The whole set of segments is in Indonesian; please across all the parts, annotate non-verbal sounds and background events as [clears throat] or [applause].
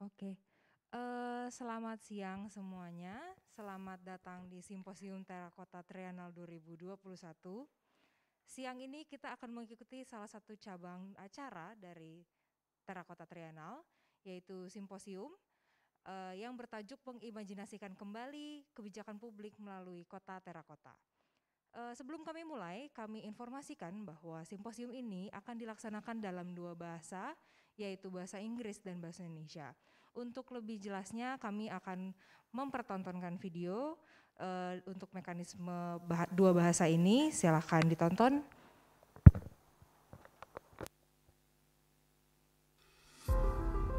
Oke. Uh, selamat siang semuanya. Selamat datang di Simposium Terakota Trianal 2021. Siang ini kita akan mengikuti salah satu cabang acara dari Terakota Trianal, yaitu simposium uh, yang bertajuk mengimajinasikan kembali kebijakan publik melalui kota terakota. Uh, eh, sebelum kami mulai, kami informasikan bahwa simposium ini akan dilaksanakan dalam dua bahasa, yaitu bahasa Inggris dan bahasa Indonesia. Untuk lebih jelasnya kami akan mempertontonkan video uh, untuk mekanisme bah dua bahasa ini. Silakan ditonton.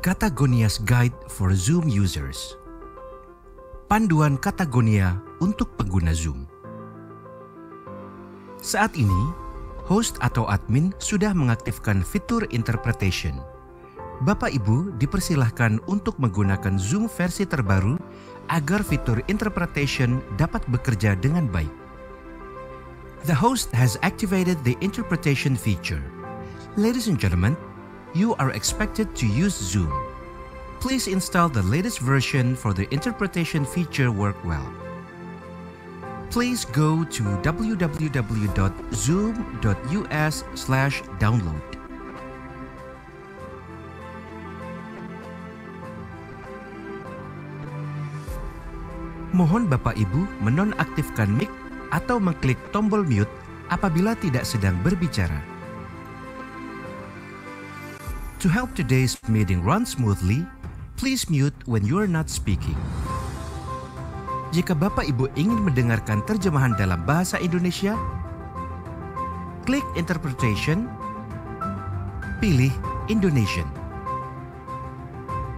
Katagonia's Guide for Zoom Users Panduan Katagonia untuk pengguna Zoom Saat ini, host atau admin sudah mengaktifkan fitur interpretation – Bapak Ibu dipersilahkan untuk menggunakan Zoom versi terbaru agar fitur interpretation dapat bekerja dengan baik. The host has activated the interpretation feature. Ladies and gentlemen, you are expected to use Zoom. Please install the latest version for the interpretation feature work well. Please go to www.zoom.us/download. Mohon Bapak Ibu menonaktifkan mic atau mengklik tombol mute apabila tidak sedang berbicara. To help today's meeting run smoothly, please mute when you are not speaking. Jika Bapak Ibu ingin mendengarkan terjemahan dalam bahasa Indonesia, klik interpretation, pilih Indonesian.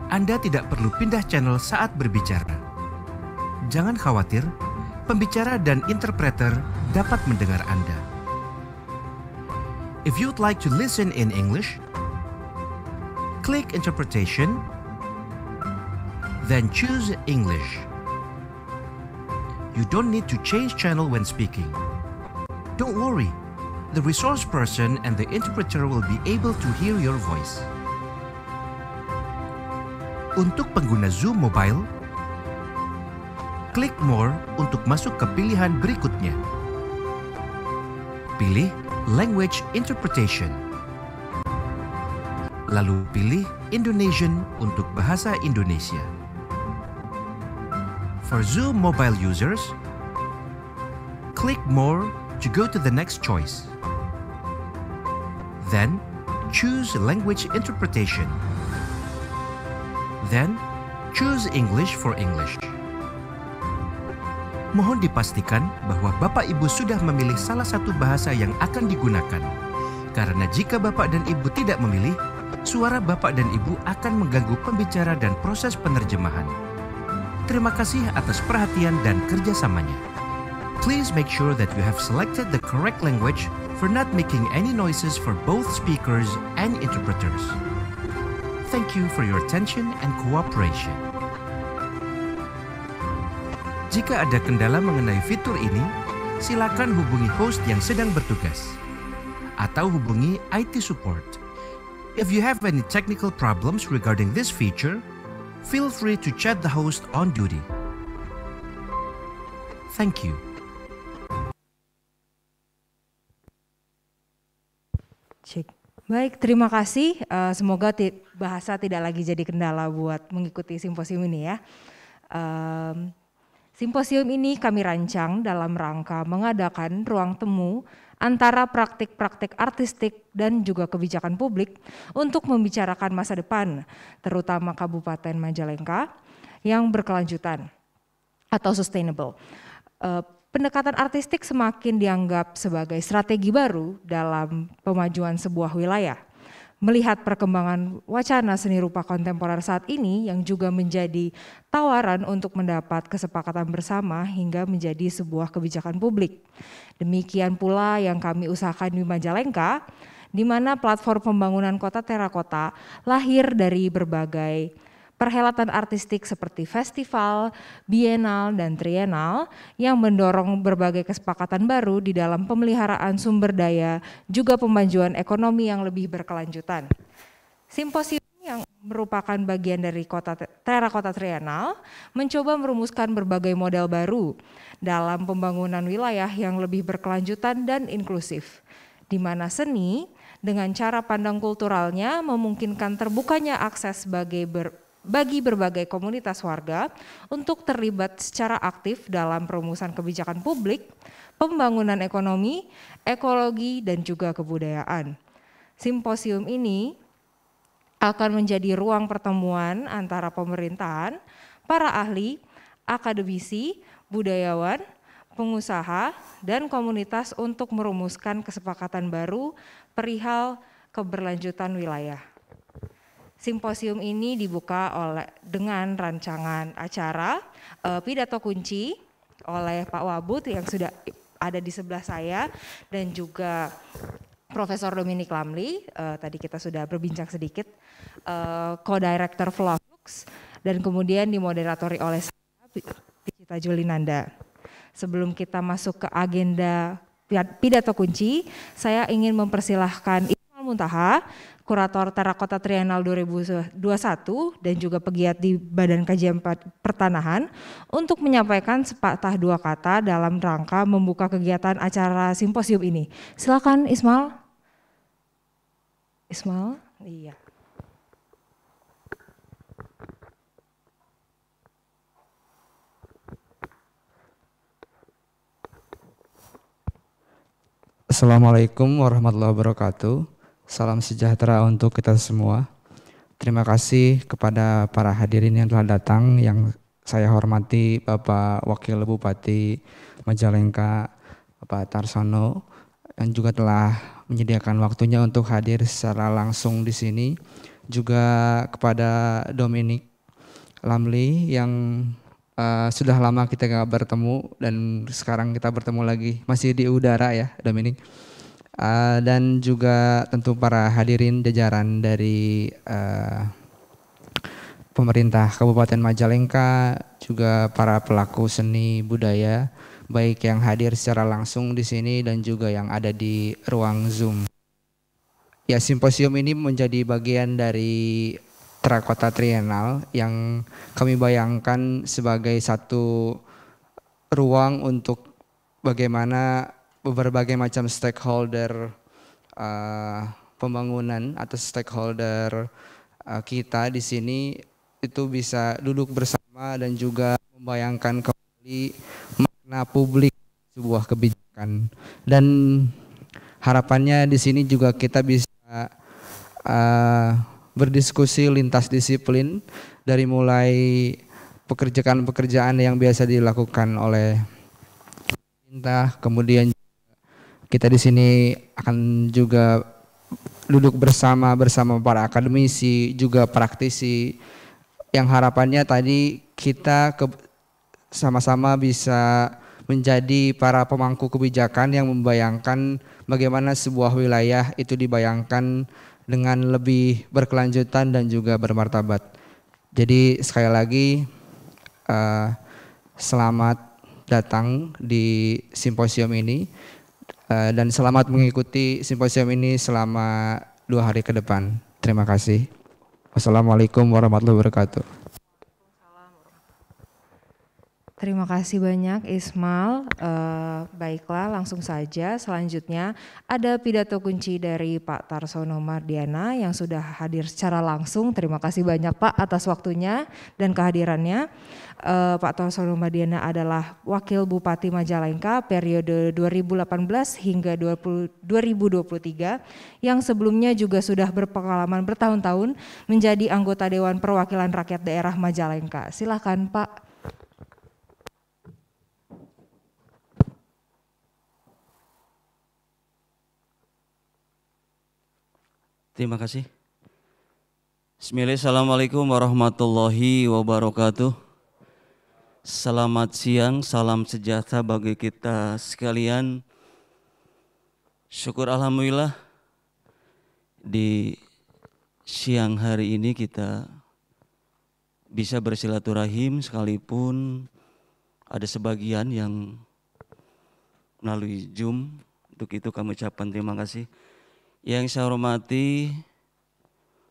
Anda tidak perlu pindah channel saat berbicara. Jangan khawatir, pembicara dan interpreter dapat mendengar Anda. If you'd like to listen in English, click interpretation, then choose English. You don't need to change channel when speaking. Don't worry, the resource person and the interpreter will be able to hear your voice. Untuk pengguna Zoom Mobile, Klik More untuk masuk ke pilihan berikutnya. Pilih Language Interpretation. Lalu pilih Indonesian untuk bahasa Indonesia. For Zoom mobile users, click More to go to the next choice. Then, choose Language Interpretation. Then, choose English for English mohon dipastikan bahwa Bapak Ibu sudah memilih salah satu bahasa yang akan digunakan. Karena jika Bapak dan Ibu tidak memilih, suara Bapak dan Ibu akan mengganggu pembicara dan proses penerjemahan. Terima kasih atas perhatian dan kerjasamanya. Please make sure that you have selected the correct language for not making any noises for both speakers and interpreters. Thank you for your attention and cooperation. Jika ada kendala mengenai fitur ini, silakan hubungi host yang sedang bertugas atau hubungi IT support. If you have any technical problems regarding this feature, feel free to chat the host on duty. Thank you. Cik, Baik, terima kasih. Uh, semoga bahasa tidak lagi jadi kendala buat mengikuti simposium ini ya. Um, Simposium ini kami rancang dalam rangka mengadakan ruang temu antara praktik-praktik artistik dan juga kebijakan publik untuk membicarakan masa depan, terutama Kabupaten Majalengka yang berkelanjutan atau sustainable. Eh, pendekatan artistik semakin dianggap sebagai strategi baru dalam pemajuan sebuah wilayah melihat perkembangan wacana seni rupa kontemporer saat ini yang juga menjadi tawaran untuk mendapat kesepakatan bersama hingga menjadi sebuah kebijakan publik. Demikian pula yang kami usahakan di Majalengka, di mana platform pembangunan kota terakota lahir dari berbagai perhelatan artistik seperti festival, bienal, dan trienal yang mendorong berbagai kesepakatan baru di dalam pemeliharaan sumber daya, juga pemajuan ekonomi yang lebih berkelanjutan. Simposium yang merupakan bagian dari kota Terakota Trienal mencoba merumuskan berbagai model baru dalam pembangunan wilayah yang lebih berkelanjutan dan inklusif, di mana seni dengan cara pandang kulturalnya memungkinkan terbukanya akses sebagai ber, bagi berbagai komunitas warga untuk terlibat secara aktif dalam perumusan kebijakan publik, pembangunan ekonomi, ekologi, dan juga kebudayaan. Simposium ini akan menjadi ruang pertemuan antara pemerintahan, para ahli, akademisi, budayawan, pengusaha, dan komunitas untuk merumuskan kesepakatan baru perihal keberlanjutan wilayah. Simposium ini dibuka oleh dengan rancangan acara uh, pidato kunci oleh Pak Wabut yang sudah ada di sebelah saya dan juga Profesor Dominik Lamli. Uh, tadi kita sudah berbincang sedikit uh, co-director Flux dan kemudian dimoderatori oleh saya Cita Julinanda. Sebelum kita masuk ke agenda pidato kunci, saya ingin mempersilahkan Ismail Muntaha kurator Terakota Trienal 2021 dan juga pegiat di Badan Kajian Pertanahan untuk menyampaikan sepatah dua kata dalam rangka membuka kegiatan acara simposium ini. Silakan Ismail. Ismail, iya. Assalamualaikum warahmatullahi wabarakatuh. Salam sejahtera untuk kita semua. Terima kasih kepada para hadirin yang telah datang yang saya hormati Bapak Wakil Bupati Majalengka, Bapak Tarsono yang juga telah menyediakan waktunya untuk hadir secara langsung di sini. Juga kepada Dominic Lamli yang uh, sudah lama kita nggak bertemu dan sekarang kita bertemu lagi masih di udara ya Dominic. Ah, dan juga tentu para hadirin jajaran dari uh, pemerintah Kabupaten Majalengka, juga para pelaku seni budaya, baik yang hadir secara langsung di sini dan juga yang ada di ruang Zoom. Ya, simposium ini menjadi bagian dari trakota Trienal yang kami bayangkan sebagai satu ruang untuk bagaimana berbagai macam stakeholder uh, pembangunan atau stakeholder uh, kita di sini itu bisa duduk bersama dan juga membayangkan kembali makna publik sebuah kebijakan dan harapannya di sini juga kita bisa uh, berdiskusi lintas disiplin dari mulai pekerjaan-pekerjaan yang biasa dilakukan oleh pemerintah kemudian kita di sini akan juga duduk bersama bersama para akademisi juga praktisi yang harapannya tadi kita sama-sama bisa menjadi para pemangku kebijakan yang membayangkan bagaimana sebuah wilayah itu dibayangkan dengan lebih berkelanjutan dan juga bermartabat. Jadi sekali lagi uh, selamat datang di simposium ini. Eh, dan selamat mengikuti simposium ini selama dua hari ke depan. Terima kasih. Wassalamualaikum warahmatullahi wabarakatuh. Terima kasih banyak Ismail. Uh, baiklah, langsung saja selanjutnya ada pidato kunci dari Pak Tarsono Mardiana yang sudah hadir secara langsung. Terima kasih banyak Pak atas waktunya dan kehadirannya. Uh, Pak Tarsono Mardiana adalah Wakil Bupati Majalengka periode 2018 hingga 20, 2023 yang sebelumnya juga sudah berpengalaman bertahun-tahun menjadi anggota Dewan Perwakilan Rakyat Daerah Majalengka. Silahkan Pak. Terima kasih. Bismillahirrahmanirrahim. Assalamualaikum warahmatullahi wabarakatuh. Selamat siang, salam sejahtera bagi kita sekalian. Syukur Alhamdulillah di siang hari ini kita bisa bersilaturahim sekalipun ada sebagian yang melalui Zoom. Untuk itu kami ucapkan terima kasih. Yang saya hormati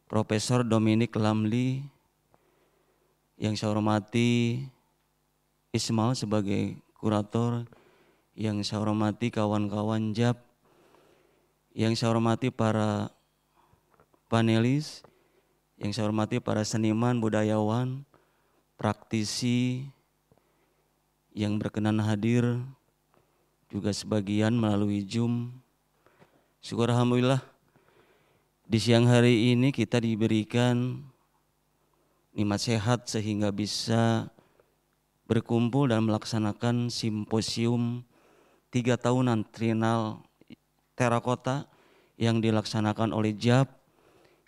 Profesor Dominic Lamli, yang saya hormati Ismail sebagai kurator, yang saya hormati kawan-kawan JAP, yang saya hormati para panelis, yang saya hormati para seniman, budayawan, praktisi yang berkenan hadir juga sebagian melalui Zoom Syukur Alhamdulillah di siang hari ini kita diberikan nikmat sehat sehingga bisa berkumpul dan melaksanakan simposium tiga tahunan Trinal Terakota yang dilaksanakan oleh JAP.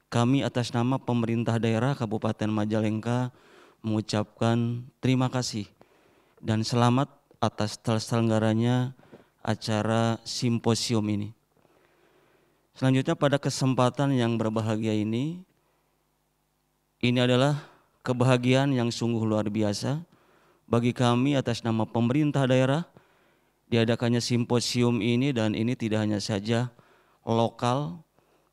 Kami atas nama pemerintah daerah Kabupaten Majalengka mengucapkan terima kasih dan selamat atas terselenggaranya acara simposium ini. Selanjutnya pada kesempatan yang berbahagia ini, ini adalah kebahagiaan yang sungguh luar biasa bagi kami atas nama pemerintah daerah diadakannya simposium ini dan ini tidak hanya saja lokal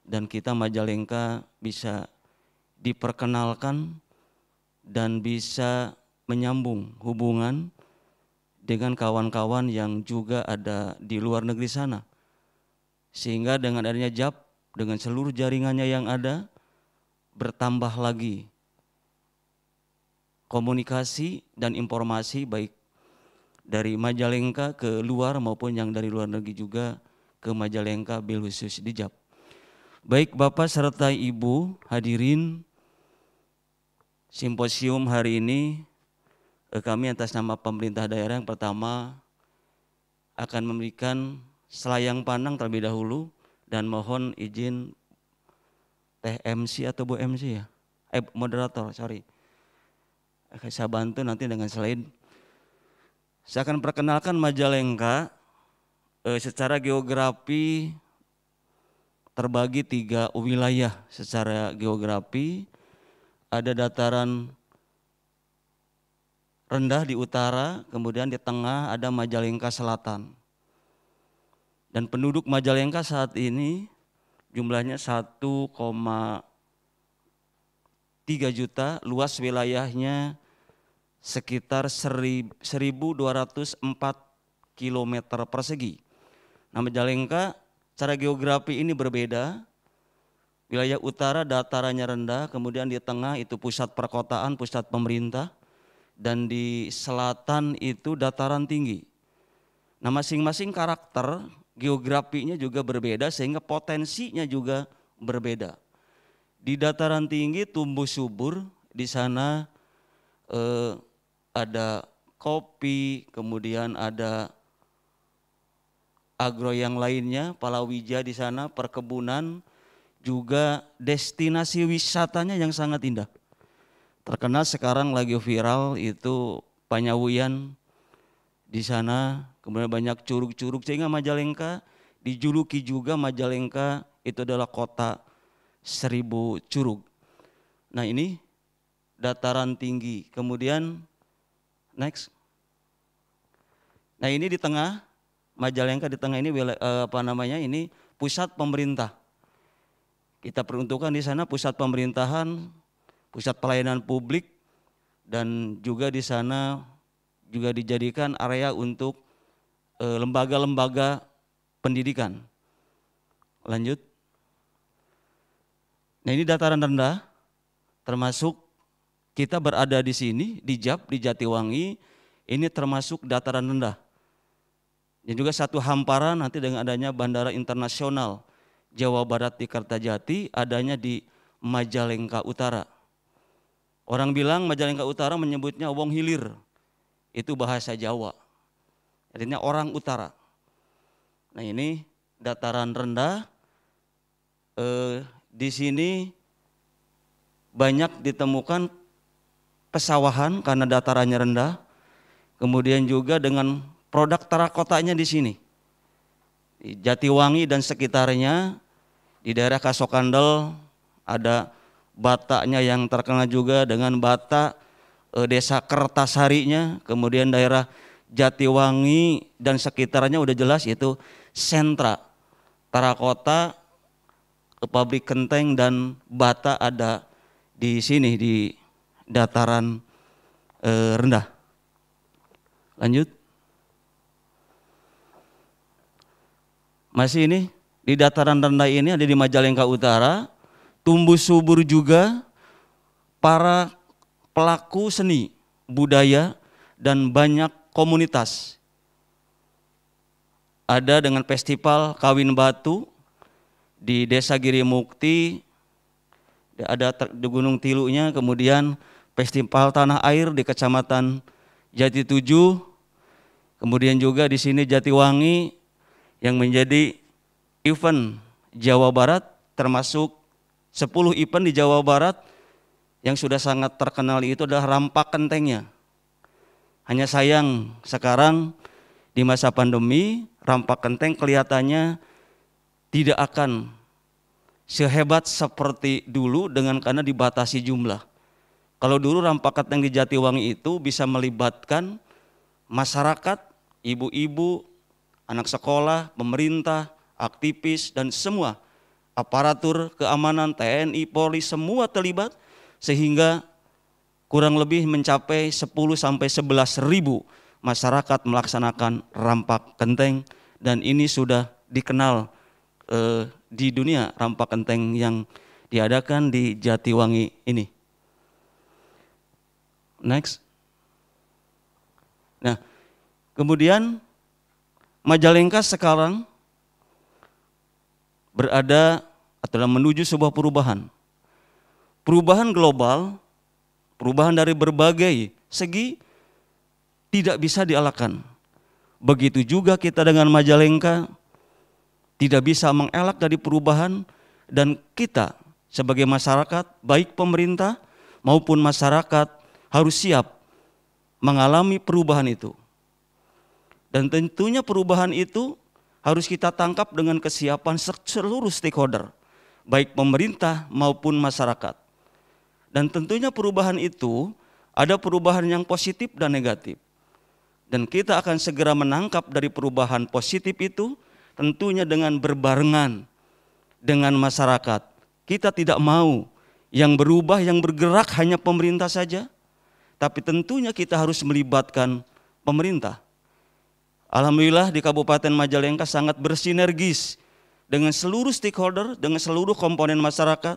dan kita Majalengka bisa diperkenalkan dan bisa menyambung hubungan dengan kawan-kawan yang juga ada di luar negeri sana. Sehingga dengan adanya Jab dengan seluruh jaringannya yang ada, bertambah lagi komunikasi dan informasi baik dari Majalengka ke luar maupun yang dari luar negeri juga ke Majalengka khusus di Jab Baik Bapak serta Ibu hadirin simposium hari ini eh, kami atas nama pemerintah daerah yang pertama akan memberikan selayang Panang terlebih dahulu dan mohon izin teh MC atau Bu MC ya. Eh moderator, sorry. Saya bantu nanti dengan selain Saya akan perkenalkan Majalengka eh, secara geografi terbagi tiga wilayah secara geografi. Ada dataran rendah di utara, kemudian di tengah ada Majalengka Selatan. Dan penduduk Majalengka saat ini jumlahnya 1,3 juta, luas wilayahnya sekitar 1.204 km persegi. Nah Majalengka secara geografi ini berbeda. Wilayah utara datarannya rendah, kemudian di tengah itu pusat perkotaan, pusat pemerintah, dan di selatan itu dataran tinggi. Nah masing-masing karakter geografinya juga berbeda sehingga potensinya juga berbeda. Di dataran tinggi tumbuh subur, di sana eh, ada kopi, kemudian ada agro yang lainnya, Palawija di sana, perkebunan, juga destinasi wisatanya yang sangat indah. Terkenal sekarang lagi viral itu Panyawuyan di sana kemudian banyak curug-curug sehingga Majalengka dijuluki juga Majalengka itu adalah kota seribu curug. Nah ini dataran tinggi. Kemudian next. Nah ini di tengah Majalengka di tengah ini eh, apa namanya ini pusat pemerintah. Kita peruntukkan di sana pusat pemerintahan, pusat pelayanan publik dan juga di sana juga dijadikan area untuk Eh, lembaga-lembaga pendidikan. Lanjut. Nah ini dataran rendah, termasuk kita berada di sini, di Jab, di Jatiwangi, ini termasuk dataran rendah. Dan juga satu hamparan nanti dengan adanya Bandara Internasional Jawa Barat di Kertajati, adanya di Majalengka Utara. Orang bilang Majalengka Utara menyebutnya Wong Hilir, itu bahasa Jawa artinya orang utara. Nah ini dataran rendah, eh, di sini banyak ditemukan pesawahan karena datarannya rendah, kemudian juga dengan produk terakotanya di sini. Di Jatiwangi dan sekitarnya, di daerah Kasokandel ada bataknya yang terkenal juga dengan bata Desa eh, desa Kertasarinya, kemudian daerah Jatiwangi dan sekitarnya udah jelas yaitu sentra Tarakota, pabrik kenteng dan bata ada di sini di dataran eh, rendah. Lanjut. Masih ini di dataran rendah ini ada di Majalengka Utara, tumbuh subur juga para pelaku seni budaya dan banyak komunitas. Ada dengan festival kawin batu di Desa Giri Mukti, ada di Gunung Tilunya, kemudian festival tanah air di Kecamatan Jati Tujuh, kemudian juga di sini Jatiwangi yang menjadi event Jawa Barat termasuk 10 event di Jawa Barat yang sudah sangat terkenal itu adalah rampak kentengnya. Hanya sayang sekarang di masa pandemi rampak kenteng kelihatannya tidak akan sehebat seperti dulu dengan karena dibatasi jumlah. Kalau dulu rampak kenteng di Jatiwangi itu bisa melibatkan masyarakat, ibu-ibu, anak sekolah, pemerintah, aktivis dan semua aparatur keamanan TNI, Polri semua terlibat sehingga kurang lebih mencapai 10 sampai 11 ribu masyarakat melaksanakan rampak kenteng dan ini sudah dikenal eh, di dunia rampak kenteng yang diadakan di Jatiwangi ini. Next. Nah, kemudian Majalengka sekarang berada atau menuju sebuah perubahan. Perubahan global Perubahan dari berbagai segi tidak bisa dielakkan. Begitu juga kita dengan Majalengka tidak bisa mengelak dari perubahan dan kita sebagai masyarakat, baik pemerintah maupun masyarakat harus siap mengalami perubahan itu. Dan tentunya perubahan itu harus kita tangkap dengan kesiapan seluruh stakeholder, baik pemerintah maupun masyarakat. Dan tentunya perubahan itu ada perubahan yang positif dan negatif. Dan kita akan segera menangkap dari perubahan positif itu tentunya dengan berbarengan dengan masyarakat. Kita tidak mau yang berubah, yang bergerak hanya pemerintah saja. Tapi tentunya kita harus melibatkan pemerintah. Alhamdulillah di Kabupaten Majalengka sangat bersinergis dengan seluruh stakeholder, dengan seluruh komponen masyarakat.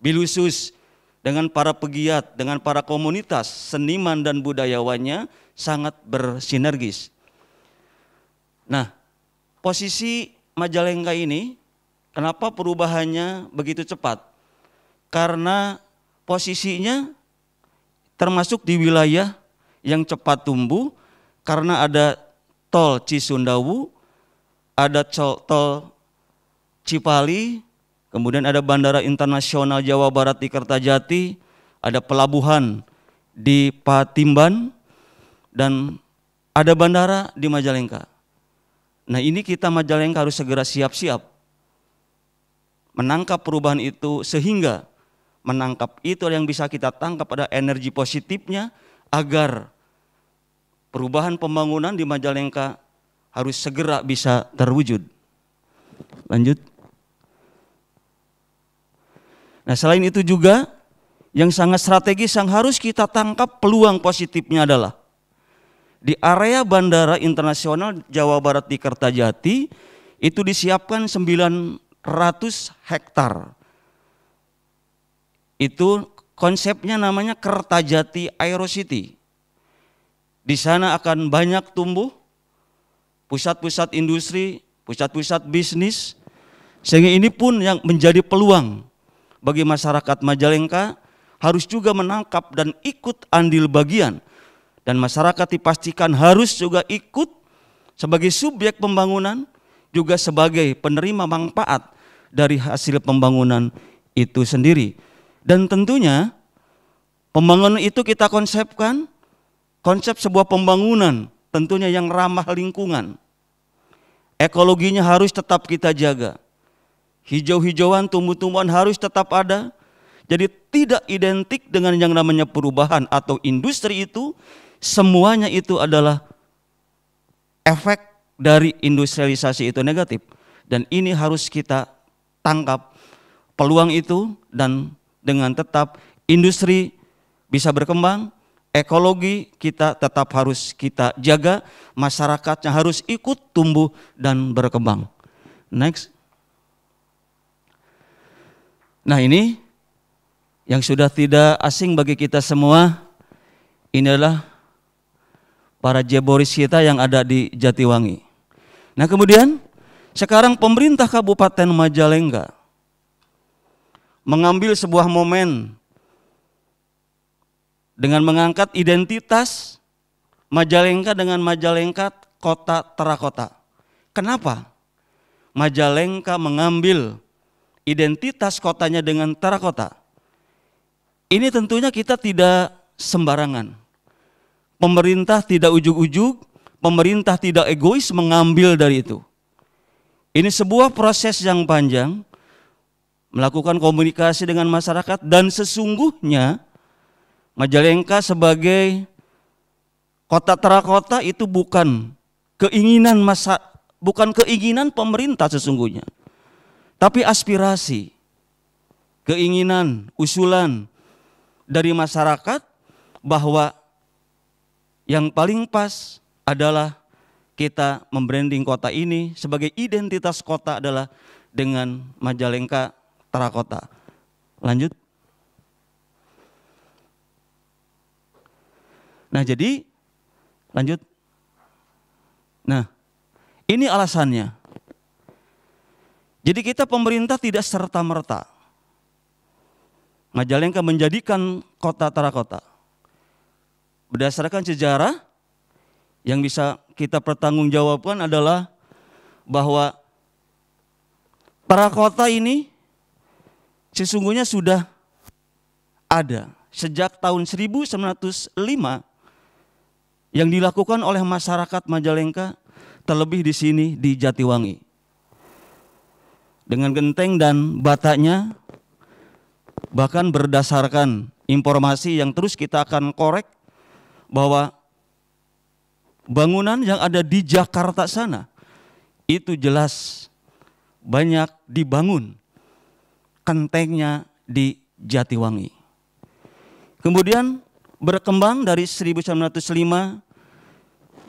Bilusus dengan para pegiat, dengan para komunitas, seniman dan budayawannya sangat bersinergis. Nah, posisi Majalengka ini kenapa perubahannya begitu cepat? Karena posisinya termasuk di wilayah yang cepat tumbuh karena ada tol Cisundawu, ada tol Cipali, Kemudian ada Bandara Internasional Jawa Barat di Kertajati, ada pelabuhan di Patimban, dan ada bandara di Majalengka. Nah ini kita Majalengka harus segera siap-siap menangkap perubahan itu sehingga menangkap itu yang bisa kita tangkap pada energi positifnya agar perubahan pembangunan di Majalengka harus segera bisa terwujud. Lanjut. Nah selain itu juga yang sangat strategis yang harus kita tangkap peluang positifnya adalah di area Bandara Internasional Jawa Barat di Kertajati itu disiapkan 900 hektar. Itu konsepnya namanya Kertajati Aero City. Di sana akan banyak tumbuh pusat-pusat industri, pusat-pusat bisnis, sehingga ini pun yang menjadi peluang bagi masyarakat Majalengka harus juga menangkap dan ikut andil bagian. Dan masyarakat dipastikan harus juga ikut sebagai subjek pembangunan, juga sebagai penerima manfaat dari hasil pembangunan itu sendiri. Dan tentunya pembangunan itu kita konsepkan konsep sebuah pembangunan tentunya yang ramah lingkungan. Ekologinya harus tetap kita jaga hijau-hijauan, tumbuh-tumbuhan harus tetap ada. Jadi tidak identik dengan yang namanya perubahan atau industri itu, semuanya itu adalah efek dari industrialisasi itu negatif. Dan ini harus kita tangkap peluang itu dan dengan tetap industri bisa berkembang, ekologi kita tetap harus kita jaga, masyarakatnya harus ikut tumbuh dan berkembang. Next. Nah ini yang sudah tidak asing bagi kita semua, inilah para jeboris kita yang ada di Jatiwangi. Nah kemudian sekarang pemerintah Kabupaten Majalengka mengambil sebuah momen dengan mengangkat identitas Majalengka dengan Majalengka kota terakota. Kenapa? Majalengka mengambil identitas kotanya dengan terakota. Ini tentunya kita tidak sembarangan. Pemerintah tidak ujuk-ujuk, pemerintah tidak egois mengambil dari itu. Ini sebuah proses yang panjang, melakukan komunikasi dengan masyarakat, dan sesungguhnya Majalengka sebagai kota terakota itu bukan keinginan masa bukan keinginan pemerintah sesungguhnya. Tapi aspirasi, keinginan, usulan dari masyarakat bahwa yang paling pas adalah kita membranding kota ini sebagai identitas kota adalah dengan Majalengka Terakota. Lanjut. Nah, jadi lanjut. Nah, ini alasannya. Jadi kita pemerintah tidak serta-merta. Majalengka menjadikan kota terakota. Berdasarkan sejarah, yang bisa kita pertanggungjawabkan adalah bahwa terakota ini sesungguhnya sudah ada sejak tahun 1905 yang dilakukan oleh masyarakat Majalengka terlebih di sini di Jatiwangi dengan genteng dan batanya bahkan berdasarkan informasi yang terus kita akan korek bahwa bangunan yang ada di Jakarta sana itu jelas banyak dibangun kentengnya di Jatiwangi. Kemudian berkembang dari 1905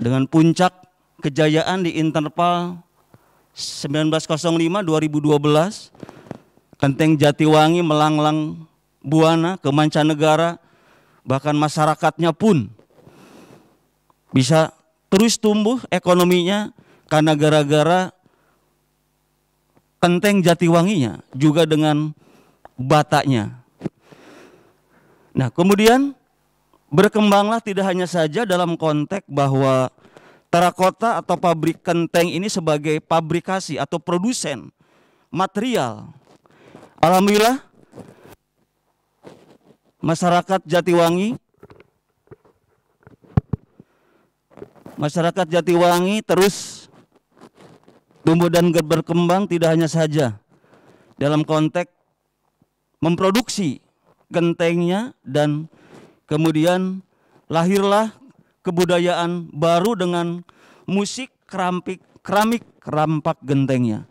dengan puncak kejayaan di interval 1905 2012 Kenteng Jatiwangi melanglang buana ke mancanegara bahkan masyarakatnya pun bisa terus tumbuh ekonominya karena gara-gara Kenteng Jatiwanginya juga dengan bataknya. Nah, kemudian berkembanglah tidak hanya saja dalam konteks bahwa terakota atau pabrik kenteng ini sebagai pabrikasi atau produsen material. Alhamdulillah masyarakat Jatiwangi masyarakat Jatiwangi terus tumbuh dan berkembang tidak hanya saja dalam konteks memproduksi gentengnya dan kemudian lahirlah kebudayaan baru dengan musik keramik keramik rampak gentengnya.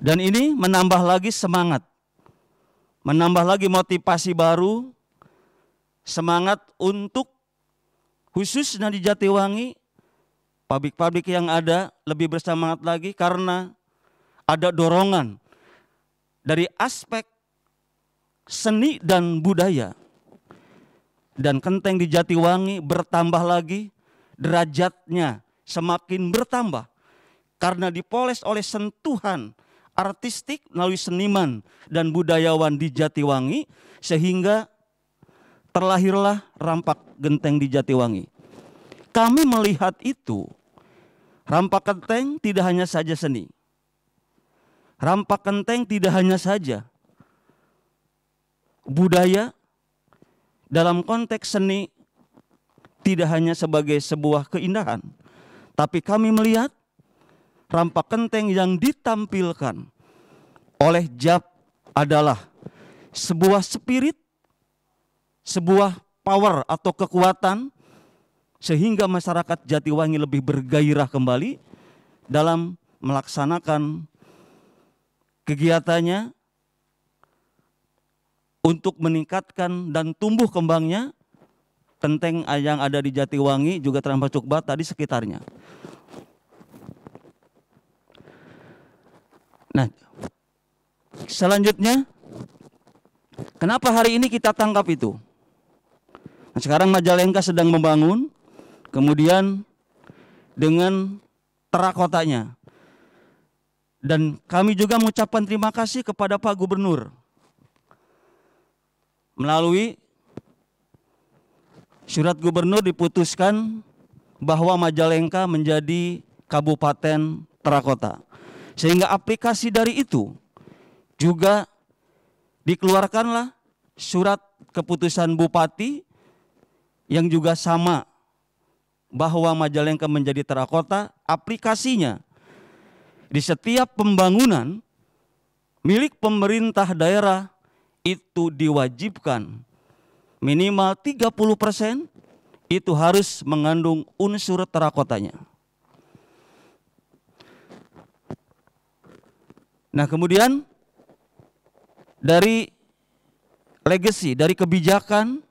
Dan ini menambah lagi semangat, menambah lagi motivasi baru, semangat untuk khususnya di Jatiwangi, pabrik-pabrik yang ada lebih bersemangat lagi karena ada dorongan dari aspek seni dan budaya dan Kenteng di Jatiwangi bertambah lagi derajatnya semakin bertambah karena dipoles oleh sentuhan artistik melalui seniman dan budayawan di Jatiwangi sehingga terlahirlah rampak genteng di Jatiwangi. Kami melihat itu rampak genteng tidak hanya saja seni. Rampak genteng tidak hanya saja budaya dalam konteks seni tidak hanya sebagai sebuah keindahan, tapi kami melihat rampak kenteng yang ditampilkan oleh Jab adalah sebuah spirit, sebuah power atau kekuatan sehingga masyarakat Jatiwangi lebih bergairah kembali dalam melaksanakan kegiatannya untuk meningkatkan dan tumbuh kembangnya kelenteng yang ada di Jatiwangi juga Terampah Cukba tadi sekitarnya. Nah, selanjutnya kenapa hari ini kita tangkap itu? Nah, sekarang Majalengka sedang membangun kemudian dengan terakotanya. Dan kami juga mengucapkan terima kasih kepada Pak Gubernur melalui surat gubernur diputuskan bahwa Majalengka menjadi kabupaten terakota. Sehingga aplikasi dari itu juga dikeluarkanlah surat keputusan bupati yang juga sama bahwa Majalengka menjadi terakota, aplikasinya di setiap pembangunan milik pemerintah daerah itu diwajibkan minimal 30% itu harus mengandung unsur terakotanya. Nah, kemudian dari legacy, dari kebijakan,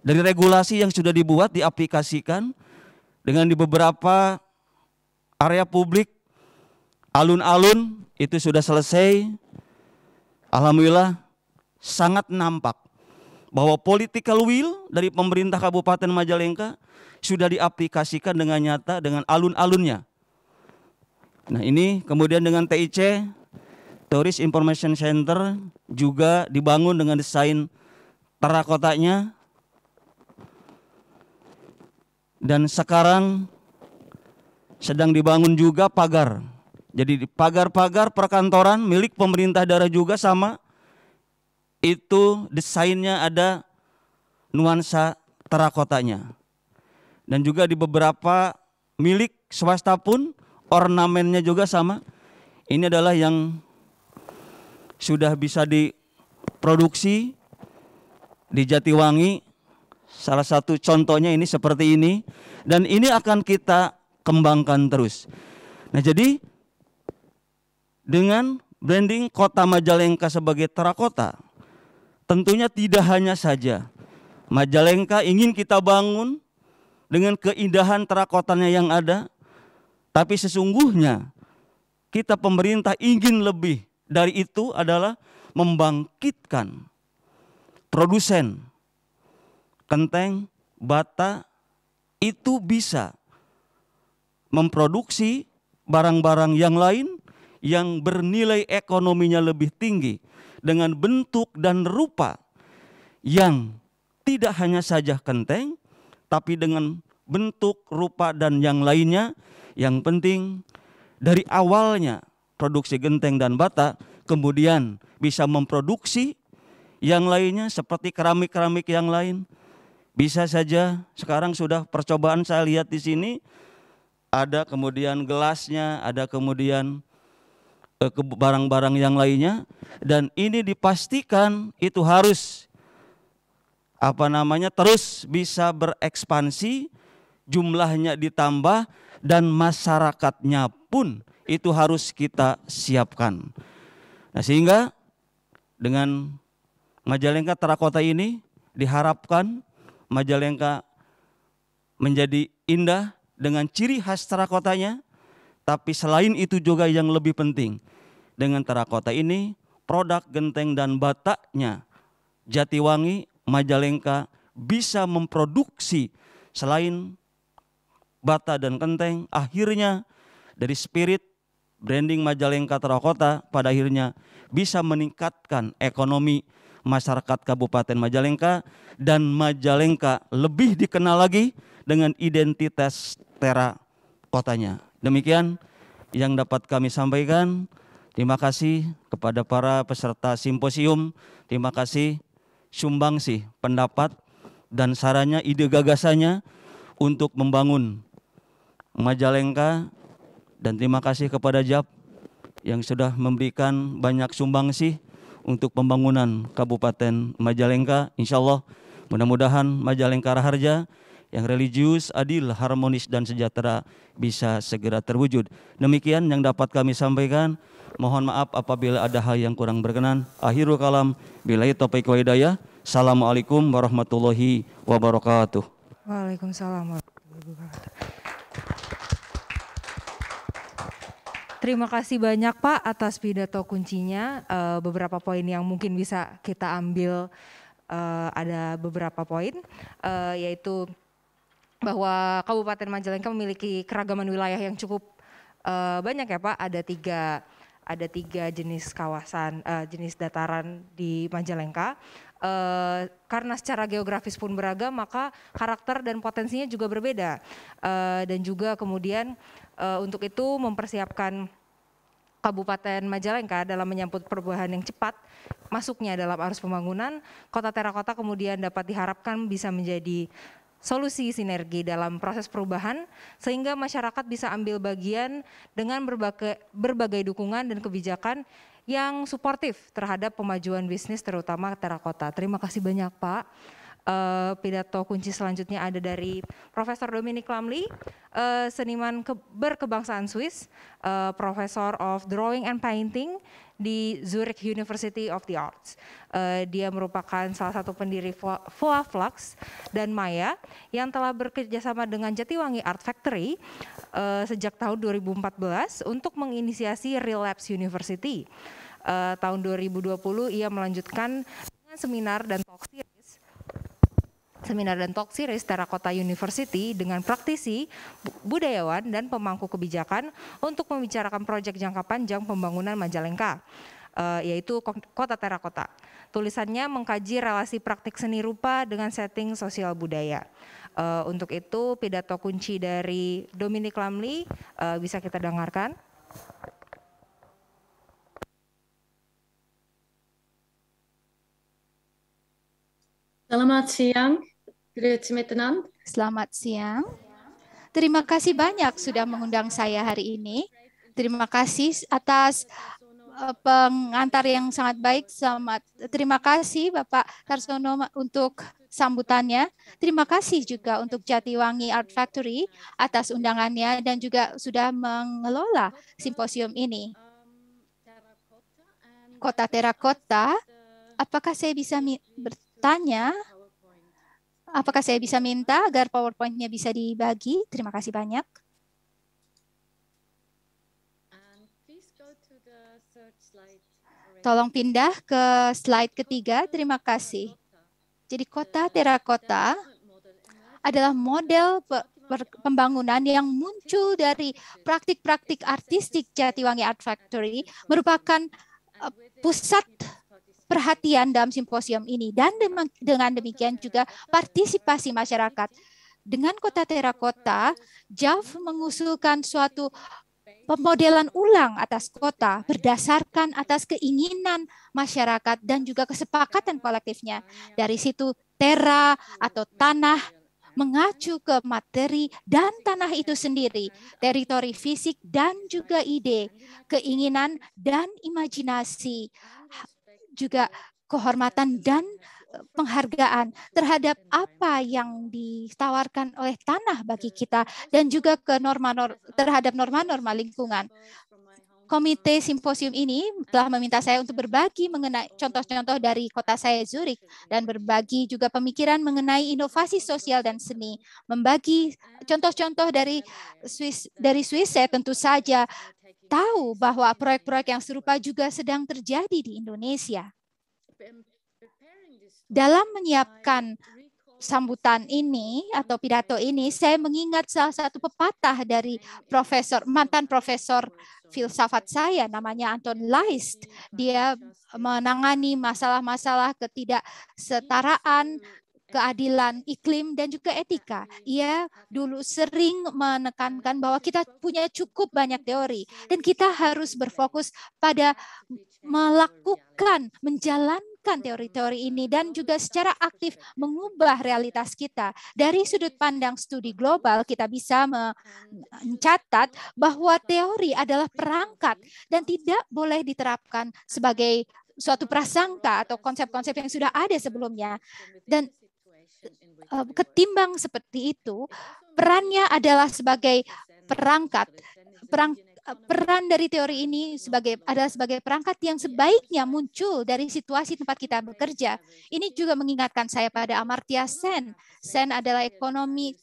dari regulasi yang sudah dibuat diaplikasikan dengan di beberapa area publik alun-alun itu sudah selesai. Alhamdulillah sangat nampak bahwa political will dari pemerintah Kabupaten Majalengka sudah diaplikasikan dengan nyata dengan alun-alunnya. Nah ini kemudian dengan TIC, Tourist Information Center juga dibangun dengan desain terakotanya. Dan sekarang sedang dibangun juga pagar. Jadi pagar-pagar perkantoran milik pemerintah daerah juga sama itu desainnya ada nuansa terakotanya. Dan juga di beberapa milik swasta pun ornamennya juga sama. Ini adalah yang sudah bisa diproduksi di Jatiwangi. Salah satu contohnya ini seperti ini dan ini akan kita kembangkan terus. Nah, jadi dengan branding Kota Majalengka sebagai terakota, Tentunya tidak hanya saja Majalengka ingin kita bangun dengan keindahan terakotannya yang ada, tapi sesungguhnya kita pemerintah ingin lebih dari itu adalah membangkitkan produsen kenteng, bata itu bisa memproduksi barang-barang yang lain yang bernilai ekonominya lebih tinggi dengan bentuk dan rupa yang tidak hanya saja kenteng, tapi dengan bentuk, rupa, dan yang lainnya. Yang penting dari awalnya produksi genteng dan bata, kemudian bisa memproduksi yang lainnya seperti keramik-keramik yang lain. Bisa saja sekarang sudah percobaan saya lihat di sini ada kemudian gelasnya, ada kemudian Eh, ke barang-barang yang lainnya dan ini dipastikan itu harus apa namanya terus bisa berekspansi jumlahnya ditambah dan masyarakatnya pun itu harus kita siapkan. Nah, sehingga dengan Majalengka Terakota ini diharapkan Majalengka menjadi indah dengan ciri khas terakotanya tapi selain itu juga yang lebih penting, dengan terakota ini produk genteng dan bataknya Jatiwangi, Majalengka bisa memproduksi selain bata dan genteng, akhirnya dari spirit branding Majalengka Terakota pada akhirnya bisa meningkatkan ekonomi masyarakat Kabupaten Majalengka dan Majalengka lebih dikenal lagi dengan identitas terakotanya. kotanya. Demikian yang dapat kami sampaikan. Terima kasih kepada para peserta simposium. Terima kasih sumbangsi pendapat dan sarannya, ide gagasannya untuk membangun Majalengka dan terima kasih kepada JAP yang sudah memberikan banyak sumbangsih untuk pembangunan Kabupaten Majalengka. Insya Allah mudah-mudahan Majalengka Raharja yang religius, adil, harmonis dan sejahtera bisa segera terwujud. Demikian yang dapat kami sampaikan. Mohon maaf apabila ada hal yang kurang berkenan. Akhirul kalam billahi topik wa hidayah. Assalamualaikum warahmatullahi wabarakatuh. Waalaikumsalam warahmatullahi wabarakatuh. Terima kasih banyak Pak atas pidato kuncinya. Eh, beberapa poin yang mungkin bisa kita ambil eh, ada beberapa poin eh, yaitu bahwa Kabupaten Majalengka memiliki keragaman wilayah yang cukup uh, banyak ya Pak. Ada tiga ada tiga jenis kawasan uh, jenis dataran di Majalengka. Uh, karena secara geografis pun beragam, maka karakter dan potensinya juga berbeda. Uh, dan juga kemudian uh, untuk itu mempersiapkan Kabupaten Majalengka dalam menyambut perubahan yang cepat masuknya dalam arus pembangunan, kota terakota kemudian dapat diharapkan bisa menjadi solusi sinergi dalam proses perubahan sehingga masyarakat bisa ambil bagian dengan berbagai, berbagai dukungan dan kebijakan yang suportif terhadap pemajuan bisnis terutama terakota. Terima kasih banyak Pak. Uh, pidato kunci selanjutnya ada dari Profesor Dominic Lamli, uh, seniman berkebangsaan Swiss, uh, eh, Professor of Drawing and Painting di Zurich University of the Arts. Uh, dia merupakan salah satu pendiri Voa Flux dan Maya yang telah bekerjasama dengan Jatiwangi Art Factory uh, sejak tahun 2014 untuk menginisiasi Relapse University. Uh, tahun 2020 ia melanjutkan dengan seminar dan talk series seminar dan talk series Terakota University dengan praktisi, budayawan, dan pemangku kebijakan untuk membicarakan proyek jangka panjang pembangunan Majalengka, eh, yaitu Kota Terakota. Tulisannya mengkaji relasi praktik seni rupa dengan setting sosial budaya. Eh, untuk itu pidato kunci dari Dominic Lamli eh, bisa kita dengarkan. Selamat siang, Selamat siang. Terima kasih banyak sudah mengundang saya hari ini. Terima kasih atas eh, pengantar yang sangat baik. Selamat. Terima kasih Bapak Tarsono untuk sambutannya. Terima kasih juga untuk Jatiwangi Art Factory atas undangannya dan juga sudah mengelola simposium ini. Kota Terakota, apakah saya bisa bertanya Apakah saya bisa minta agar PowerPoint-nya bisa dibagi? Terima kasih banyak. Tolong pindah ke slide ketiga. Terima kasih. Jadi kota terakota adalah model pembangunan yang muncul dari praktik-praktik artistik Jatiwangi Art Factory merupakan uh, pusat perhatian dalam simposium ini dan dengan demikian juga partisipasi masyarakat. Dengan kota terakota, JAV mengusulkan suatu pemodelan ulang atas kota berdasarkan atas keinginan masyarakat dan juga kesepakatan kolektifnya. Dari situ tera atau tanah mengacu ke materi dan tanah itu sendiri, teritori fisik dan juga ide, keinginan dan imajinasi, juga kehormatan dan eh, penghargaan terhadap apa yang ditawarkan oleh tanah bagi kita dan juga ke norma, nor, terhadap norma-norma lingkungan. Komite simposium ini telah meminta saya untuk berbagi mengenai contoh-contoh dari kota saya Zurich dan berbagi juga pemikiran mengenai inovasi sosial dan seni, membagi contoh-contoh dari Swiss dari Swiss saya tentu saja tahu bahwa proyek-proyek yang serupa juga sedang terjadi di Indonesia. Dalam menyiapkan sambutan ini atau pidato ini, saya mengingat salah satu pepatah dari profesor mantan profesor filsafat saya namanya Anton Leist. Dia menangani masalah-masalah ketidaksetaraan keadilan iklim dan juga etika. Ia dulu sering menekankan bahwa kita punya cukup banyak teori dan kita harus berfokus pada melakukan, menjalankan teori-teori ini dan juga secara aktif mengubah realitas kita. Dari sudut pandang studi global kita bisa mencatat bahwa teori adalah perangkat dan tidak boleh diterapkan sebagai suatu prasangka atau konsep-konsep yang sudah ada sebelumnya. Dan Ehm, ketimbang seperti itu, perannya adalah sebagai perangkat, perang, ehm, peran dari teori ini sebagai adalah sebagai perangkat yang sebaiknya muncul dari situasi tempat kita bekerja. Ini juga mengingatkan saya pada Amartya Sen. Sen adalah ekonomi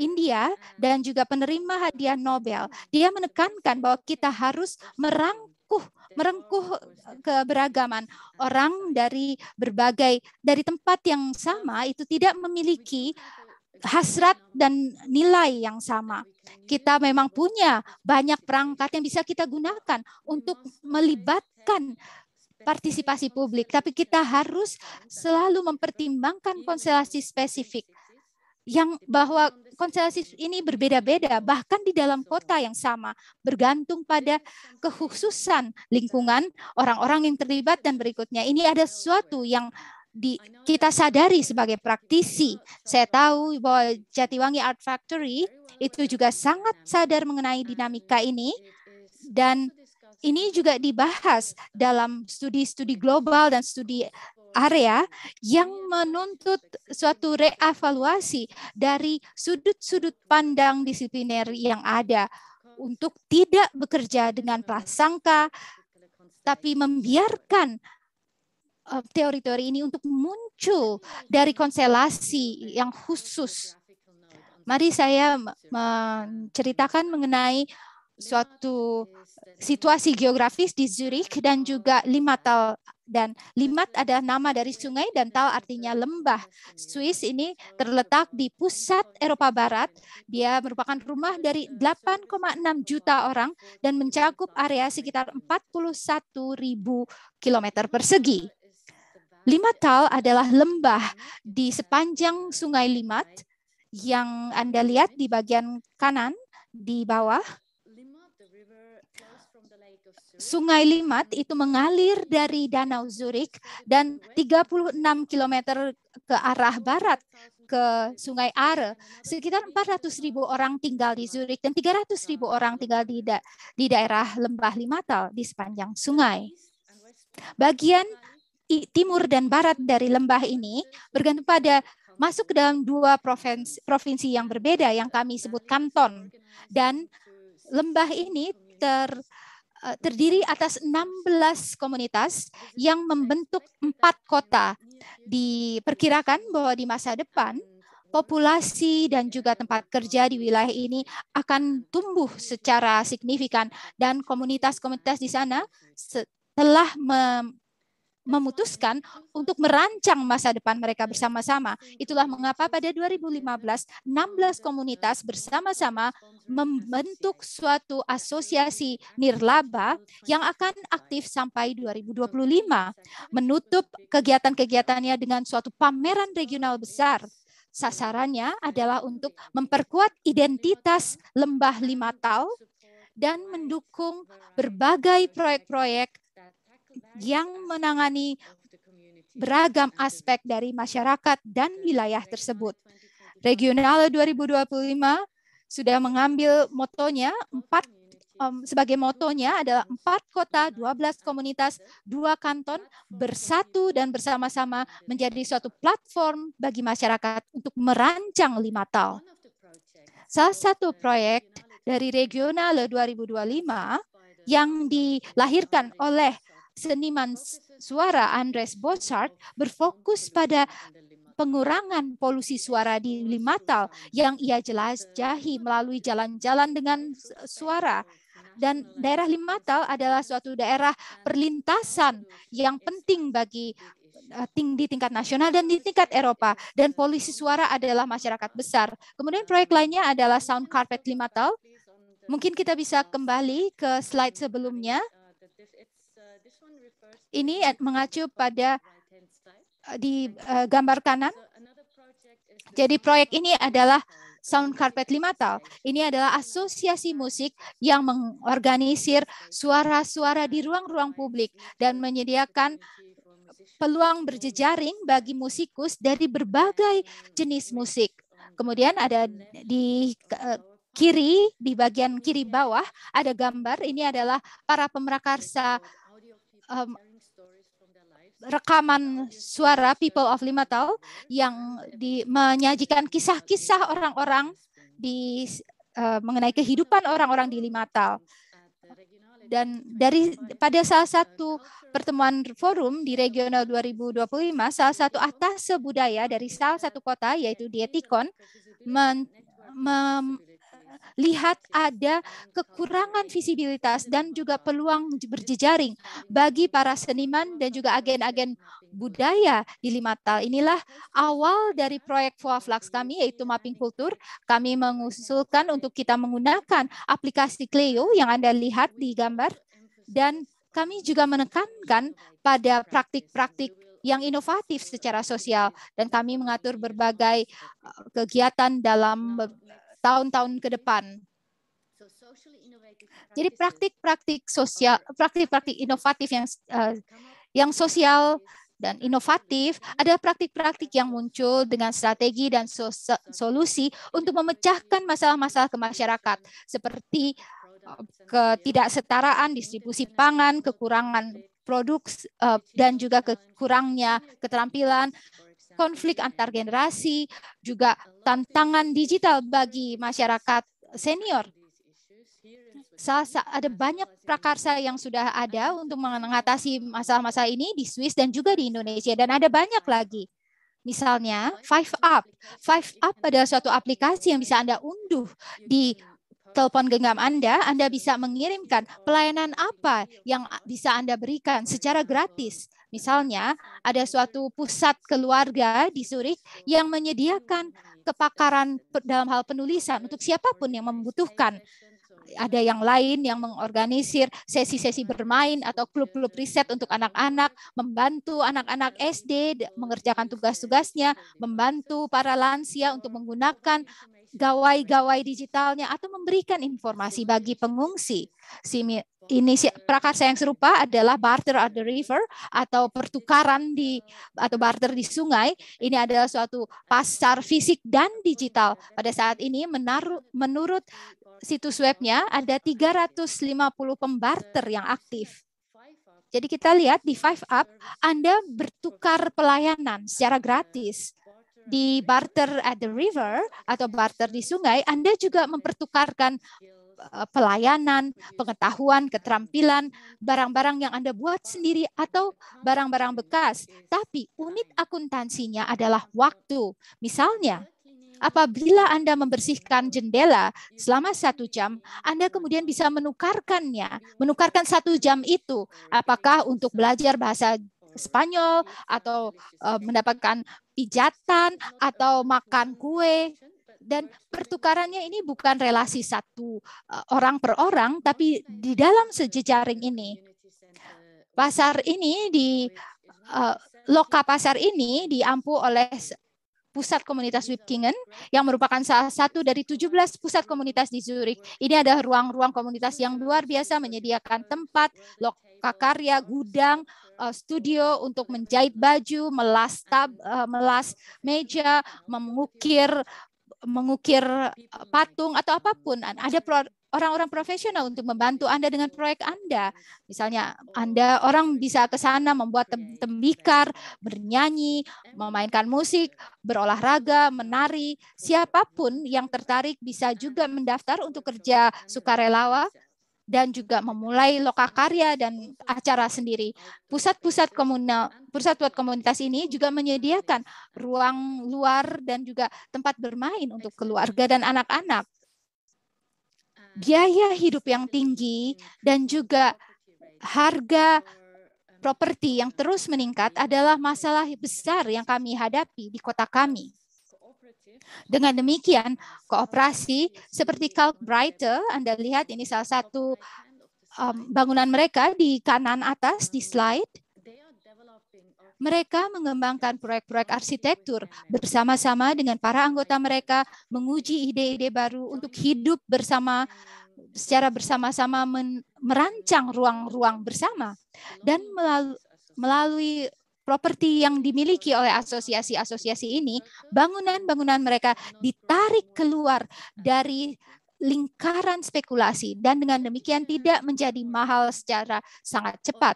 India dan juga penerima hadiah Nobel. Dia menekankan bahwa kita harus merangkuh merengkuh eh, keberagaman orang dari berbagai dari tempat yang sama itu tidak memiliki hasrat dan nilai yang sama. Kita memang punya banyak perangkat yang bisa kita gunakan untuk melibatkan partisipasi publik, tapi kita harus selalu mempertimbangkan konstelasi spesifik yang bahwa konstelasi ini berbeda-beda bahkan di dalam kota yang sama bergantung pada kekhususan lingkungan orang-orang yang terlibat dan berikutnya ini ada sesuatu yang di, kita sadari sebagai praktisi. Saya tahu bahwa Jatiwangi Art Factory itu juga sangat sadar mengenai dinamika ini dan ini juga dibahas dalam studi-studi global dan studi area yang menuntut suatu reevaluasi dari sudut-sudut pandang disipliner yang ada untuk tidak bekerja dengan prasangka, tapi membiarkan eh, teori-teori ini untuk muncul dari konselasi yang khusus. Mari saya menceritakan mengenai suatu situasi geografis di Zurich dan juga Limatal dan Limat adalah nama dari sungai dan Tal artinya lembah. Swiss ini terletak di pusat Eropa Barat. Dia merupakan rumah dari 8,6 juta orang dan mencakup area sekitar 41 ribu kilometer persegi. Limatal adalah lembah di sepanjang sungai Limat yang Anda lihat di bagian kanan di bawah Sungai Limat itu mengalir dari Danau Zurich dan 36 km ke arah barat ke Sungai Are. Sekitar 400 ribu orang tinggal di Zurich dan 300 ribu orang tinggal di, da di daerah lembah Limatal di sepanjang sungai. Bagian timur dan barat dari lembah ini bergantung pada masuk ke dalam dua provinsi, provinsi yang berbeda yang kami sebut kanton. Dan lembah ini ter Eh, terdiri atas 16 komunitas yang membentuk empat kota. Diperkirakan bahwa di masa depan populasi dan juga tempat kerja di wilayah ini akan tumbuh secara signifikan dan komunitas-komunitas di sana telah memutuskan untuk merancang masa depan mereka bersama-sama. Itulah mengapa pada 2015, 16 komunitas bersama-sama membentuk suatu asosiasi nirlaba yang akan aktif sampai 2025, menutup kegiatan-kegiatannya dengan suatu pameran regional besar sasarannya adalah untuk memperkuat identitas lembah Limatal dan mendukung berbagai proyek-proyek yang menangani beragam aspek dari masyarakat dan wilayah tersebut. Regional 2025 sudah mengambil motonya empat sebagai motonya adalah empat kota, 12 komunitas, dua kanton bersatu dan bersama-sama menjadi suatu platform bagi masyarakat untuk merancang lima tal. Salah satu proyek dari Regional 2025 yang dilahirkan oleh seniman suara Andres Bossart berfokus pada pengurangan polusi suara di Limatal yang ia jelajahi melalui jalan-jalan dengan suara dan daerah Limatal adalah suatu daerah perlintasan yang penting bagi eh, di tingkat nasional dan di tingkat Eropa dan polisi suara adalah masyarakat besar. Kemudian proyek lainnya adalah Sound Carpet Limatal. Mungkin kita bisa kembali ke slide sebelumnya. Ini mengacu pada uh, di uh, gambar kanan. Jadi proyek ini adalah Sound Carpet Limatal. Ini adalah asosiasi musik yang mengorganisir suara-suara di ruang-ruang publik dan menyediakan peluang berjejaring bagi musikus dari berbagai jenis musik. Kemudian ada di uh, kiri, di bagian kiri bawah ada gambar, ini adalah para pemrakarsa um, rekaman suara People of Limatal yang di, menyajikan kisah-kisah orang-orang di uh, mengenai kehidupan orang-orang di Limatal. Dan dari pada salah satu pertemuan forum di regional 2025, salah satu atas sebudaya dari salah satu kota yaitu Dietikon men, mem, lihat ada kekurangan visibilitas dan juga peluang berjejaring bagi para seniman dan juga agen-agen budaya di Limatal. Inilah awal dari proyek Flux kami yaitu mapping kultur. Kami mengusulkan untuk kita menggunakan aplikasi Cleo yang Anda lihat di gambar dan kami juga menekankan pada praktik-praktik yang inovatif secara sosial dan kami mengatur berbagai eh, kegiatan dalam tahun-tahun ke depan. Jadi praktik-praktik sosial, praktik-praktik inovatif yang uh, yang sosial dan inovatif adalah praktik-praktik yang muncul dengan strategi dan solusi untuk memecahkan masalah-masalah ke seperti eh, ketidaksetaraan distribusi pangan, kekurangan produk eh, dan juga kekurangnya keterampilan konflik antar generasi, juga tantangan digital bagi masyarakat senior. Ada banyak prakarsa yang sudah ada untuk mengatasi masalah-masalah ini di Swiss dan juga di Indonesia, dan ada banyak lagi. Misalnya, Five Up. Five Up adalah suatu aplikasi yang bisa Anda unduh di telepon genggam Anda, Anda bisa mengirimkan pelayanan apa yang bisa Anda berikan secara gratis. Misalnya, ada suatu pusat keluarga di Zurich yang menyediakan kepakaran dalam hal penulisan untuk siapapun yang membutuhkan. Ada yang lain yang mengorganisir sesi-sesi bermain atau klub-klub riset untuk anak-anak, membantu anak-anak SD mengerjakan tugas-tugasnya, membantu para lansia untuk menggunakan gawai-gawai digitalnya atau memberikan informasi bagi pengungsi. Ini prakarsa yang serupa adalah barter at the river atau pertukaran di atau barter di sungai. Ini adalah suatu pasar fisik dan digital. Pada saat ini menaruh, menurut situs webnya ada 350 pembarter yang aktif. Jadi kita lihat di Five Up, Anda bertukar pelayanan secara gratis di barter at the river atau barter di sungai, Anda juga mempertukarkan eh, pelayanan, pengetahuan, keterampilan, barang-barang yang Anda buat sendiri atau barang-barang bekas. Tapi unit akuntansinya adalah waktu. Misalnya, apabila Anda membersihkan jendela selama satu jam, Anda kemudian bisa menukarkannya, menukarkan satu jam itu. Apakah untuk belajar bahasa Spanyol atau uh, mendapatkan pijatan atau makan kue dan pertukarannya ini bukan relasi satu uh, orang per orang tapi di dalam sejejaring ini pasar ini di uh, loka pasar ini diampu oleh pusat komunitas Wipkingen yang merupakan salah satu dari 17 pusat komunitas di Zurich. Ini ada ruang-ruang komunitas yang luar biasa menyediakan tempat, lokakarya, gudang, eh, studio untuk menjahit baju, melas tab, eh, melas meja, mengukir mengukir eh, patung atau apapun. Ada orang-orang profesional untuk membantu Anda dengan proyek Anda. Misalnya oh, Anda orang iya, bisa ke iya. sana membuat iya, tembikar, bernyanyi, memainkan musik, berolahraga, menari. Siapapun yang tertarik bisa juga mendaftar untuk kerja sukarelawa dan juga memulai lokakarya dan acara sendiri. Pusat-pusat komunal, pusat buat komunitas ini juga menyediakan ruang luar dan juga tempat bermain untuk keluarga dan anak-anak biaya hidup yang tinggi dan juga harga properti yang terus meningkat adalah masalah besar yang kami hadapi di kota kami. Dengan demikian, kooperasi seperti Brighter, Anda lihat ini salah satu um, bangunan mereka di kanan atas di slide. Mereka mengembangkan proyek-proyek arsitektur bersama-sama dengan para anggota mereka menguji ide-ide baru untuk hidup bersama secara bersama-sama merancang ruang-ruang bersama dan melalui, melalui properti yang dimiliki oleh asosiasi-asosiasi ini, bangunan-bangunan mereka ditarik keluar dari lingkaran spekulasi dan dengan demikian tidak menjadi mahal secara sangat cepat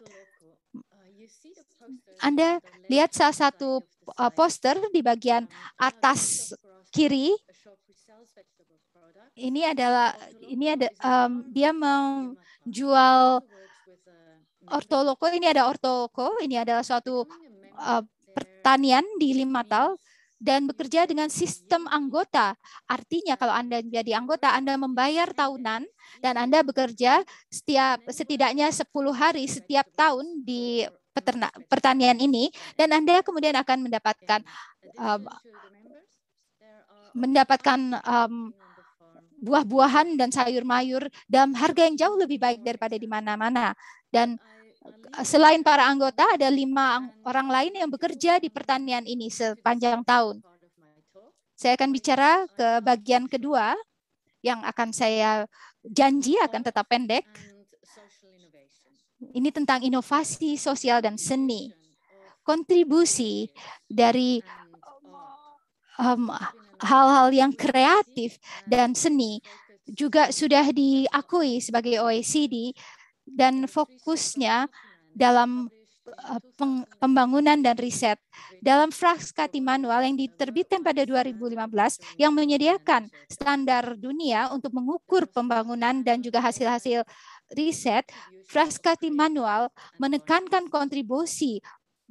anda lihat salah satu uh, poster di bagian atas kiri. Ini adalah ini ada um, dia menjual ortoloko. Ini ada ortoloko. Ini adalah suatu uh, pertanian di Limatal dan bekerja dengan sistem anggota. Artinya kalau Anda menjadi anggota, Anda membayar tahunan dan Anda bekerja setiap setidaknya 10 hari setiap tahun di peternak pertanian ini dan Anda kemudian akan mendapatkan um, mendapatkan um, buah-buahan dan sayur mayur dalam harga yang jauh lebih baik daripada di mana-mana dan selain para anggota ada lima orang lain yang bekerja di pertanian ini sepanjang tahun. Saya akan bicara ke bagian kedua yang akan saya janji akan tetap pendek ini tentang inovasi sosial dan seni. Kontribusi dari um, hal-hal um, yang kreatif dan seni juga sudah diakui sebagai OECD dan fokusnya dalam uh, pembangunan dan riset dalam Fraskati Manual yang diterbitkan pada 2015 yang menyediakan standar dunia untuk mengukur pembangunan dan juga hasil-hasil riset Frascati Manual menekankan kontribusi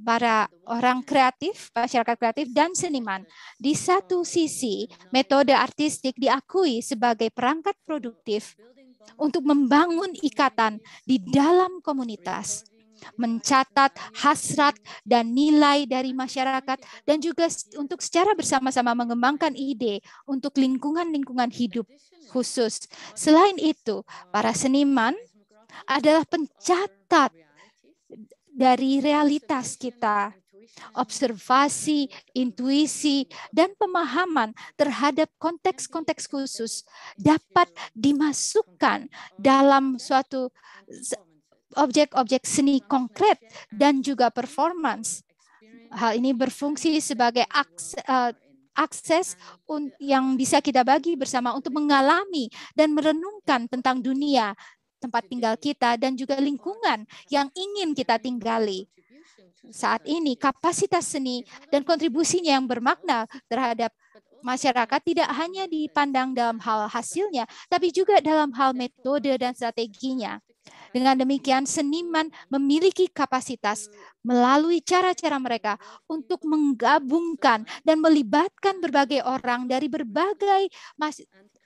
para orang kreatif, masyarakat kreatif, dan seniman. Di satu sisi, metode artistik diakui sebagai perangkat produktif untuk membangun ikatan di dalam komunitas, mencatat hasrat dan nilai dari masyarakat, dan juga untuk secara bersama-sama mengembangkan ide untuk lingkungan-lingkungan hidup khusus. Selain itu, para seniman adalah pencatat dari realitas kita, observasi, intuisi, dan pemahaman terhadap konteks-konteks khusus dapat dimasukkan dalam suatu objek-objek seni konkret dan juga performance. Hal ini berfungsi sebagai eh, akses, yang bisa kita bagi bersama untuk mengalami dan merenungkan tentang dunia tempat tinggal kita dan juga lingkungan yang ingin kita tinggali. Saat ini kapasitas seni dan kontribusinya yang bermakna terhadap masyarakat tidak hanya dipandang dalam hal hasilnya, tapi juga dalam hal metode dan strateginya. Dengan demikian, seniman memiliki kapasitas melalui cara-cara mereka untuk menggabungkan dan melibatkan berbagai orang dari berbagai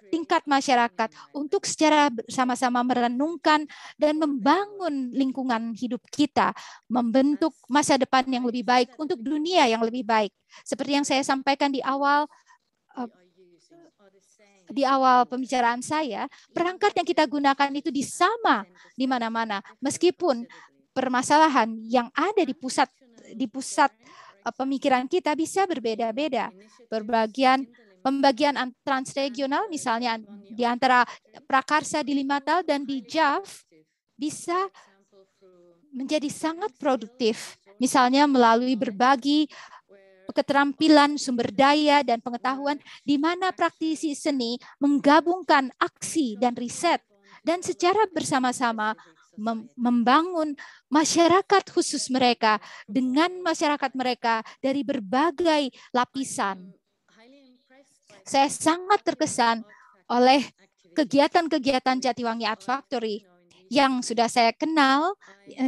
tingkat masyarakat untuk secara sama sama merenungkan dan membangun lingkungan hidup kita, membentuk masa depan yang lebih baik untuk dunia yang lebih baik. Seperti yang saya sampaikan di awal eh, di awal pembicaraan saya, perangkat yang kita gunakan itu disama di mana-mana, meskipun permasalahan yang ada di pusat di pusat eh, pemikiran kita bisa berbeda-beda. Berbagian Pembagian transregional misalnya di antara Prakarsa di Limatal dan di Jav bisa menjadi sangat produktif. Misalnya melalui berbagi keterampilan, sumber daya, dan pengetahuan di mana praktisi seni menggabungkan aksi dan riset dan secara bersama-sama membangun masyarakat khusus mereka dengan masyarakat mereka dari berbagai lapisan. Saya sangat terkesan oleh kegiatan-kegiatan Jatiwangi Art Factory yang sudah saya kenal,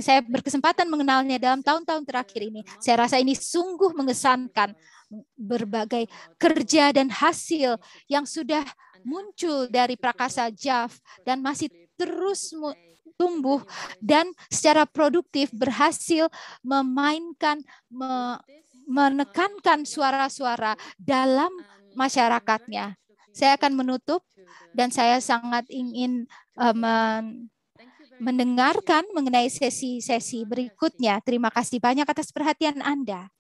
saya berkesempatan mengenalnya dalam tahun-tahun terakhir ini. Saya rasa ini sungguh mengesankan berbagai kerja dan hasil yang sudah muncul dari Prakasa Jaf dan masih terus tumbuh dan secara produktif berhasil memainkan me menekankan suara-suara dalam masyarakatnya. Saya akan menutup dan saya sangat ingin uh, mendengarkan mengenai sesi-sesi berikutnya. Terima kasih banyak atas perhatian Anda.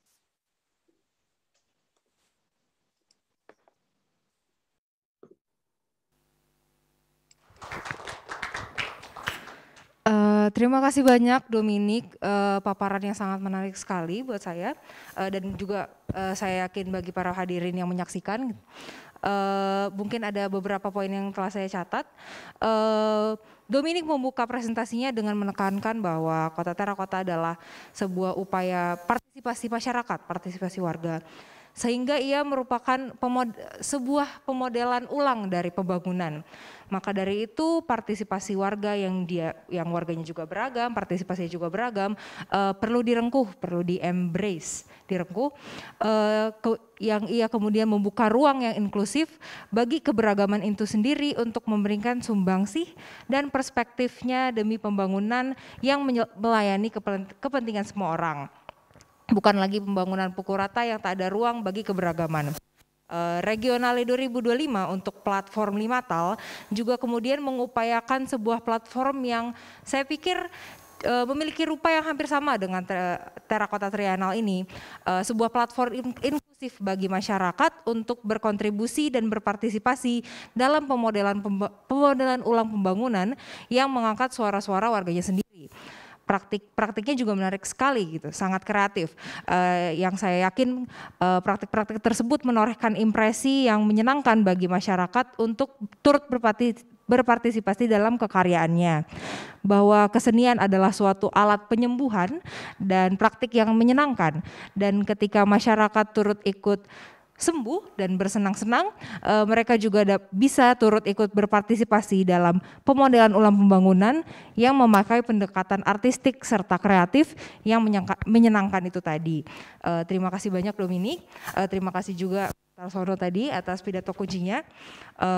Eh, terima kasih banyak Dominik, uh, paparan yang sangat menarik sekali buat saya uh, dan juga uh, saya yakin bagi para hadirin yang menyaksikan. Uh, mungkin ada beberapa poin yang telah saya catat. Uh, Dominik membuka presentasinya dengan menekankan bahwa Kota Terakota adalah sebuah upaya partisipasi masyarakat, partisipasi warga sehingga ia merupakan pemod sebuah pemodelan ulang dari pembangunan. Maka dari itu partisipasi warga yang dia yang warganya juga beragam, partisipasinya juga beragam, uh, perlu direngkuh, perlu di embrace, direngkuh uh, ke, yang ia kemudian membuka ruang yang inklusif bagi keberagaman itu sendiri untuk memberikan sumbangsih dan perspektifnya demi pembangunan yang melayani kepentingan semua orang bukan lagi pembangunan pukul rata yang tak ada ruang bagi keberagaman. Eh, Regionale 2025 untuk platform Limatal juga kemudian mengupayakan sebuah platform yang saya pikir eh, memiliki rupa yang hampir sama dengan Terakota Trianal ini, eh, sebuah platform inklusif bagi masyarakat untuk berkontribusi dan berpartisipasi dalam pemodelan pemodelan ulang pembangunan yang mengangkat suara-suara warganya sendiri praktik praktiknya juga menarik sekali gitu, sangat kreatif. Uh, yang saya yakin eh, praktik-praktik tersebut menorehkan impresi yang menyenangkan bagi masyarakat untuk turut berpartisipasi dalam kekaryaannya. Bahwa kesenian adalah suatu alat penyembuhan dan praktik yang menyenangkan dan ketika masyarakat turut ikut sembuh dan bersenang-senang. E, mereka juga da- bisa turut ikut berpartisipasi dalam pemodelan ulang pembangunan yang memakai pendekatan artistik serta kreatif yang menyangka, menyenangkan itu tadi. E, terima kasih banyak Dominik. E, terima kasih juga Tarsono tadi atas pidato kuncinya. E,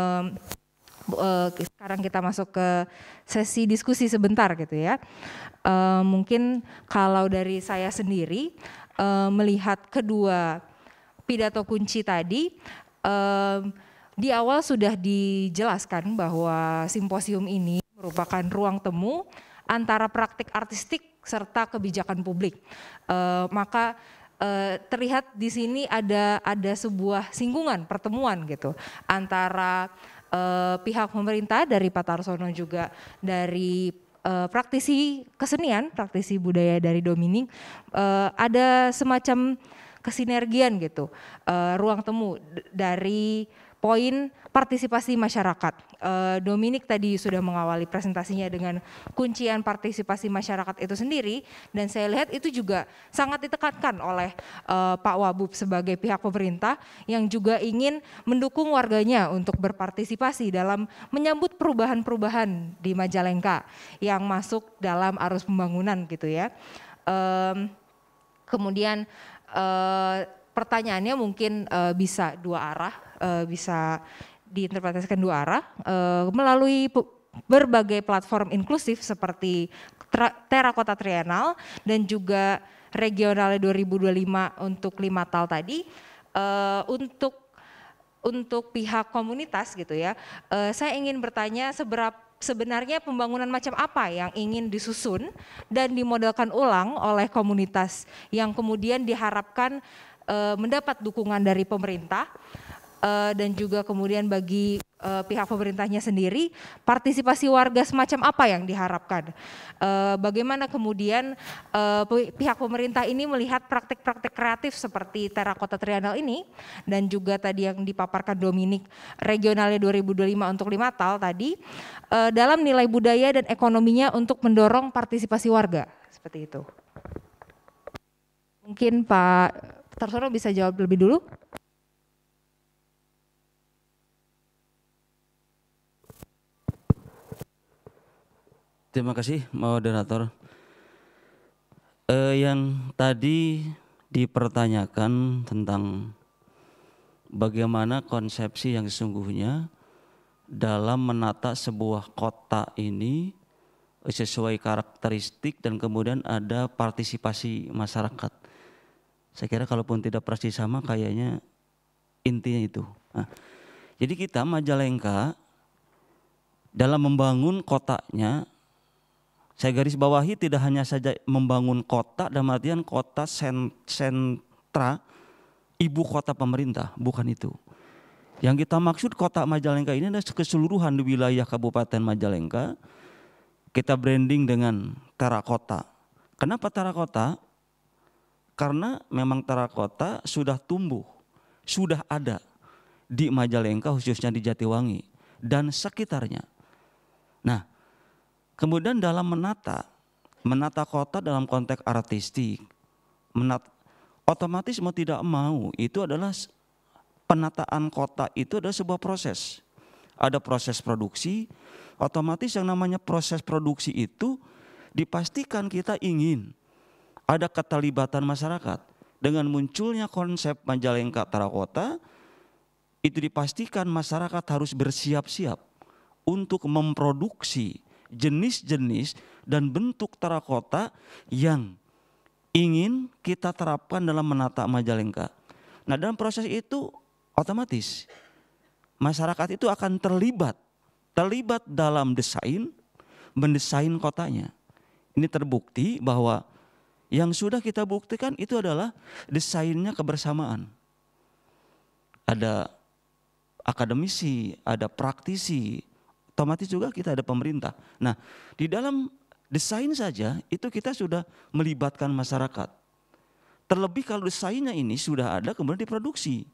e, sekarang kita masuk ke sesi diskusi sebentar gitu ya. E, mungkin kalau dari saya sendiri melihat kedua pidato kunci tadi um, di awal sudah dijelaskan bahwa simposium ini merupakan ruang temu antara praktik artistik serta kebijakan publik. Uh, maka uh, terlihat di sini ada ada sebuah singgungan pertemuan gitu antara eh, pihak pemerintah dari Pak Tarsono juga dari praktisi kesenian, praktisi budaya dari Dominik ada semacam kesinergian gitu uh, ruang temu dari poin partisipasi masyarakat. Eh, Dominic tadi sudah mengawali presentasinya dengan kuncian partisipasi masyarakat itu sendiri dan saya lihat itu juga sangat ditekankan oleh eh, Pak Wabub sebagai pihak pemerintah yang juga ingin mendukung warganya untuk berpartisipasi dalam menyambut perubahan-perubahan di Majalengka yang masuk dalam arus pembangunan gitu ya. Kemudian Eh, pertanyaannya mungkin uh, bisa dua arah, uh, bisa diinterpretasikan dua arah uh, melalui berbagai platform inklusif seperti Terakota Trienal dan juga regionalnya 2025 untuk Lima TAL tadi uh, untuk untuk pihak komunitas gitu ya. Uh, saya ingin bertanya seberapa sebenarnya pembangunan macam apa yang ingin disusun dan dimodelkan ulang oleh komunitas yang kemudian diharapkan eh, mendapat dukungan dari pemerintah uh, dan juga kemudian bagi uh, pihak pemerintahnya sendiri partisipasi warga semacam apa yang diharapkan? Uh, bagaimana kemudian uh, pihak pemerintah ini melihat praktik-praktik kreatif seperti terakota trianal ini dan juga tadi yang dipaparkan Dominik regionalnya 2025 untuk Lima TAL tadi uh, dalam nilai budaya dan ekonominya untuk mendorong partisipasi warga seperti itu. Mungkin Pak Tarsono bisa jawab lebih dulu. Terima kasih moderator. Eh, yang tadi dipertanyakan tentang bagaimana konsepsi yang sesungguhnya dalam menata sebuah kota ini sesuai karakteristik dan kemudian ada partisipasi masyarakat. Saya kira kalaupun tidak persis sama kayaknya intinya itu. Nah, jadi kita Majalengka dalam membangun kotanya saya garis bawahi tidak hanya saja membangun kota dan artian kota sentra ibu kota pemerintah, bukan itu. Yang kita maksud kota Majalengka ini adalah keseluruhan di wilayah Kabupaten Majalengka. Kita branding dengan terakota. Kenapa terakota? Karena memang terakota sudah tumbuh, sudah ada di Majalengka khususnya di Jatiwangi dan sekitarnya. Nah, Kemudian dalam menata, menata kota dalam konteks artistik, menat, otomatis mau tidak mau itu adalah penataan kota itu adalah sebuah proses. Ada proses produksi, otomatis yang namanya proses produksi itu dipastikan kita ingin ada keterlibatan masyarakat. Dengan munculnya konsep Majalengka Tarakota, itu dipastikan masyarakat harus bersiap-siap untuk memproduksi jenis-jenis dan bentuk terakota yang ingin kita terapkan dalam menata Majalengka. Nah dalam proses itu otomatis masyarakat itu akan terlibat, terlibat dalam desain, mendesain kotanya. Ini terbukti bahwa yang sudah kita buktikan itu adalah desainnya kebersamaan. Ada akademisi, ada praktisi, otomatis juga kita ada pemerintah. Nah, di dalam desain saja itu kita sudah melibatkan masyarakat. Terlebih kalau desainnya ini sudah ada kemudian diproduksi.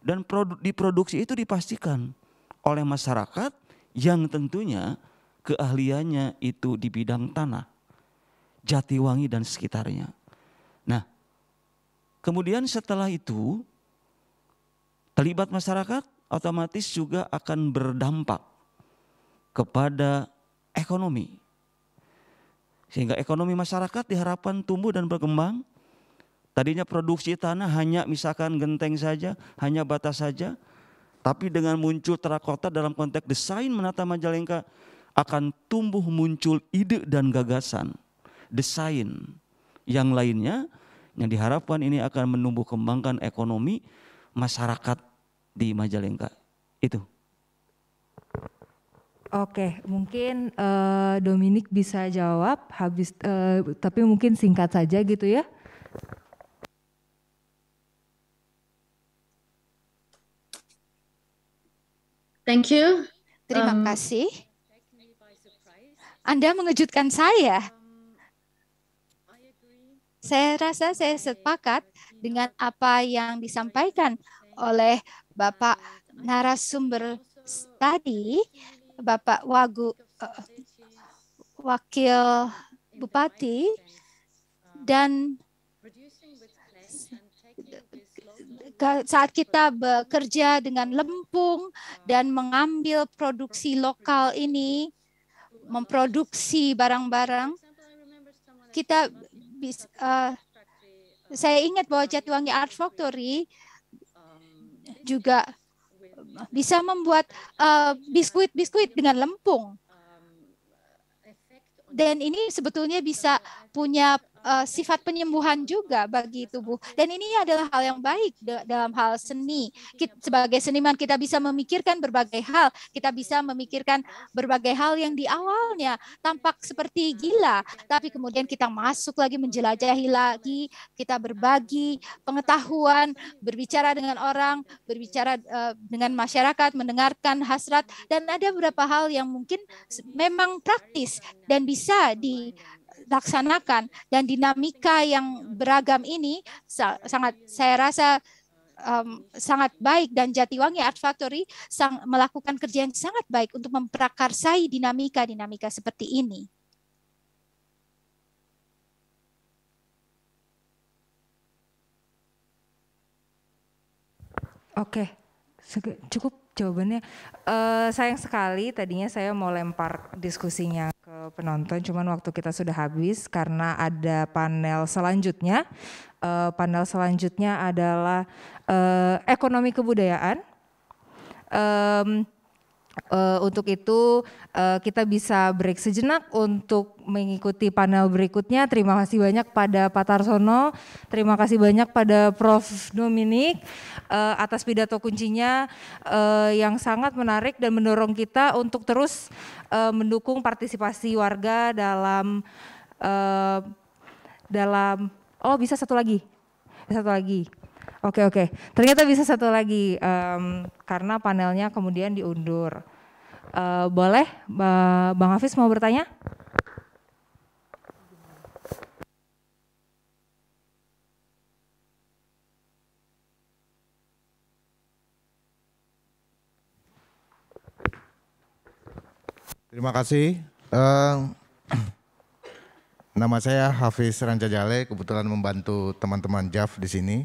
Dan produ diproduksi itu dipastikan oleh masyarakat yang tentunya keahliannya itu di bidang tanah, Jatiwangi dan sekitarnya. Nah, kemudian setelah itu terlibat masyarakat otomatis juga akan berdampak kepada ekonomi. Sehingga ekonomi masyarakat diharapkan tumbuh dan berkembang. Tadinya produksi tanah hanya misalkan genteng saja, hanya batas saja. Tapi dengan muncul terakota dalam konteks desain menata Majalengka akan tumbuh muncul ide dan gagasan, desain. Yang lainnya yang diharapkan ini akan menumbuh kembangkan ekonomi masyarakat di Majalengka. Itu. Oke, mungkin uh, Dominic bisa jawab habis uh, tapi mungkin singkat saja gitu ya. Thank you. Terima um, kasih. Anda mengejutkan saya. Saya rasa saya sepakat dengan apa yang disampaikan oleh Bapak narasumber tadi Bapak Wagu, uh, Wakil Bupati, dan saat kita bekerja dengan lempung dan mengambil produksi lokal ini, memproduksi barang-barang, kita bisa, uh, eh, saya ingat bahwa Jatiwangi Art Factory juga bisa membuat eh, biskuit-biskuit uh, dengan lempung. Dan ini sebetulnya bisa punya uh, sifat penyembuhan juga bagi tubuh. Dan ini adalah hal yang baik dalam hal seni. Kita, sebagai seniman kita bisa memikirkan berbagai hal, kita bisa memikirkan berbagai hal yang di awalnya tampak seperti gila, tapi kemudian kita masuk lagi menjelajahi lagi, kita berbagi pengetahuan, berbicara dengan orang, berbicara uh, dengan masyarakat, mendengarkan hasrat dan ada beberapa hal yang mungkin memang praktis dan bisa di laksanakan dan dinamika yang beragam ini sangat saya rasa um, sangat baik dan Jatiwangi Art Factory sang, melakukan kerja yang sangat baik untuk memprakarsai dinamika-dinamika seperti ini. Oke, cukup jawabannya. Uh, sayang sekali tadinya saya mau lempar diskusinya ke penonton, cuman waktu kita sudah habis karena ada panel selanjutnya. Uh, panel selanjutnya adalah uh, ekonomi kebudayaan. Um, Uh, untuk itu uh, kita bisa break sejenak untuk mengikuti panel berikutnya. Terima kasih banyak pada Pak Tarsono, terima kasih banyak pada Prof. Dominik uh, eh, atas pidato kuncinya uh, yang sangat menarik dan mendorong kita untuk terus uh, mendukung partisipasi warga dalam uh, dalam oh bisa satu lagi satu lagi Oke oke. Ternyata bisa satu lagi um, karena panelnya kemudian diundur. Uh, boleh ba Bang Hafiz mau bertanya? Terima kasih. Uh, [clears throat] nama saya Hafiz Ranca kebetulan membantu teman-teman JAF di sini.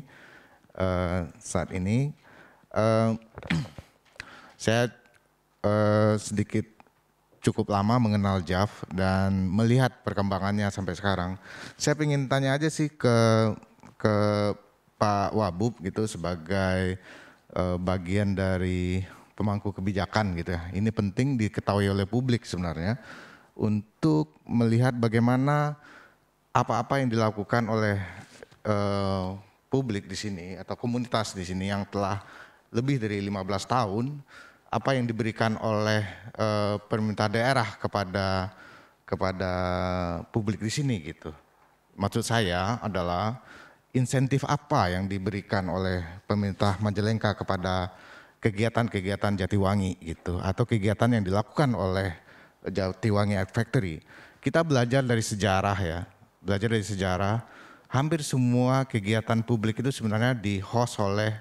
Eh, saat ini. Uh, [clears throat] saya uh, sedikit cukup lama mengenal JAF dan melihat perkembangannya sampai sekarang. Saya ingin tanya aja sih ke ke Pak Wabub gitu sebagai uh, bagian dari pemangku kebijakan gitu ya. Ini penting diketahui oleh publik sebenarnya untuk melihat bagaimana apa-apa yang dilakukan oleh uh, publik di sini atau komunitas di sini yang telah lebih dari 15 tahun apa yang diberikan oleh e, pemerintah daerah kepada kepada publik di sini gitu. Maksud saya adalah insentif apa yang diberikan oleh pemerintah Majalengka kepada kegiatan-kegiatan Jatiwangi gitu atau kegiatan yang dilakukan oleh Jatiwangi Art Factory. Kita belajar dari sejarah ya, belajar dari sejarah hampir semua kegiatan publik itu sebenarnya di host oleh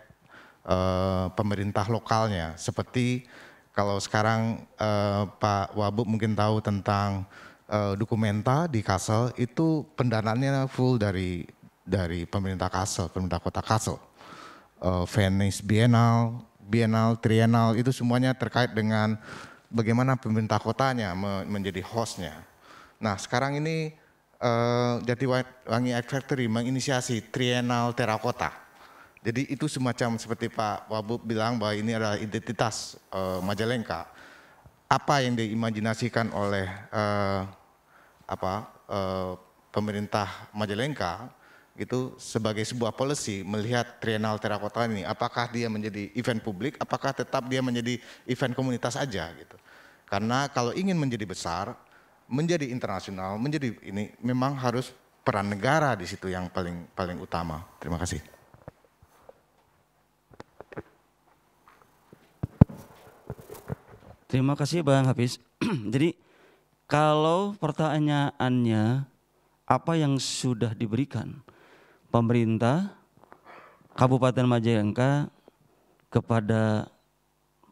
uh, pemerintah lokalnya. Seperti kalau sekarang uh, Pak Wabub mungkin tahu tentang uh, dokumenta di Kassel, itu pendanaannya full dari dari pemerintah Kassel, pemerintah kota Kassel. Uh, Venice Biennale, Biennale, Trienal itu semuanya terkait dengan bagaimana pemerintah kotanya menjadi hostnya. Nah sekarang ini Eh, jadi Wangi Art Factory menginisiasi Trienal Terakota. Jadi itu semacam seperti Pak Wabub bilang bahwa ini adalah identitas uh, Majalengka. Apa yang diimajinasikan oleh uh, apa uh, pemerintah Majalengka itu sebagai sebuah policy melihat Trienal Terakota ini apakah dia menjadi event publik apakah tetap dia menjadi event komunitas aja gitu. Karena kalau ingin menjadi besar menjadi internasional, menjadi ini memang harus peran negara di situ yang paling paling utama. Terima kasih. Terima kasih Bang Hafiz. [clears throat] Jadi kalau pertanyaannya apa yang sudah diberikan pemerintah Kabupaten Majalengka kepada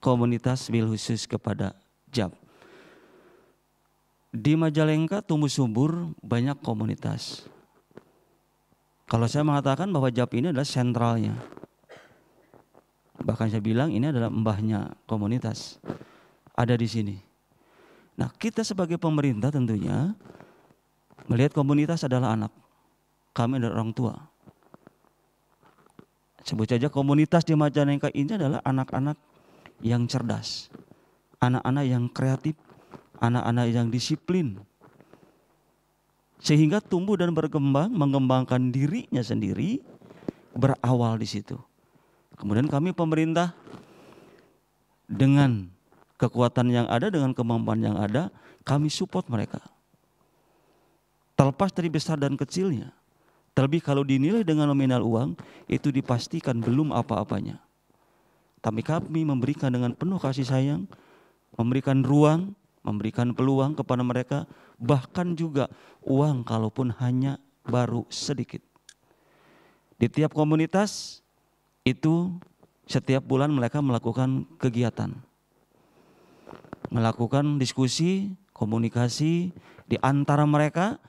komunitas bil khusus kepada JAB di Majalengka tumbuh subur banyak komunitas. Kalau saya mengatakan bahwa JAP ini adalah sentralnya. Bahkan saya bilang ini adalah mbahnya komunitas. Ada di sini. Nah kita sebagai pemerintah tentunya melihat komunitas adalah anak. Kami adalah orang tua. Sebut saja komunitas di Majalengka ini adalah anak-anak yang cerdas. Anak-anak yang kreatif, anak-anak yang disiplin. Sehingga tumbuh dan berkembang, mengembangkan dirinya sendiri, berawal di situ. Kemudian kami pemerintah dengan kekuatan yang ada, dengan kemampuan yang ada, kami support mereka. Terlepas dari besar dan kecilnya. Terlebih kalau dinilai dengan nominal uang, itu dipastikan belum apa-apanya. Tapi kami memberikan dengan penuh kasih sayang, memberikan ruang, memberikan peluang kepada mereka, bahkan juga uang kalaupun hanya baru sedikit. Di tiap komunitas itu setiap bulan mereka melakukan kegiatan. Melakukan diskusi, komunikasi di antara mereka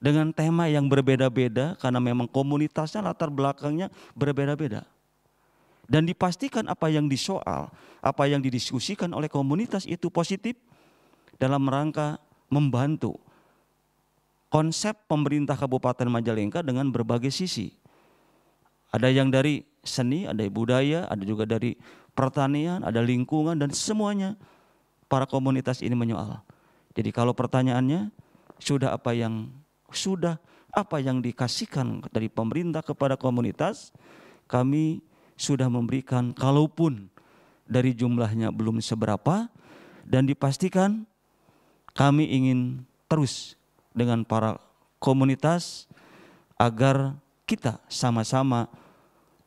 dengan tema yang berbeda-beda karena memang komunitasnya latar belakangnya berbeda-beda dan dipastikan apa yang disoal, apa yang didiskusikan oleh komunitas itu positif dalam rangka membantu konsep pemerintah Kabupaten Majalengka dengan berbagai sisi. Ada yang dari seni, ada budaya, ada juga dari pertanian, ada lingkungan dan semuanya para komunitas ini menyoal. Jadi kalau pertanyaannya sudah apa yang sudah apa yang dikasihkan dari pemerintah kepada komunitas, kami sudah memberikan kalaupun dari jumlahnya belum seberapa dan dipastikan kami ingin terus dengan para komunitas agar kita sama-sama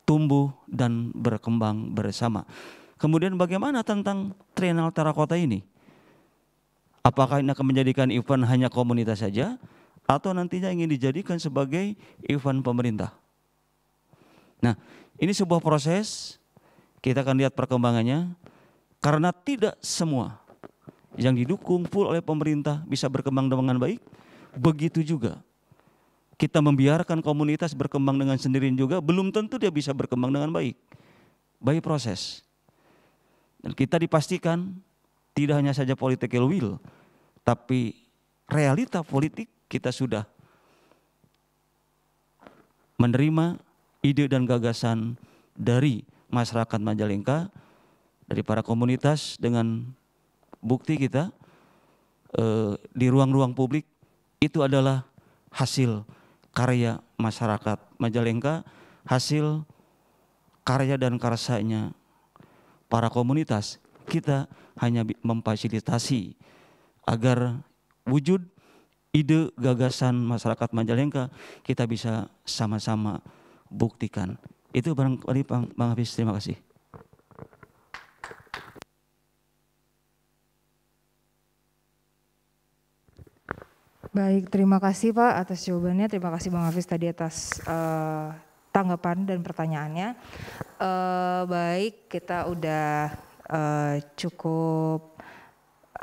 tumbuh dan berkembang bersama. Kemudian bagaimana tentang Trenal Terakota ini? Apakah ini akan menjadikan event hanya komunitas saja atau nantinya ingin dijadikan sebagai event pemerintah? Nah, ini sebuah proses kita akan lihat perkembangannya karena tidak semua yang didukung full oleh pemerintah bisa berkembang dengan baik, begitu juga kita membiarkan komunitas berkembang dengan sendirian juga belum tentu dia bisa berkembang dengan baik. Baik proses. Dan kita dipastikan tidak hanya saja political will, tapi realita politik kita sudah menerima ide dan gagasan dari masyarakat Majalengka, dari para komunitas dengan bukti kita eh, di ruang-ruang publik itu adalah hasil karya masyarakat Majalengka, hasil karya dan karsanya para komunitas. Kita hanya memfasilitasi agar wujud ide gagasan masyarakat Majalengka kita bisa sama-sama buktikan. Itu barangkali Bang, Bang Hafiz, terima kasih. Baik, terima kasih Pak atas jawabannya. Terima kasih Bang Hafiz tadi atas uh, tanggapan dan pertanyaannya. Uh, baik, kita udah uh, cukup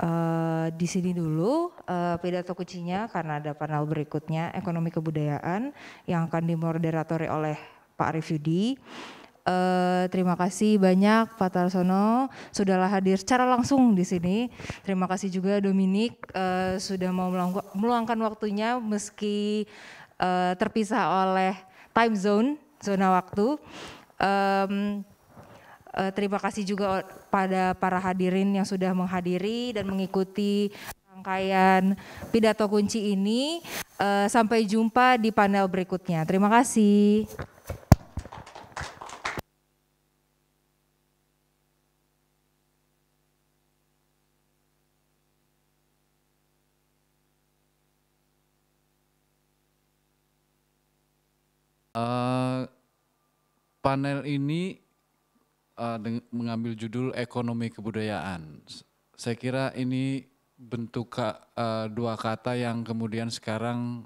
uh, di sini dulu uh, pidato kuncinya karena ada panel berikutnya ekonomi kebudayaan yang akan dimoderatori oleh Pak Arif Yudi. Eh, terima kasih banyak Pak Tarsono sudahlah hadir secara langsung di sini. Terima kasih juga Dominik uh, sudah mau meluangkan waktunya meski uh, terpisah oleh time zone, zona waktu. Um, uh, terima kasih juga pada para hadirin yang sudah menghadiri dan mengikuti rangkaian pidato kunci ini. Uh, sampai jumpa di panel berikutnya. Terima kasih. Eh, panel ini uh, mengambil judul ekonomi kebudayaan. Saya kira ini bentuk uh, dua kata yang kemudian sekarang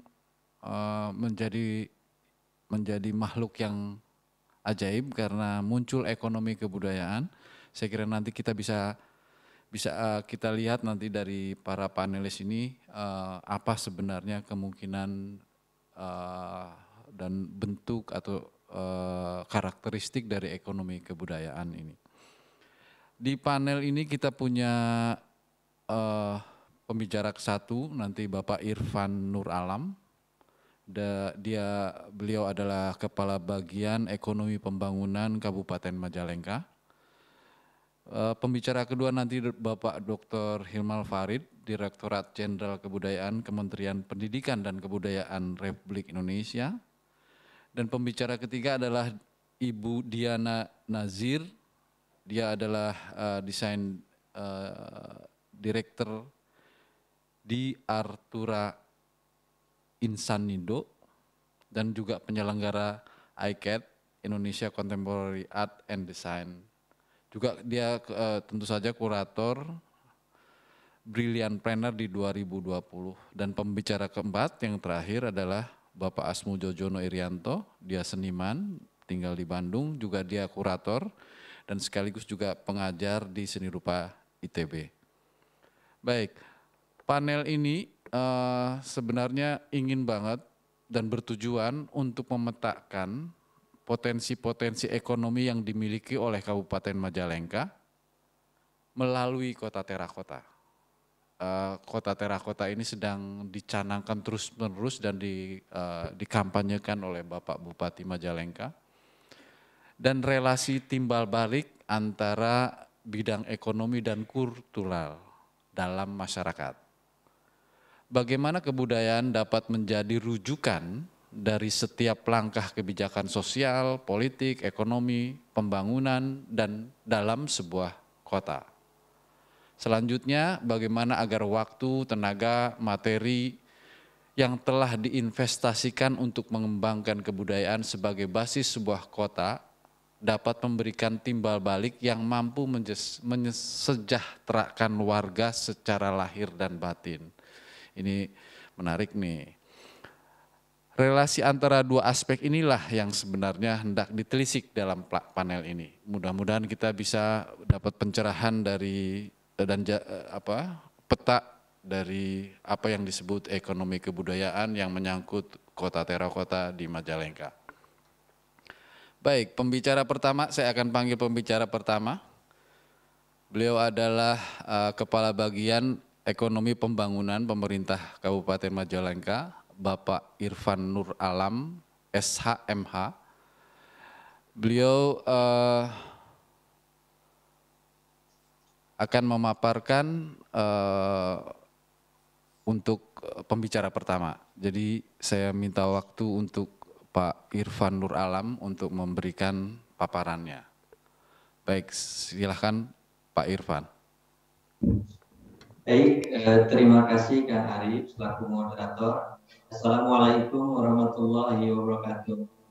uh, menjadi menjadi makhluk yang ajaib karena muncul ekonomi kebudayaan. Saya kira nanti kita bisa bisa uh, kita lihat nanti dari para panelis ini uh, apa sebenarnya kemungkinan uh, dan bentuk atau uh, karakteristik dari ekonomi kebudayaan ini. Di panel ini kita punya uh, pembicara ke satu nanti Bapak Irfan Nur Alam. Da, dia beliau adalah kepala bagian ekonomi pembangunan Kabupaten Majalengka. Uh, pembicara kedua nanti Bapak Dr. Hilmal Farid, Direktorat Jenderal Kebudayaan Kementerian Pendidikan dan Kebudayaan Republik Indonesia. Dan pembicara ketiga adalah Ibu Diana Nazir. Dia adalah uh, desain uh, eh, director di Artura Insanindo dan juga penyelenggara ICAT Indonesia Contemporary Art and Design. Juga dia uh, tentu saja kurator Brilliant Planner di 2020 dan pembicara keempat yang terakhir adalah Bapak Asmu Jojono Irianto, dia seniman, tinggal di Bandung, juga dia kurator dan sekaligus juga pengajar di seni rupa ITB. Baik, panel ini uh, sebenarnya ingin banget dan bertujuan untuk memetakan potensi-potensi ekonomi yang dimiliki oleh Kabupaten Majalengka melalui kota terakota. Eh, kota terakota ini sedang dicanangkan terus-menerus dan di, uh, dikampanyekan oleh Bapak Bupati Majalengka. Dan relasi timbal balik antara bidang ekonomi dan kultural dalam masyarakat. Bagaimana kebudayaan dapat menjadi rujukan dari setiap langkah kebijakan sosial, politik, ekonomi, pembangunan, dan dalam sebuah kota. Selanjutnya, bagaimana agar waktu, tenaga, materi yang telah diinvestasikan untuk mengembangkan kebudayaan sebagai basis sebuah kota dapat memberikan timbal balik yang mampu mensejahterakan warga secara lahir dan batin. Ini menarik nih. Relasi antara dua aspek inilah yang sebenarnya hendak ditelisik dalam panel ini. Mudah-mudahan kita bisa dapat pencerahan dari dan eh, apa peta dari apa yang disebut ekonomi kebudayaan yang menyangkut kota terakota di Majalengka. Baik, pembicara pertama saya akan panggil pembicara pertama. Beliau adalah uh, kepala bagian ekonomi pembangunan pemerintah Kabupaten Majalengka, Bapak Irfan Nur Alam, SHMH. Beliau uh, akan memaparkan uh, untuk pembicara pertama. Jadi saya minta waktu untuk Pak Irfan Nur Alam untuk memberikan paparannya. Baik, silahkan Pak Irfan. Baik, eh, terima kasih Kang Arif selaku moderator. Assalamualaikum warahmatullahi wabarakatuh.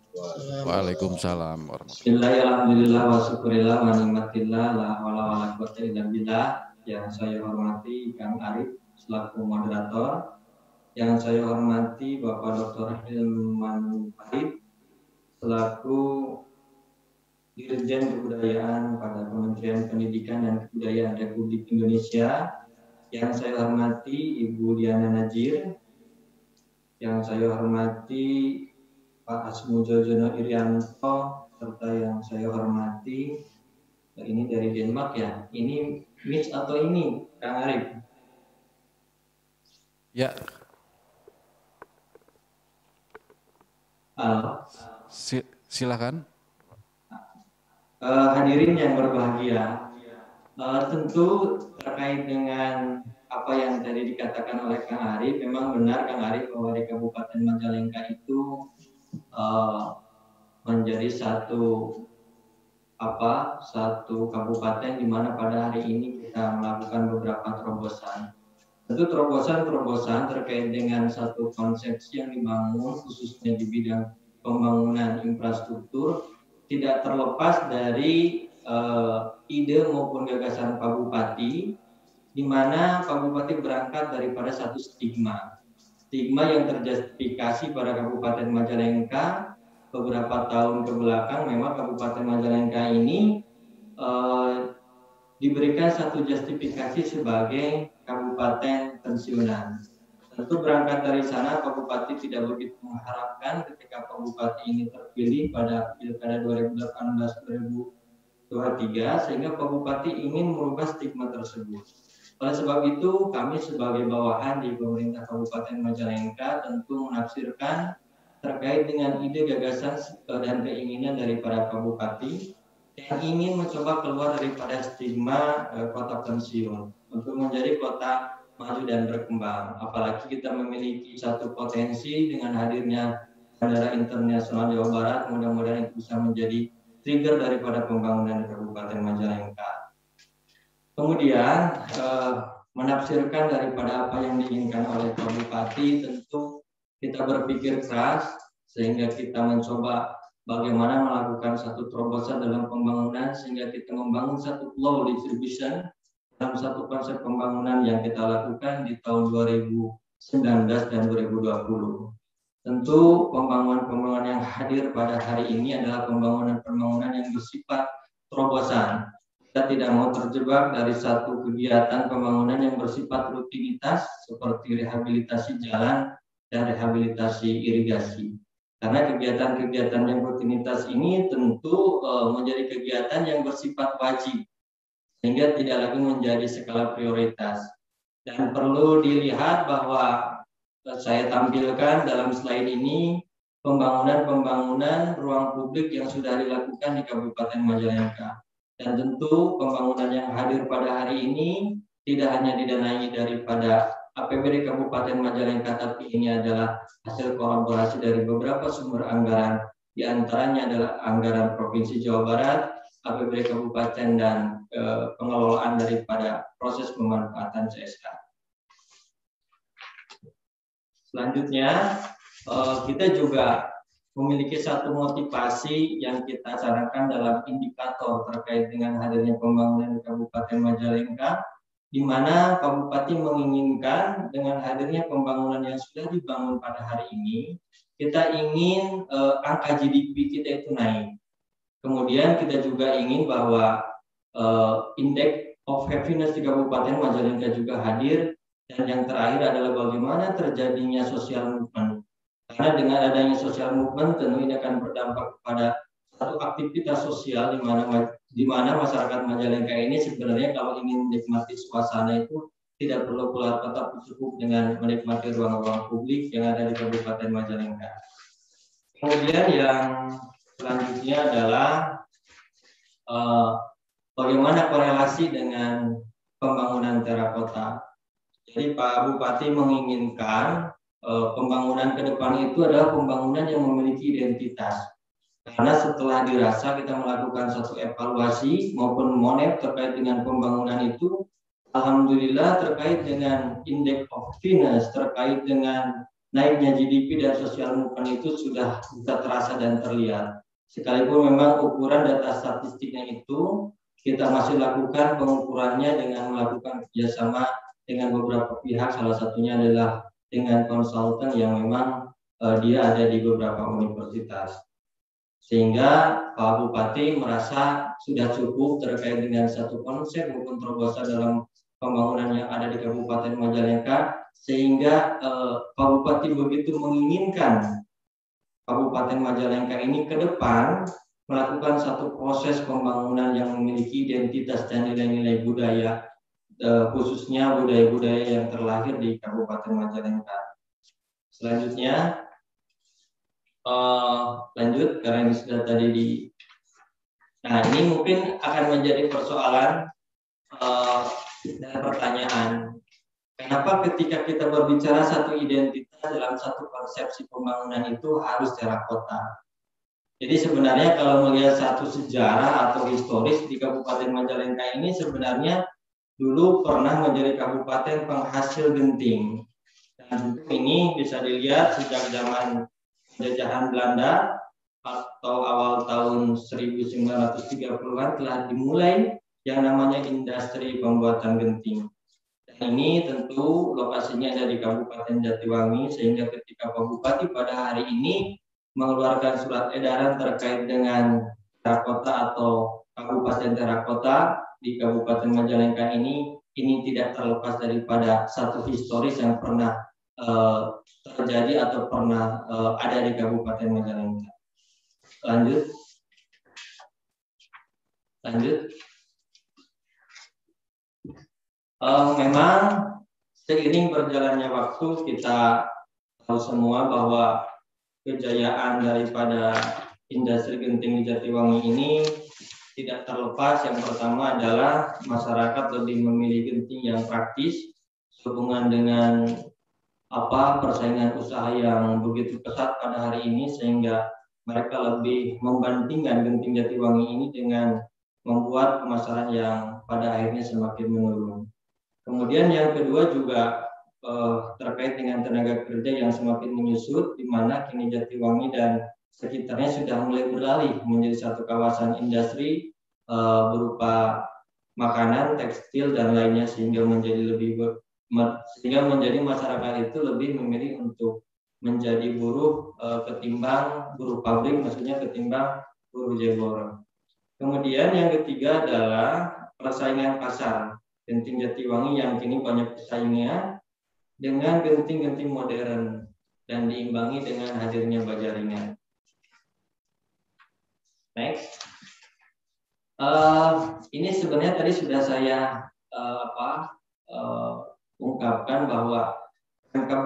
Waalaikumsalam warahmatullahi Alhamdulillah wa syukurillah wa nikmatillah la wala wala illa billah yang saya hormati Kang Arif selaku moderator yang saya hormati Bapak Dr. Hilman Pahit selaku Dirjen Kebudayaan pada Kementerian Pendidikan dan Kebudayaan Republik Indonesia yang saya hormati Ibu Diana Najir yang saya hormati Pak asmo Jono Irianto serta yang saya hormati eh, ini dari Denmark ya ini Mitch atau ini Kang Arif ya halo si silakan uh, hadirin yang berbahagia uh, tentu terkait dengan apa yang tadi dikatakan oleh Kang Arif memang benar Kang Arif bahwa di Kabupaten Majalengka itu Eh, menjadi satu apa satu kabupaten di mana pada hari ini kita melakukan beberapa terobosan. Tentu terobosan-terobosan terkait dengan satu konsepsi yang dibangun khususnya di bidang pembangunan infrastruktur tidak terlepas dari uh, ide maupun gagasan Pak Bupati di mana Pak Bupati berangkat daripada satu stigma stigma yang terjustifikasi pada Kabupaten Majalengka beberapa tahun kebelakang memang Kabupaten Majalengka ini eh, diberikan satu justifikasi sebagai kabupaten pensiunan. Tentu berangkat dari sana, Pak Bupati tidak begitu mengharapkan ketika Pak Bupati ini terpilih pada Pilkada 2018-2023, sehingga Pak Bupati ingin merubah stigma tersebut. Oleh sebab itu, kami sebagai bawahan di pemerintah Kabupaten Majalengka tentu menafsirkan terkait dengan ide gagasan dan keinginan dari para Kabupaten yang ingin mencoba keluar daripada stigma eh, kota pensiun untuk menjadi kota maju dan berkembang. Apalagi kita memiliki satu potensi dengan hadirnya bandara internasional Jawa Barat, mudah-mudahan itu bisa menjadi trigger daripada pembangunan Kabupaten Majalengka. Kemudian eh, menafsirkan daripada apa yang diinginkan oleh Pak Bupati tentu kita berpikir keras sehingga kita mencoba bagaimana melakukan satu terobosan dalam pembangunan sehingga kita membangun satu flow distribution dalam satu konsep pembangunan yang kita lakukan di tahun 2019 dan 2020. Tentu pembangunan-pembangunan yang hadir pada hari ini adalah pembangunan-pembangunan yang bersifat terobosan kita tidak mau terjebak dari satu kegiatan pembangunan yang bersifat rutinitas seperti rehabilitasi jalan dan rehabilitasi irigasi. Karena kegiatan-kegiatan yang rutinitas ini tentu eh, menjadi kegiatan yang bersifat wajib sehingga tidak lagi menjadi skala prioritas. Dan perlu dilihat bahwa eh, saya tampilkan dalam slide ini pembangunan-pembangunan ruang publik yang sudah dilakukan di Kabupaten Majalengka. Dan tentu pembangunan yang hadir pada hari ini tidak hanya didanai daripada APBD Kabupaten Majalengka, tapi ini adalah hasil kolaborasi dari beberapa sumber anggaran, di antaranya adalah anggaran Provinsi Jawa Barat, APBD Kabupaten, dan e, pengelolaan daripada proses pemanfaatan CSK. Selanjutnya, eh, kita juga memiliki satu motivasi yang kita sarankan dalam indikator terkait dengan hadirnya pembangunan di Kabupaten Majalengka, di mana Kabupaten menginginkan dengan hadirnya pembangunan yang sudah dibangun pada hari ini, kita ingin eh, angka GDP kita itu naik. Kemudian kita juga ingin bahwa eh, indeks of happiness di Kabupaten Majalengka juga hadir. Dan yang terakhir adalah bagaimana terjadinya sosial movement karena dengan adanya social movement tentu ini akan berdampak pada satu aktivitas sosial di mana di mana masyarakat Majalengka ini sebenarnya kalau ingin menikmati suasana itu tidak perlu keluar kota cukup dengan menikmati ruang-ruang publik yang ada di Kabupaten Majalengka. Kemudian yang selanjutnya adalah uh, bagaimana korelasi dengan pembangunan terakota. Jadi Pak Bupati menginginkan Eh, pembangunan ke depan itu adalah pembangunan yang memiliki identitas. Karena setelah dirasa kita melakukan satu evaluasi maupun monet terkait dengan pembangunan itu, Alhamdulillah terkait dengan indeks of fitness, terkait dengan naiknya GDP dan sosial movement itu sudah bisa terasa dan terlihat. Sekalipun memang ukuran data statistiknya itu kita masih lakukan pengukurannya dengan melakukan kerjasama dengan beberapa pihak, salah satunya adalah dengan konsultan yang memang uh, dia ada di beberapa universitas. Sehingga Pak Bupati merasa sudah cukup terkait dengan satu konsep maupun terobosan dalam pembangunan yang ada di Kabupaten Majalengka sehingga eh, Pak Bupati begitu menginginkan Kabupaten Majalengka ini ke depan melakukan satu proses pembangunan yang memiliki identitas dan nilai-nilai budaya Eh, khususnya budaya-budaya yang terlahir di Kabupaten Majalengka. Selanjutnya, uh, lanjut karena ini sudah tadi di. Nah ini mungkin akan menjadi persoalan uh, dan pertanyaan. Kenapa ketika kita berbicara satu identitas dalam satu konsepsi pembangunan itu harus secara kota? Jadi sebenarnya kalau melihat satu sejarah atau historis di Kabupaten Majalengka ini sebenarnya dulu pernah menjadi kabupaten penghasil genting. Dan tentu ini bisa dilihat sejak zaman penjajahan Belanda atau awal tahun 1930-an telah dimulai yang namanya industri pembuatan genting. Dan ini tentu lokasinya ada di Kabupaten Jatiwangi sehingga ketika Pak Bupati pada hari ini mengeluarkan surat edaran terkait dengan terakota atau kabupaten terakota di Kabupaten Majalengka ini ini tidak terlepas daripada satu historis yang pernah uh, terjadi atau pernah uh, ada di Kabupaten Majalengka. Lanjut. Lanjut. Uh, memang seiring berjalannya waktu kita tahu semua bahwa kejayaan daripada industri genting di Jatiwangi ini tidak terlepas yang pertama adalah masyarakat lebih memilih genting yang praktis hubungan dengan apa persaingan usaha yang begitu ketat pada hari ini sehingga mereka lebih membandingkan genting Jatiwangi ini dengan membuat pemasaran yang pada akhirnya semakin menurun. Kemudian yang kedua juga eh, terkait dengan tenaga kerja yang semakin menyusut, di mana kini Jatiwangi dan sekitarnya sudah mulai beralih menjadi satu kawasan industri uh, berupa makanan, tekstil dan lainnya sehingga menjadi lebih ber, sehingga menjadi masyarakat itu lebih memilih untuk menjadi buruh e, ketimbang buruh pabrik maksudnya ketimbang buruh jebor. Kemudian yang ketiga adalah persaingan pasar. Genting Jatiwangi yang kini banyak pesaingnya dengan genting-genting modern dan diimbangi dengan hadirnya bajaringan. Next. Uh, ini sebenarnya tadi sudah saya uh, apa, uh, ungkapkan bahwa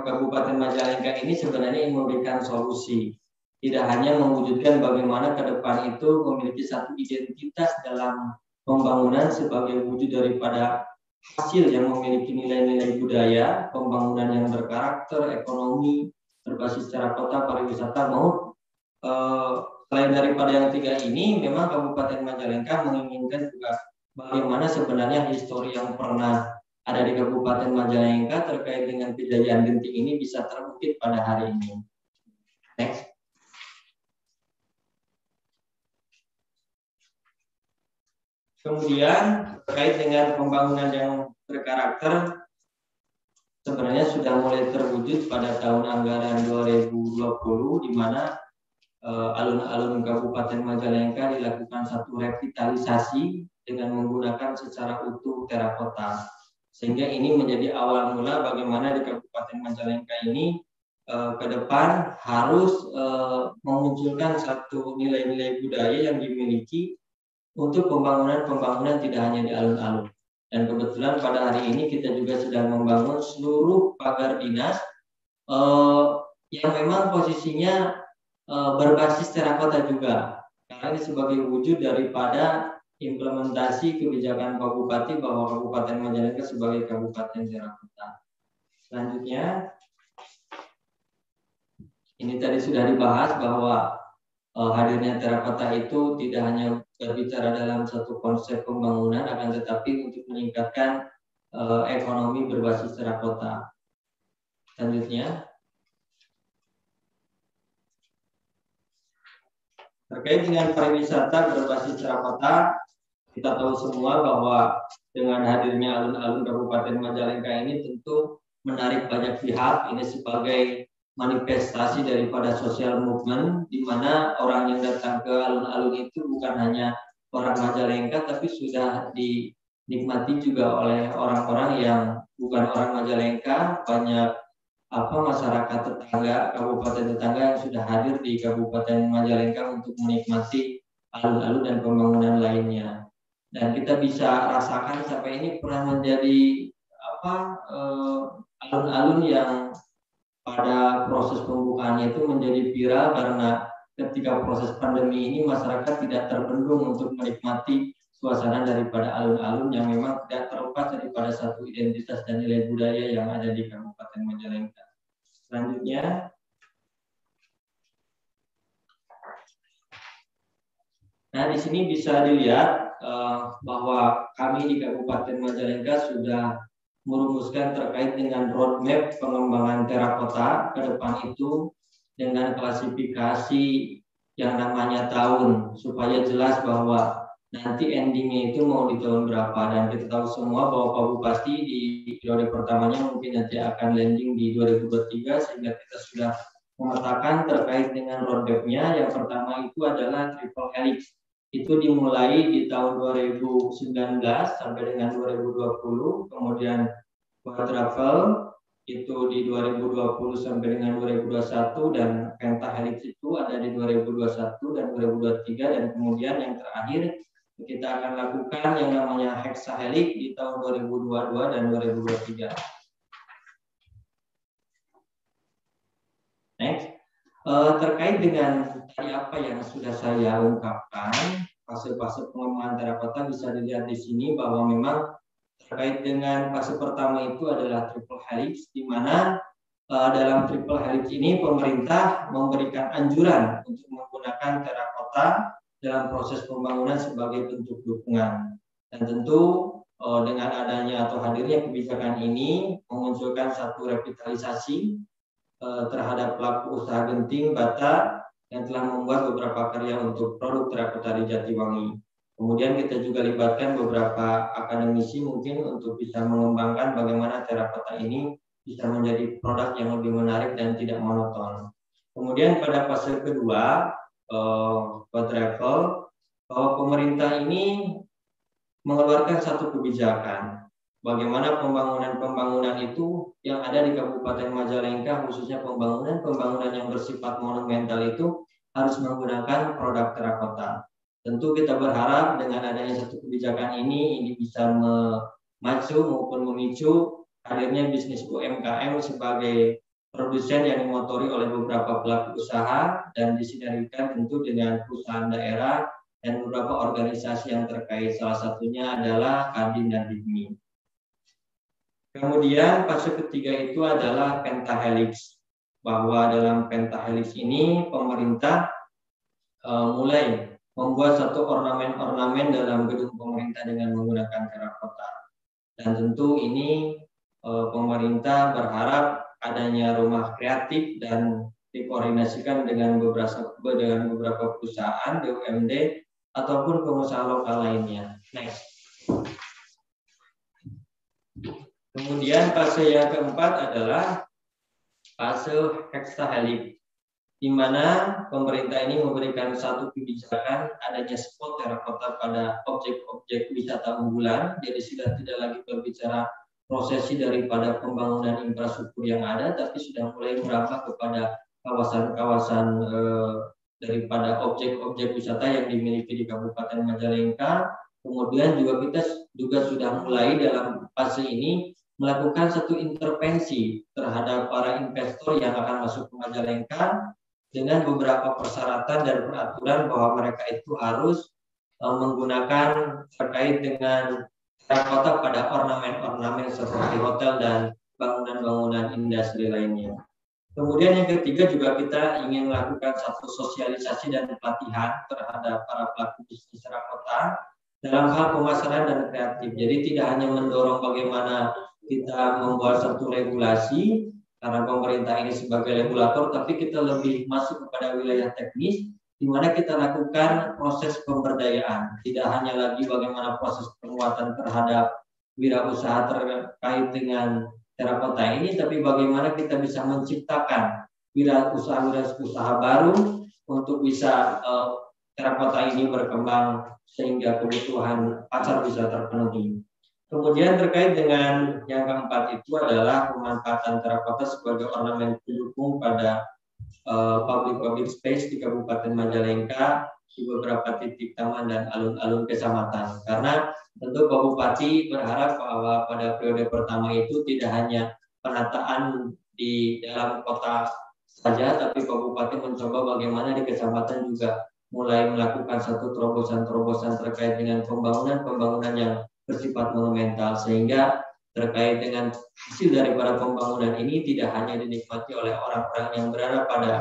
Kabupaten Majalengka ini sebenarnya ingin memberikan solusi. Tidak hanya mewujudkan bagaimana ke depan itu memiliki satu identitas dalam pembangunan sebagai wujud daripada hasil yang memiliki nilai-nilai budaya, pembangunan yang berkarakter, ekonomi, berbasis secara kota, pariwisata, maupun Selain daripada yang tiga ini, memang Kabupaten Majalengka menginginkan juga bagaimana sebenarnya histori yang pernah ada di Kabupaten Majalengka terkait dengan kejadian genting ini bisa terbukti pada hari ini. Next. Kemudian terkait dengan pembangunan yang berkarakter sebenarnya sudah mulai terwujud pada tahun anggaran 2020 di mana Eh, alun-alun Kabupaten Majalengka dilakukan satu revitalisasi dengan menggunakan secara utuh terakota. Sehingga ini menjadi awal mula bagaimana di Kabupaten Majalengka ini uh, ke depan harus uh, memunculkan satu nilai-nilai budaya yang dimiliki untuk pembangunan-pembangunan tidak hanya di alun-alun. Dan kebetulan pada hari ini kita juga sedang membangun seluruh pagar dinas uh, yang memang posisinya Eh, berbasis terakota juga karena ini sebagai wujud daripada implementasi kebijakan kabupaten bahwa Kabupaten Majalengka sebagai Kabupaten Terakota. Selanjutnya, ini tadi sudah dibahas bahwa uh, hadirnya terakota itu tidak hanya berbicara dalam satu konsep pembangunan, akan tetapi untuk meningkatkan uh, ekonomi berbasis terakota. Selanjutnya, Terkait dengan pariwisata berbasis cerapata, kita tahu semua bahwa dengan hadirnya alun-alun Kabupaten Majalengka ini tentu menarik banyak pihak. Ini sebagai manifestasi daripada social movement di mana orang yang datang ke alun-alun itu bukan hanya orang Majalengka tapi sudah dinikmati juga oleh orang-orang yang bukan orang Majalengka banyak apa masyarakat tetangga, kabupaten tetangga yang sudah hadir di Kabupaten Majalengka untuk menikmati alun-alun dan pembangunan lainnya. Dan kita bisa rasakan sampai ini pernah menjadi apa eh, alun-alun eh, yang pada proses pembukaannya itu menjadi viral karena ketika proses pandemi ini masyarakat tidak terbendung untuk menikmati suasana daripada alun-alun yang memang tidak terlepas daripada satu identitas dan nilai budaya yang ada di Kabupaten Majalengka. Selanjutnya, nah di sini bisa dilihat uh, bahwa kami di Kabupaten Majalengka sudah merumuskan terkait dengan roadmap pengembangan terakota ke depan itu dengan klasifikasi yang namanya tahun supaya jelas bahwa nanti endingnya itu mau di tahun berapa dan kita tahu semua bahwa Pak pasti di periode pertamanya mungkin nanti akan landing di 2023 sehingga kita sudah mengatakan terkait dengan roadmapnya yang pertama itu adalah triple helix itu dimulai di tahun 2019 sampai dengan 2020 kemudian quadruple itu di 2020 sampai dengan 2021 dan pentahelix itu ada di 2021 dan 2023 dan kemudian yang terakhir kita akan lakukan yang namanya hexahelix di tahun 2022 dan 2023. Next. Eh, terkait dengan tadi apa yang sudah saya ungkapkan, fase-fase pengembangan terapata bisa dilihat di sini bahwa memang terkait dengan fase pertama itu adalah triple helix, di mana eh, dalam triple helix ini pemerintah memberikan anjuran untuk menggunakan terapota dalam proses pembangunan sebagai bentuk dukungan. Dan tentu eh, dengan adanya atau hadirnya kebijakan ini mengunculkan satu revitalisasi eh, terhadap pelaku usaha genting bata yang telah membuat beberapa karya untuk produk tari Jatiwangi. Kemudian kita juga libatkan beberapa akademisi mungkin untuk bisa mengembangkan bagaimana terapeta ini bisa menjadi produk yang lebih menarik dan tidak monoton. Kemudian pada fase kedua, uh, travel bahwa pemerintah ini mengeluarkan satu kebijakan bagaimana pembangunan-pembangunan itu yang ada di Kabupaten Majalengka khususnya pembangunan-pembangunan yang bersifat monumental itu harus menggunakan produk terakota. Tentu kita berharap dengan adanya satu kebijakan ini ini bisa memacu maupun memicu hadirnya bisnis UMKM sebagai produsen yang dimotori oleh beberapa pelaku usaha dan disinergikan tentu dengan perusahaan daerah dan beberapa organisasi yang terkait. Salah satunya adalah Kadin dan Dikmi. Kemudian fase ketiga itu adalah pentahelix. Bahwa dalam pentahelix ini pemerintah e, mulai membuat satu ornamen-ornamen dalam gedung pemerintah dengan menggunakan terakota. Dan tentu ini eh, pemerintah berharap adanya rumah kreatif dan dikoordinasikan dengan beberapa dengan beberapa perusahaan BUMD ataupun pengusaha lokal lainnya. Next. Kemudian fase yang keempat adalah fase hexahelix di mana pemerintah ini memberikan satu kebijakan adanya spot terakota pada objek-objek wisata unggulan. Jadi sudah tidak lagi berbicara prosesi daripada pembangunan infrastruktur yang ada, tapi sudah mulai merambah kepada kawasan-kawasan eh, daripada objek-objek wisata yang dimiliki di Kabupaten Majalengka. Kemudian juga kita juga sudah mulai dalam fase ini melakukan satu intervensi terhadap para investor yang akan masuk ke Majalengka dengan beberapa persyaratan dan peraturan bahwa mereka itu harus eh, menggunakan terkait dengan Kota pada ornamen-ornamen seperti hotel dan bangunan-bangunan industri lainnya. Kemudian yang ketiga juga kita ingin melakukan satu sosialisasi dan pelatihan terhadap para pelaku bisnis terakota dalam hal pemasaran dan kreatif. Jadi tidak hanya mendorong bagaimana kita membuat satu regulasi karena pemerintah ini sebagai regulator, tapi kita lebih masuk kepada wilayah teknis di mana kita lakukan proses pemberdayaan. Tidak hanya lagi bagaimana proses penguatan terhadap wirausaha terkait dengan terapota ini, tapi bagaimana kita bisa menciptakan wirausaha-wirausaha baru untuk bisa uh, terapota ini berkembang sehingga kebutuhan pasar bisa terpenuhi. Kemudian terkait dengan yang keempat itu adalah pemanfaatan terapota sebagai ornamen pendukung pada public-public eh, space di Kabupaten Majalengka di beberapa titik taman dan alun-alun kecamatan. Karena Tentu Pak Bupati berharap bahwa pada periode pertama itu tidak hanya penataan di dalam kota saja, tapi Pak Bupati mencoba bagaimana di kecamatan juga mulai melakukan satu terobosan-terobosan terkait dengan pembangunan-pembangunan yang bersifat monumental sehingga terkait dengan hasil daripada pembangunan ini tidak hanya dinikmati oleh orang-orang yang berada pada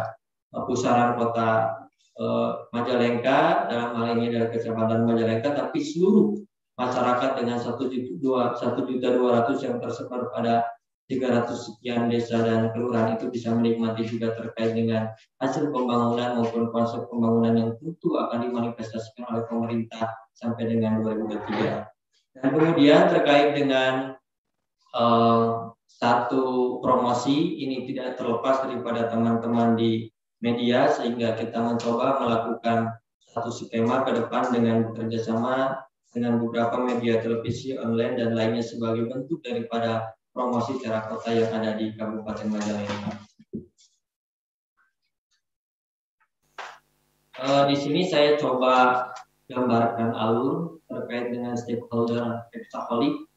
eh, pusaran kota eh, Majalengka dalam hal ini dari kecamatan Majalengka tapi seluruh masyarakat dengan satu juta ratus yang tersebar pada 300 sekian desa dan kelurahan itu bisa menikmati juga terkait dengan hasil pembangunan maupun konsep pembangunan yang tentu akan dimanifestasikan oleh pemerintah sampai dengan 2023. Dan kemudian terkait dengan uh, satu promosi ini tidak terlepas daripada teman-teman di media sehingga kita mencoba melakukan satu skema ke depan dengan bekerja sama dengan beberapa media televisi online dan lainnya sebagai bentuk daripada promosi cara kota yang ada di Kabupaten Majalengka. Uh, di sini saya coba gambarkan alur terkait dengan stakeholder hexaholic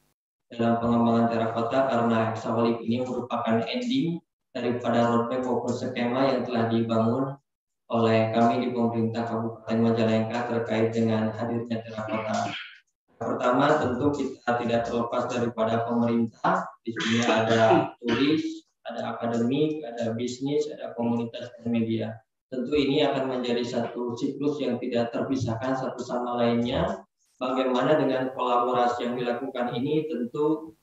dalam pengembangan terakota karena hexaholic ini merupakan ending daripada roadmap maupun skema yang telah dibangun oleh kami di pemerintah Kabupaten Majalengka terkait dengan hadirnya terakota pertama tentu kita tidak terlepas daripada pemerintah. Di sini ada turis, ada akademik, ada bisnis, ada komunitas dan media. Tentu ini akan menjadi satu siklus yang tidak terpisahkan satu sama lainnya. Bagaimana dengan kolaborasi yang dilakukan ini tentu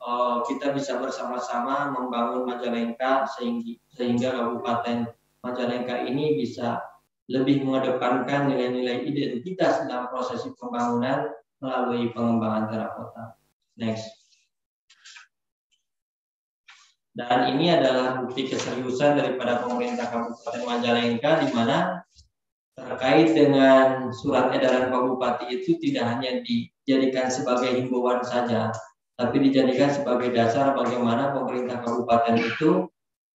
uh, kita bisa bersama-sama membangun Majalengka sehingga, sehingga Kabupaten Majalengka ini bisa lebih mengedepankan nilai-nilai identitas dalam proses pembangunan melalui pengembangan terakota. Next. Dan ini adalah bukti keseriusan daripada pemerintah Kabupaten Majalengka di mana terkait dengan surat edaran Pak Bupati itu tidak hanya dijadikan sebagai himbauan saja, tapi dijadikan sebagai dasar bagaimana pemerintah kabupaten itu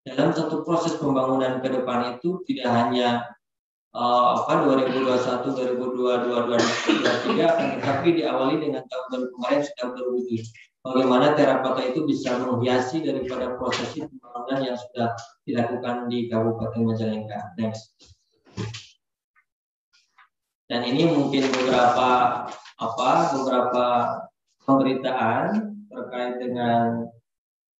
dalam satu proses pembangunan ke depan itu tidak hanya Eh, apa 2021 2022 2023 akan tetapi diawali dengan tahun baru kemarin sudah berwujud bagaimana terapata itu bisa menghiasi daripada prosesi pembangunan yang sudah dilakukan di Kabupaten Majalengka next dan ini mungkin beberapa apa beberapa pemberitaan terkait dengan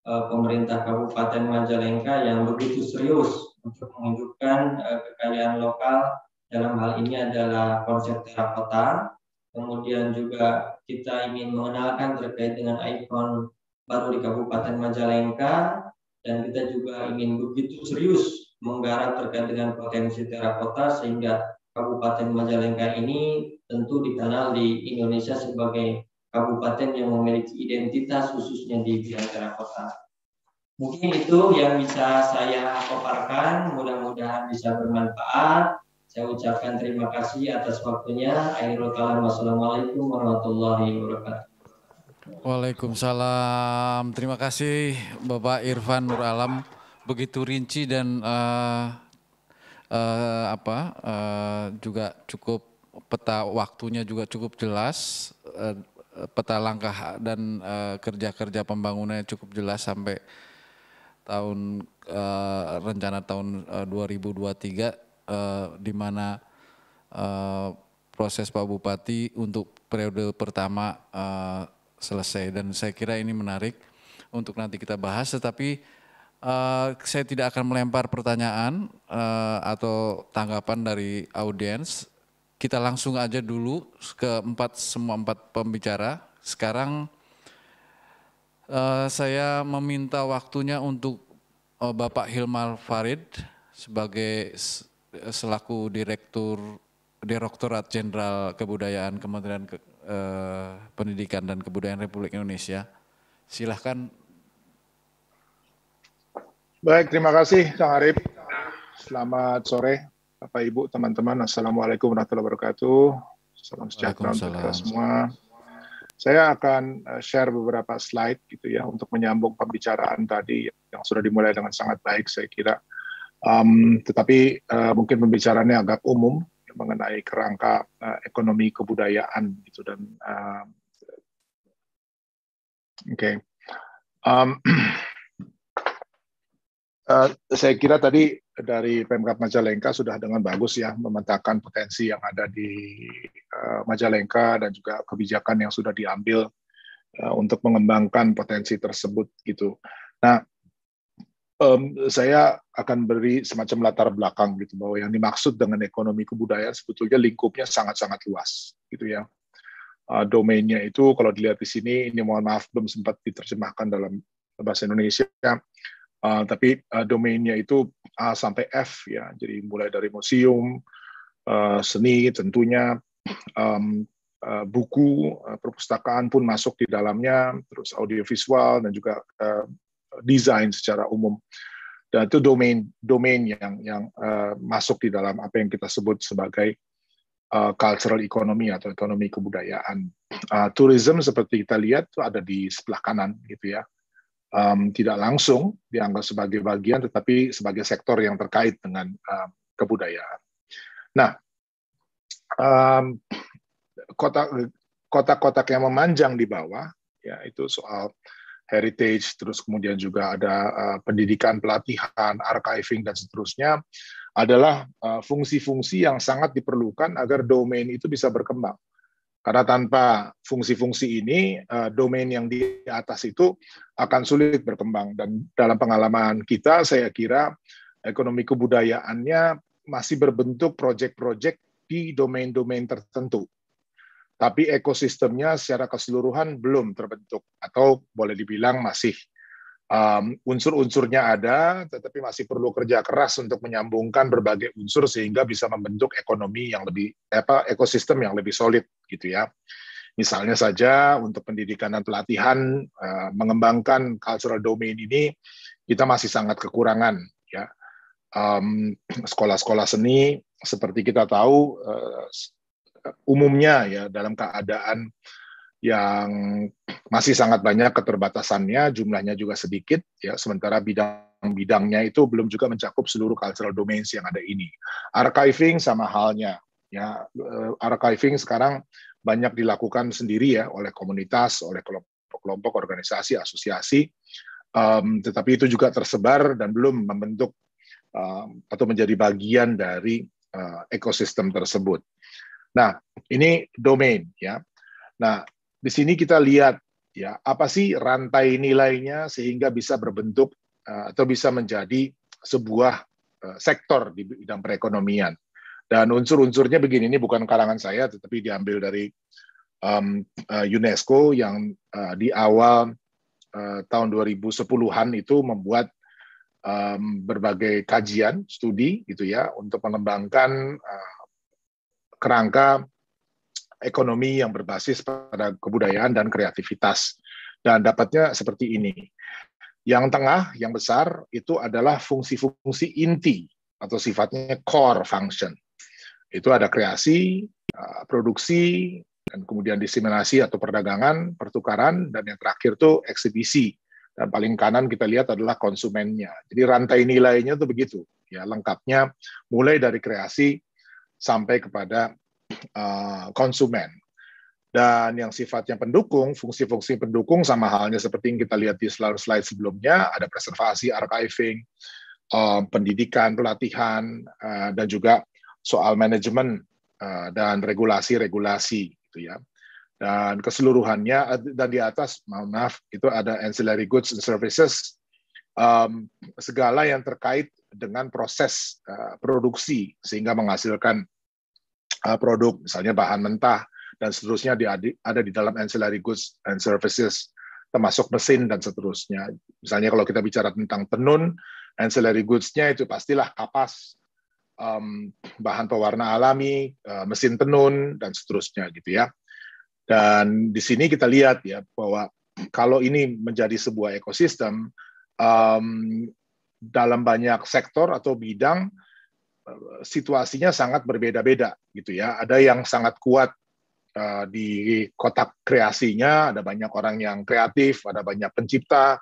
uh, pemerintah Kabupaten Majalengka yang begitu serius untuk mewujudkan uh, eh, kekayaan lokal dalam hal ini adalah konsep terakota. Kemudian juga kita ingin mengenalkan terkait dengan ikon baru di Kabupaten Majalengka dan kita juga ingin begitu serius menggarap terkait dengan potensi terakota sehingga Kabupaten Majalengka ini tentu dikenal di Indonesia sebagai kabupaten yang memiliki identitas khususnya di bidang terakota. Mungkin itu yang bisa saya paparkan, mudah-mudahan bisa bermanfaat. Saya ucapkan terima kasih atas waktunya. Akhirul kalam, wassalamualaikum warahmatullahi wabarakatuh. Waalaikumsalam. Terima kasih Bapak Irfan Nur Alam begitu rinci dan uh, uh, apa uh, juga cukup peta waktunya juga cukup jelas uh, peta langkah dan kerja-kerja uh, kerja -kerja pembangunannya cukup jelas sampai tahun uh, rencana tahun uh, 2023 uh, di mana uh, proses Pak Bupati untuk periode pertama uh, selesai dan saya kira ini menarik untuk nanti kita bahas tetapi uh, saya tidak akan melempar pertanyaan uh, atau tanggapan dari audiens kita langsung aja dulu ke empat semua empat pembicara sekarang Uh, saya meminta waktunya untuk uh, Bapak Hilmar Farid sebagai selaku Direktur Direktorat Jenderal Kebudayaan Kementerian Ke, uh, Pendidikan dan Kebudayaan Republik Indonesia. Silahkan. Baik, terima kasih Kang Arif. Selamat sore Bapak Ibu, teman-teman. Assalamualaikum warahmatullahi wabarakatuh. Salam sejahtera untuk kita semua. Saya akan eh, share beberapa slide gitu ya untuk menyambung pembicaraan tadi yang sudah dimulai dengan sangat baik saya kira. Um, tetapi uh, mungkin pembicaraannya agak umum mengenai kerangka uh, ekonomi kebudayaan gitu dan uh, oke. Okay. Um, Uh, saya kira tadi dari Pemkap Majalengka sudah dengan bagus ya memetakan potensi yang ada di eh, Majalengka dan juga kebijakan yang sudah diambil eh, untuk mengembangkan potensi tersebut gitu. Nah, um, saya akan beri semacam latar belakang gitu bahwa yang dimaksud dengan ekonomi kebudayaan sebetulnya lingkupnya sangat-sangat luas gitu ya. Uh, domainnya itu kalau dilihat di sini ini mohon maaf belum sempat diterjemahkan dalam bahasa Indonesia Ah, tapi uh, domainnya itu A sampai F ya, jadi mulai dari museum, uh, seni tentunya, um, uh, buku, uh, perpustakaan pun masuk di dalamnya, terus audiovisual dan juga uh, desain secara umum. Dan itu domain domain yang yang uh, masuk di dalam apa yang kita sebut sebagai cultural economy atau ekonomi kebudayaan. Uh, tourism seperti kita lihat tuh ada di sebelah kanan gitu ya um, tidak langsung dianggap sebagai bagian, tetapi sebagai sektor yang terkait dengan um, kebudayaan. Nah, um, kotak kotak yang memanjang di bawah, ya itu soal heritage, terus kemudian juga ada uh, pendidikan, pelatihan, archiving dan seterusnya adalah uh, fungsi-fungsi uh, fungsi -fungsi yang sangat diperlukan agar domain itu bisa berkembang. Karena tanpa fungsi-fungsi ini, eh, domain yang di atas itu akan sulit berkembang. Dan dalam pengalaman kita, saya kira ekonomi kebudayaannya masih berbentuk proyek-proyek di domain-domain tertentu. Tapi ekosistemnya secara keseluruhan belum terbentuk atau boleh dibilang masih um, unsur-unsurnya ada, tetapi masih perlu kerja keras untuk menyambungkan berbagai unsur sehingga bisa membentuk ekonomi yang lebih apa ekosistem yang lebih solid gitu ya. Misalnya saja untuk pendidikan dan pelatihan uh, mengembangkan cultural domain ini kita masih sangat kekurangan ya. Um, sekolah-sekolah seni seperti kita tahu uh, umumnya ya dalam keadaan yang masih sangat banyak keterbatasannya, jumlahnya juga sedikit, ya sementara bidang-bidangnya itu belum juga mencakup seluruh cultural domains yang ada ini. Archiving sama halnya, ya eh, archiving sekarang banyak dilakukan sendiri ya oleh komunitas, oleh kelompok-kelompok, organisasi, asosiasi, um, tetapi itu juga tersebar dan belum membentuk um, atau menjadi bagian dari uh, ekosistem tersebut. Nah, ini domain ya. Nah, di sini kita lihat ya apa sih rantai nilainya sehingga bisa berbentuk eh, atau bisa menjadi sebuah eh, sektor di bidang perekonomian. Dan unsur-unsurnya begini, ini bukan karangan saya, tetapi diambil dari um, uh, UNESCO yang uh, di awal uh, tahun 2010-an itu membuat um, berbagai kajian, studi gitu ya, untuk mengembangkan uh, kerangka ekonomi yang berbasis pada kebudayaan dan kreativitas. Dan dapatnya seperti ini. Yang tengah, yang besar, itu adalah fungsi-fungsi inti atau sifatnya core function. Itu ada kreasi, eh, produksi, dan kemudian diseminasi atau perdagangan, pertukaran, dan yang terakhir itu eksibisi. Dan paling kanan kita lihat adalah konsumennya. Jadi rantai nilainya itu begitu, ya lengkapnya mulai dari kreasi sampai kepada Eh, konsumen. Dan yang sifatnya pendukung, fungsi-fungsi pendukung sama halnya seperti yang kita lihat di slide-slide sebelumnya, ada preservasi, archiving, eh, pendidikan, pelatihan, eh, dan juga soal manajemen uh, dan regulasi-regulasi gitu ya. Dan keseluruhannya dan di atas, mohon maaf, itu ada ancillary goods and services, um, segala yang terkait dengan proses uh, produksi sehingga menghasilkan uh, produk, misalnya bahan mentah dan seterusnya di, ada di dalam ancillary goods and services, termasuk mesin dan seterusnya. Misalnya kalau kita bicara tentang tenun, ancillary goods-nya itu pastilah kapas, um, bahan pewarna alami, uh, mesin tenun dan seterusnya gitu ya. Dan di sini kita lihat ya bahwa kalau ini menjadi sebuah ekosistem um, dalam banyak sektor atau bidang Eh, situasinya sangat berbeda-beda gitu ya. Ada yang sangat kuat uh, di kotak kreasinya, ada banyak orang yang kreatif, ada banyak pencipta,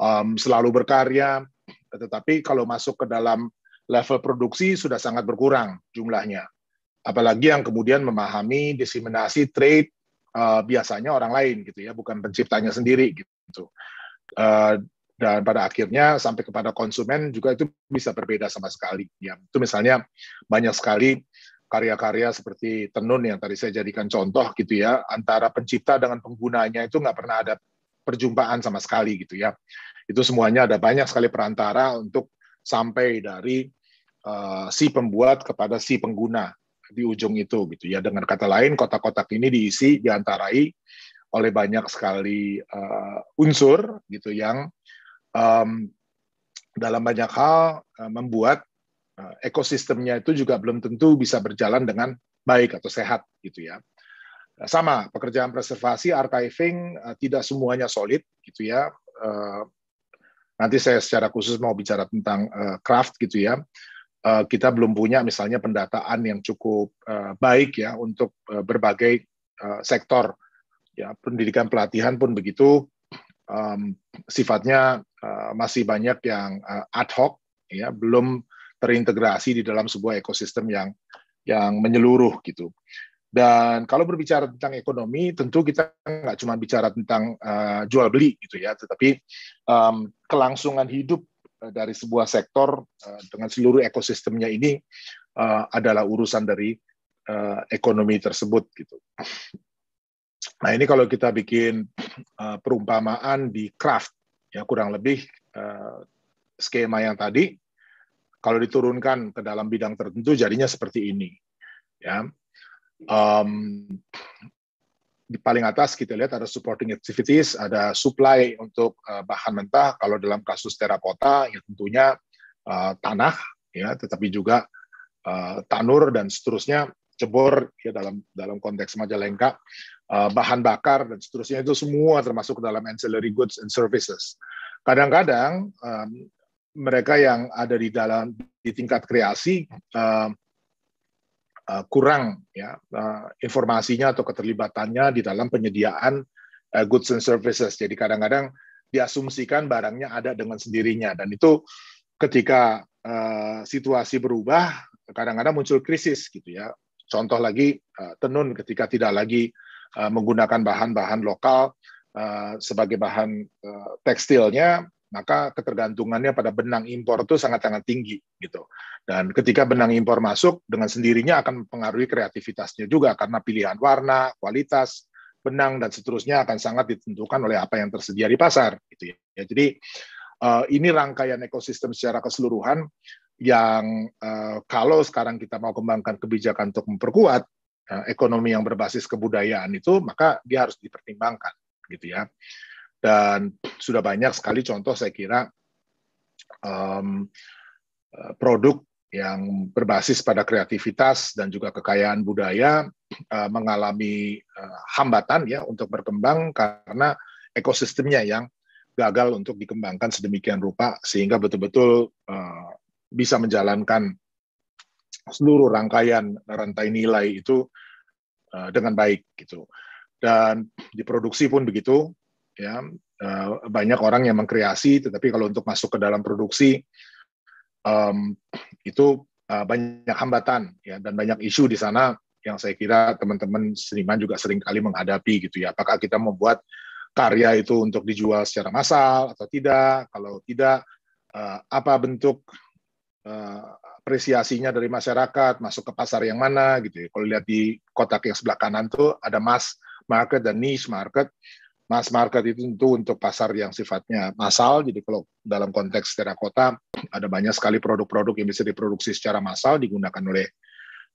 um, selalu berkarya. Tetapi kalau masuk ke dalam level produksi sudah sangat berkurang jumlahnya. Apalagi yang kemudian memahami diseminasi trade uh, biasanya orang lain gitu ya, bukan penciptanya sendiri gitu. Uh, dan pada akhirnya sampai kepada konsumen juga itu bisa berbeda sama sekali. Ya, itu misalnya banyak sekali karya-karya seperti tenun yang tadi saya jadikan contoh gitu ya, antara pencipta dengan penggunanya itu nggak pernah ada perjumpaan sama sekali gitu ya. Itu semuanya ada banyak sekali perantara untuk sampai dari uh, si pembuat kepada si pengguna di ujung itu gitu ya. Dengan kata lain, kotak-kotak ini diisi diantarai oleh banyak sekali uh, unsur gitu yang um, dalam banyak hal uh, membuat uh, ekosistemnya itu juga belum tentu bisa berjalan dengan baik atau sehat gitu ya. Nah, sama pekerjaan preservasi, archiving uh, tidak semuanya solid gitu ya. Uh, nanti saya secara khusus mau bicara tentang uh, craft gitu ya. Uh, kita belum punya misalnya pendataan yang cukup uh, baik ya untuk uh, berbagai uh, sektor ya pendidikan pelatihan pun begitu um, sifatnya Eh, masih banyak yang uh, ad hoc, ya belum terintegrasi di dalam sebuah ekosistem yang yang menyeluruh gitu. Dan kalau berbicara tentang ekonomi, tentu kita nggak cuma bicara tentang uh, jual beli gitu ya, tetapi um, kelangsungan hidup dari sebuah sektor uh, dengan seluruh ekosistemnya ini uh, adalah urusan dari uh, ekonomi tersebut gitu. Nah ini kalau kita bikin uh, perumpamaan di craft ya kurang lebih uh, skema yang tadi kalau diturunkan ke dalam bidang tertentu jadinya seperti ini ya um, di paling atas kita lihat ada supporting activities, ada supply untuk uh, bahan mentah. Kalau dalam kasus terakota ya tentunya uh, tanah, ya, tetapi juga uh, tanur dan seterusnya, cebor ya dalam dalam konteks Majalengka. Eh, bahan bakar dan seterusnya itu semua termasuk dalam ancillary goods and services. Kadang-kadang um, mereka yang ada di dalam di tingkat kreasi uh, uh, kurang ya uh, informasinya atau keterlibatannya di dalam penyediaan uh, goods and services. Jadi kadang-kadang diasumsikan barangnya ada dengan sendirinya dan itu ketika uh, situasi berubah kadang-kadang muncul krisis gitu ya. Contoh lagi uh, tenun ketika tidak lagi Uh, menggunakan bahan-bahan lokal uh, sebagai bahan uh, tekstilnya, maka ketergantungannya pada benang impor itu sangat-sangat tinggi gitu. Dan ketika benang impor masuk dengan sendirinya akan mempengaruhi kreativitasnya juga karena pilihan warna, kualitas benang dan seterusnya akan sangat ditentukan oleh apa yang tersedia di pasar gitu ya. Jadi uh, ini rangkaian ekosistem secara keseluruhan yang uh, kalau sekarang kita mau kembangkan kebijakan untuk memperkuat Eh, ekonomi yang berbasis kebudayaan itu maka dia harus dipertimbangkan gitu ya dan sudah banyak sekali contoh saya kira um, produk yang berbasis pada kreativitas dan juga kekayaan budaya uh, mengalami uh, hambatan ya untuk berkembang karena ekosistemnya yang gagal untuk dikembangkan sedemikian rupa sehingga betul-betul uh, bisa menjalankan seluruh rangkaian rantai nilai itu eh, dengan baik gitu dan diproduksi pun begitu ya eh, banyak orang yang mengkreasi tetapi kalau untuk masuk ke dalam produksi itu eh, banyak hambatan ya dan banyak isu di sana yang saya kira teman-teman seniman juga sering kali menghadapi gitu ya apakah kita membuat karya itu untuk dijual secara massal atau tidak kalau tidak apa bentuk apresiasinya dari masyarakat masuk ke pasar yang mana gitu ya. Kalau lihat di kotak yang sebelah kanan tuh ada mass market dan niche market. Mass market itu tentu untuk pasar yang sifatnya massal. Jadi kalau dalam konteks secara kota [clears throat] ada banyak sekali produk-produk yang bisa diproduksi secara massal digunakan oleh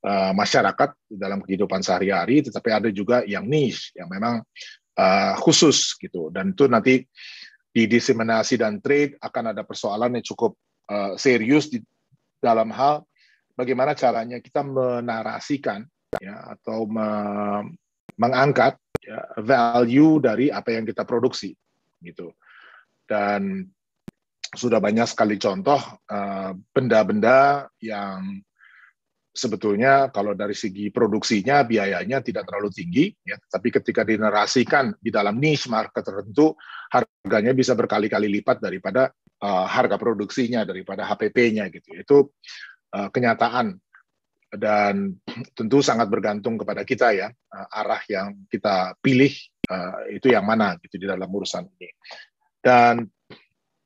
uh, masyarakat dalam kehidupan sehari-hari. Tetapi ada juga yang niche yang memang uh, khusus gitu. Dan itu nanti di diseminasi dan trade akan ada persoalan yang cukup uh, serius di, dalam hal bagaimana caranya kita menarasikan ya, atau me mengangkat ya, value dari apa yang kita produksi gitu dan sudah banyak sekali contoh eh, benda-benda uh, yang sebetulnya kalau dari segi produksinya biayanya tidak terlalu tinggi ya tapi ketika dinerasikan di dalam niche market tertentu harganya bisa berkali-kali lipat daripada uh, harga produksinya daripada HPP-nya gitu. Itu uh, kenyataan dan tentu sangat bergantung kepada kita ya uh, arah yang kita pilih uh, itu yang mana gitu di dalam urusan ini. Dan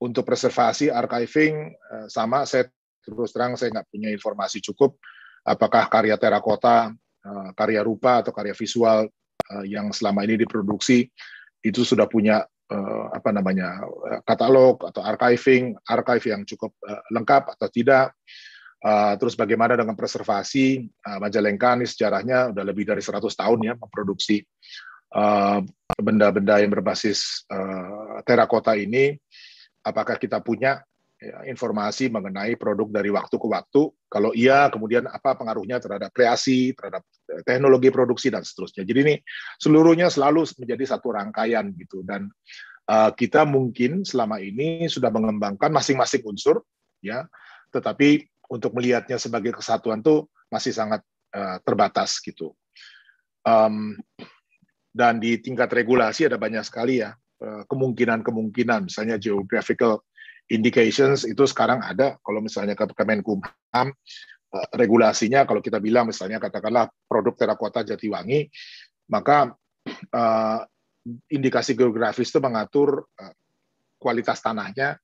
untuk preservasi archiving uh, sama saya terus terang saya nggak punya informasi cukup apakah karya terakota, uh, karya rupa atau karya visual yang selama ini diproduksi itu sudah punya uh, apa namanya eh, katalog atau archiving, archive yang cukup uh, lengkap atau tidak. Uh, terus bagaimana dengan preservasi uh, Majalengka ini sejarahnya sudah lebih dari 100 tahun ya memproduksi benda benda-benda yang berbasis uh, terakota ini apakah kita punya Ya, informasi mengenai produk dari waktu ke waktu. Kalau iya, kemudian apa pengaruhnya terhadap kreasi, terhadap eh, teknologi produksi dan seterusnya. Jadi ini seluruhnya selalu menjadi satu rangkaian gitu dan uh, kita mungkin selama ini sudah mengembangkan masing-masing unsur ya, tetapi untuk melihatnya sebagai kesatuan tuh masih sangat uh, terbatas gitu. Um, dan di tingkat regulasi ada banyak sekali ya kemungkinan-kemungkinan, misalnya geographical indications itu sekarang ada kalau misalnya ke Kemenkumham eh, regulasinya kalau kita bilang misalnya katakanlah produk terakota Jatiwangi maka eh, indikasi geografis itu mengatur eh, kualitas tanahnya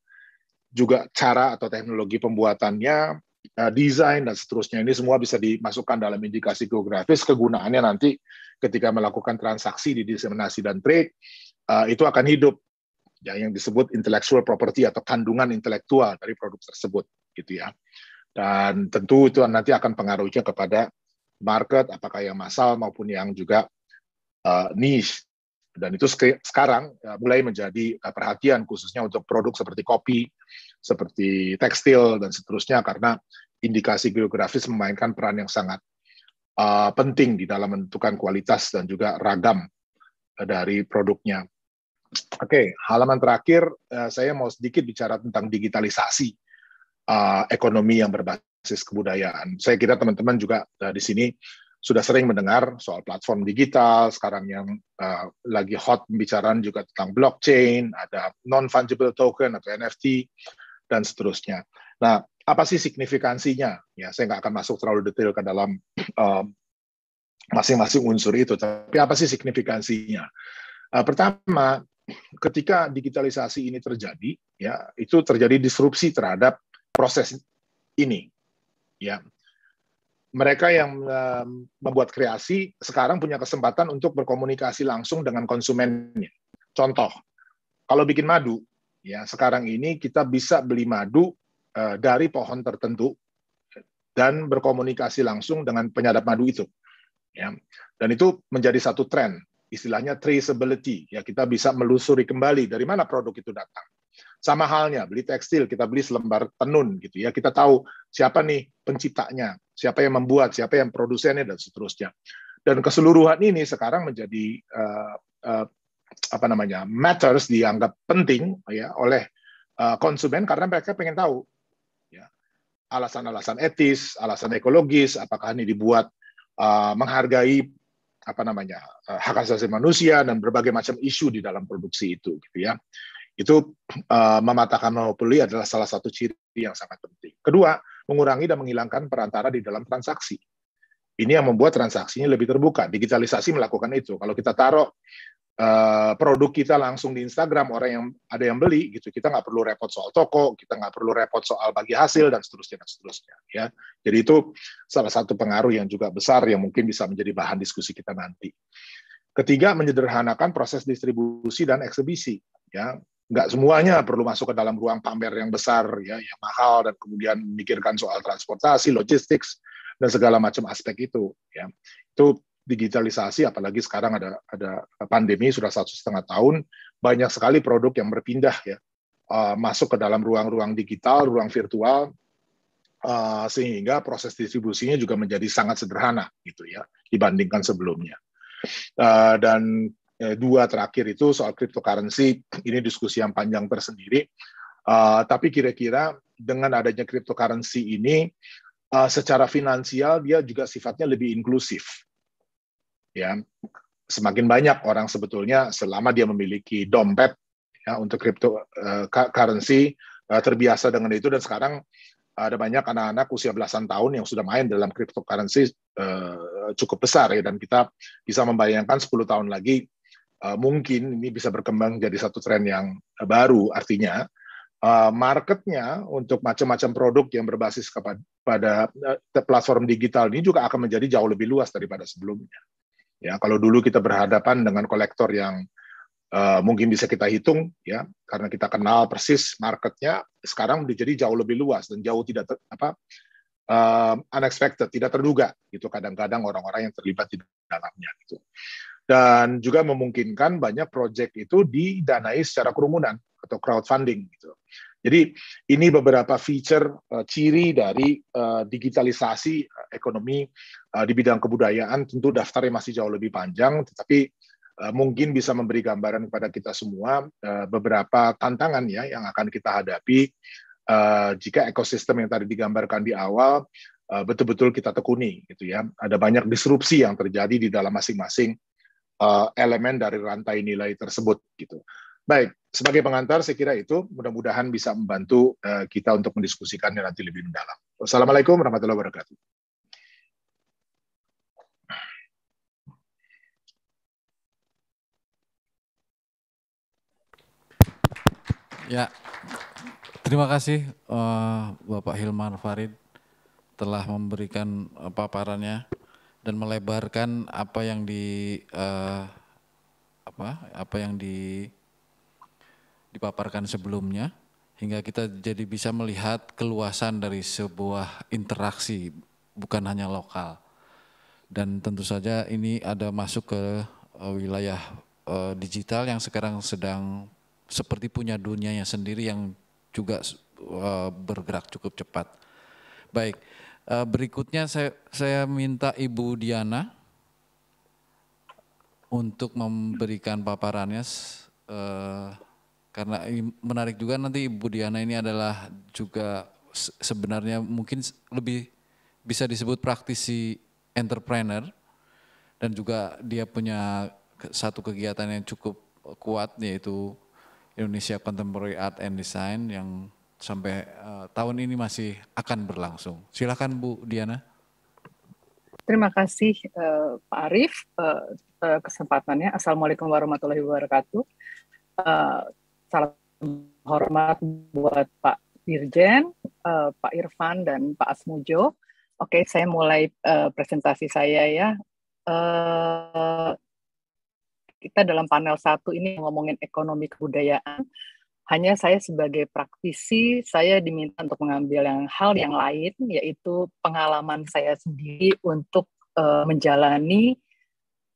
juga cara atau teknologi pembuatannya uh, desain dan seterusnya ini semua bisa dimasukkan dalam indikasi geografis kegunaannya nanti ketika melakukan transaksi di diseminasi dan trade itu akan hidup ya, yang disebut intellectual property atau kandungan intelektual dari produk tersebut, gitu ya. Dan tentu itu nanti akan pengaruhnya kepada market, apakah yang massal maupun yang juga uh, niche. Dan itu sekarang uh, mulai menjadi uh, perhatian khususnya untuk produk seperti kopi, seperti tekstil dan seterusnya karena indikasi geografis memainkan peran yang sangat uh, penting di dalam menentukan kualitas dan juga ragam dari produknya. Oke, okay, halaman terakhir eh, saya mau sedikit bicara tentang digitalisasi eh, ekonomi yang berbasis kebudayaan. Saya kira teman-teman juga eh, di sini sudah sering mendengar soal platform digital, sekarang yang lagi hot pembicaraan juga tentang blockchain, ada non-fungible token atau NFT, dan seterusnya. Nah, apa sih signifikansinya? Ya, saya nggak akan masuk terlalu detail ke dalam masing-masing unsur itu, tapi apa sih signifikansinya? pertama, ketika digitalisasi ini terjadi, ya itu terjadi disrupsi terhadap proses ini. Ya, mereka yang um, membuat kreasi sekarang punya kesempatan untuk berkomunikasi langsung dengan konsumennya. Contoh, kalau bikin madu, ya sekarang ini kita bisa beli madu uh, dari pohon tertentu dan berkomunikasi langsung dengan penyadap madu itu. Ya, dan itu menjadi satu tren istilahnya traceability ya kita bisa melusuri kembali dari mana produk itu datang sama halnya beli tekstil kita beli selembar tenun gitu ya kita tahu siapa nih penciptanya siapa yang membuat siapa yang produsennya dan seterusnya dan keseluruhan ini sekarang menjadi uh, uh, apa namanya matters dianggap penting ya oleh uh, konsumen karena mereka pengen tahu ya alasan-alasan etis alasan ekologis apakah ini dibuat uh, menghargai apa namanya eh, hak asasi manusia dan berbagai macam isu di dalam produksi itu gitu ya itu uh, mematahkan monopoli adalah salah satu ciri yang sangat penting kedua mengurangi dan menghilangkan perantara di dalam transaksi ini yang membuat transaksinya lebih terbuka digitalisasi melakukan itu kalau kita taruh Eh, produk kita langsung di Instagram orang yang ada yang beli gitu kita nggak perlu repot soal toko kita nggak perlu repot soal bagi hasil dan seterusnya dan seterusnya ya jadi itu salah satu pengaruh yang juga besar yang mungkin bisa menjadi bahan diskusi kita nanti ketiga menyederhanakan proses distribusi dan eksebisi ya nggak semuanya perlu masuk ke dalam ruang pamer yang besar ya yang mahal dan kemudian memikirkan soal transportasi logistik, dan segala macam aspek itu ya itu digitalisasi, apalagi sekarang ada ada pandemi sudah satu setengah tahun, banyak sekali produk yang berpindah ya uh, masuk ke dalam ruang-ruang digital, ruang virtual, uh, sehingga proses distribusinya juga menjadi sangat sederhana gitu ya dibandingkan sebelumnya. Uh, dan eh, dua terakhir itu soal cryptocurrency, ini diskusi yang panjang tersendiri. Uh, tapi kira-kira dengan adanya cryptocurrency ini, uh, secara finansial dia juga sifatnya lebih inklusif ya semakin banyak orang sebetulnya selama dia memiliki dompet ya untuk kripto uh, currency uh, terbiasa dengan itu dan sekarang ada banyak anak-anak usia belasan tahun yang sudah main dalam cryptocurrency uh, cukup besar ya dan kita bisa membayangkan 10 tahun lagi uh, mungkin ini bisa berkembang jadi satu tren yang baru artinya uh, marketnya untuk macam-macam produk yang berbasis kepada pada, platform digital ini juga akan menjadi jauh lebih luas daripada sebelumnya. Ya, kalau dulu kita berhadapan dengan kolektor yang uh, mungkin bisa kita hitung, ya, karena kita kenal persis marketnya. Sekarang jadi jauh lebih luas dan jauh tidak ter, apa uh, unexpected, tidak terduga. Itu kadang-kadang orang-orang yang terlibat di dalamnya. Gitu. Dan juga memungkinkan banyak proyek itu didanai secara kerumunan atau crowdfunding. Gitu. Jadi ini beberapa feature uh, ciri dari uh, digitalisasi eh, ekonomi uh, di bidang kebudayaan. Tentu daftarnya masih jauh lebih panjang, tetapi uh, mungkin bisa memberi gambaran kepada kita semua uh, beberapa tantangan ya yang akan kita hadapi uh, jika ekosistem yang tadi digambarkan di awal betul-betul kita tekuni gitu ya. Ada banyak disrupsi yang terjadi di dalam masing-masing uh, elemen dari rantai nilai tersebut gitu. Baik, sebagai pengantar saya kira itu mudah-mudahan bisa membantu uh, kita untuk mendiskusikannya nanti lebih mendalam. Wassalamualaikum warahmatullahi wabarakatuh. Ya, terima kasih uh, Bapak Hilman Farid telah memberikan uh, paparannya dan melebarkan apa yang di uh, apa apa yang di dipaparkan sebelumnya hingga kita jadi bisa melihat keluasan dari sebuah interaksi bukan hanya lokal dan tentu saja ini ada masuk ke eh, wilayah eh, digital yang sekarang sedang seperti punya dunianya sendiri yang juga eh, bergerak cukup cepat baik berikutnya saya saya minta Ibu Diana untuk memberikan paparannya uh, karena menarik juga nanti Ibu Diana ini adalah juga sebenarnya mungkin lebih bisa disebut praktisi entrepreneur dan juga dia punya satu kegiatan yang cukup kuat yaitu Indonesia Contemporary Art and Design yang sampai uh, tahun ini masih akan berlangsung. Silakan Bu Diana. Terima kasih uh, Pak Arif uh, eh, uh, kesempatannya. Assalamualaikum warahmatullahi wabarakatuh. Uh, salam hormat buat Pak Dirjen, uh, Pak Irfan, dan Pak Asmujo. Oke, okay, saya mulai uh, presentasi saya ya. Uh, kita dalam panel satu ini ngomongin ekonomi kebudayaan. Hanya saya sebagai praktisi, saya diminta untuk mengambil yang hal yang lain, yaitu pengalaman saya sendiri untuk uh, menjalani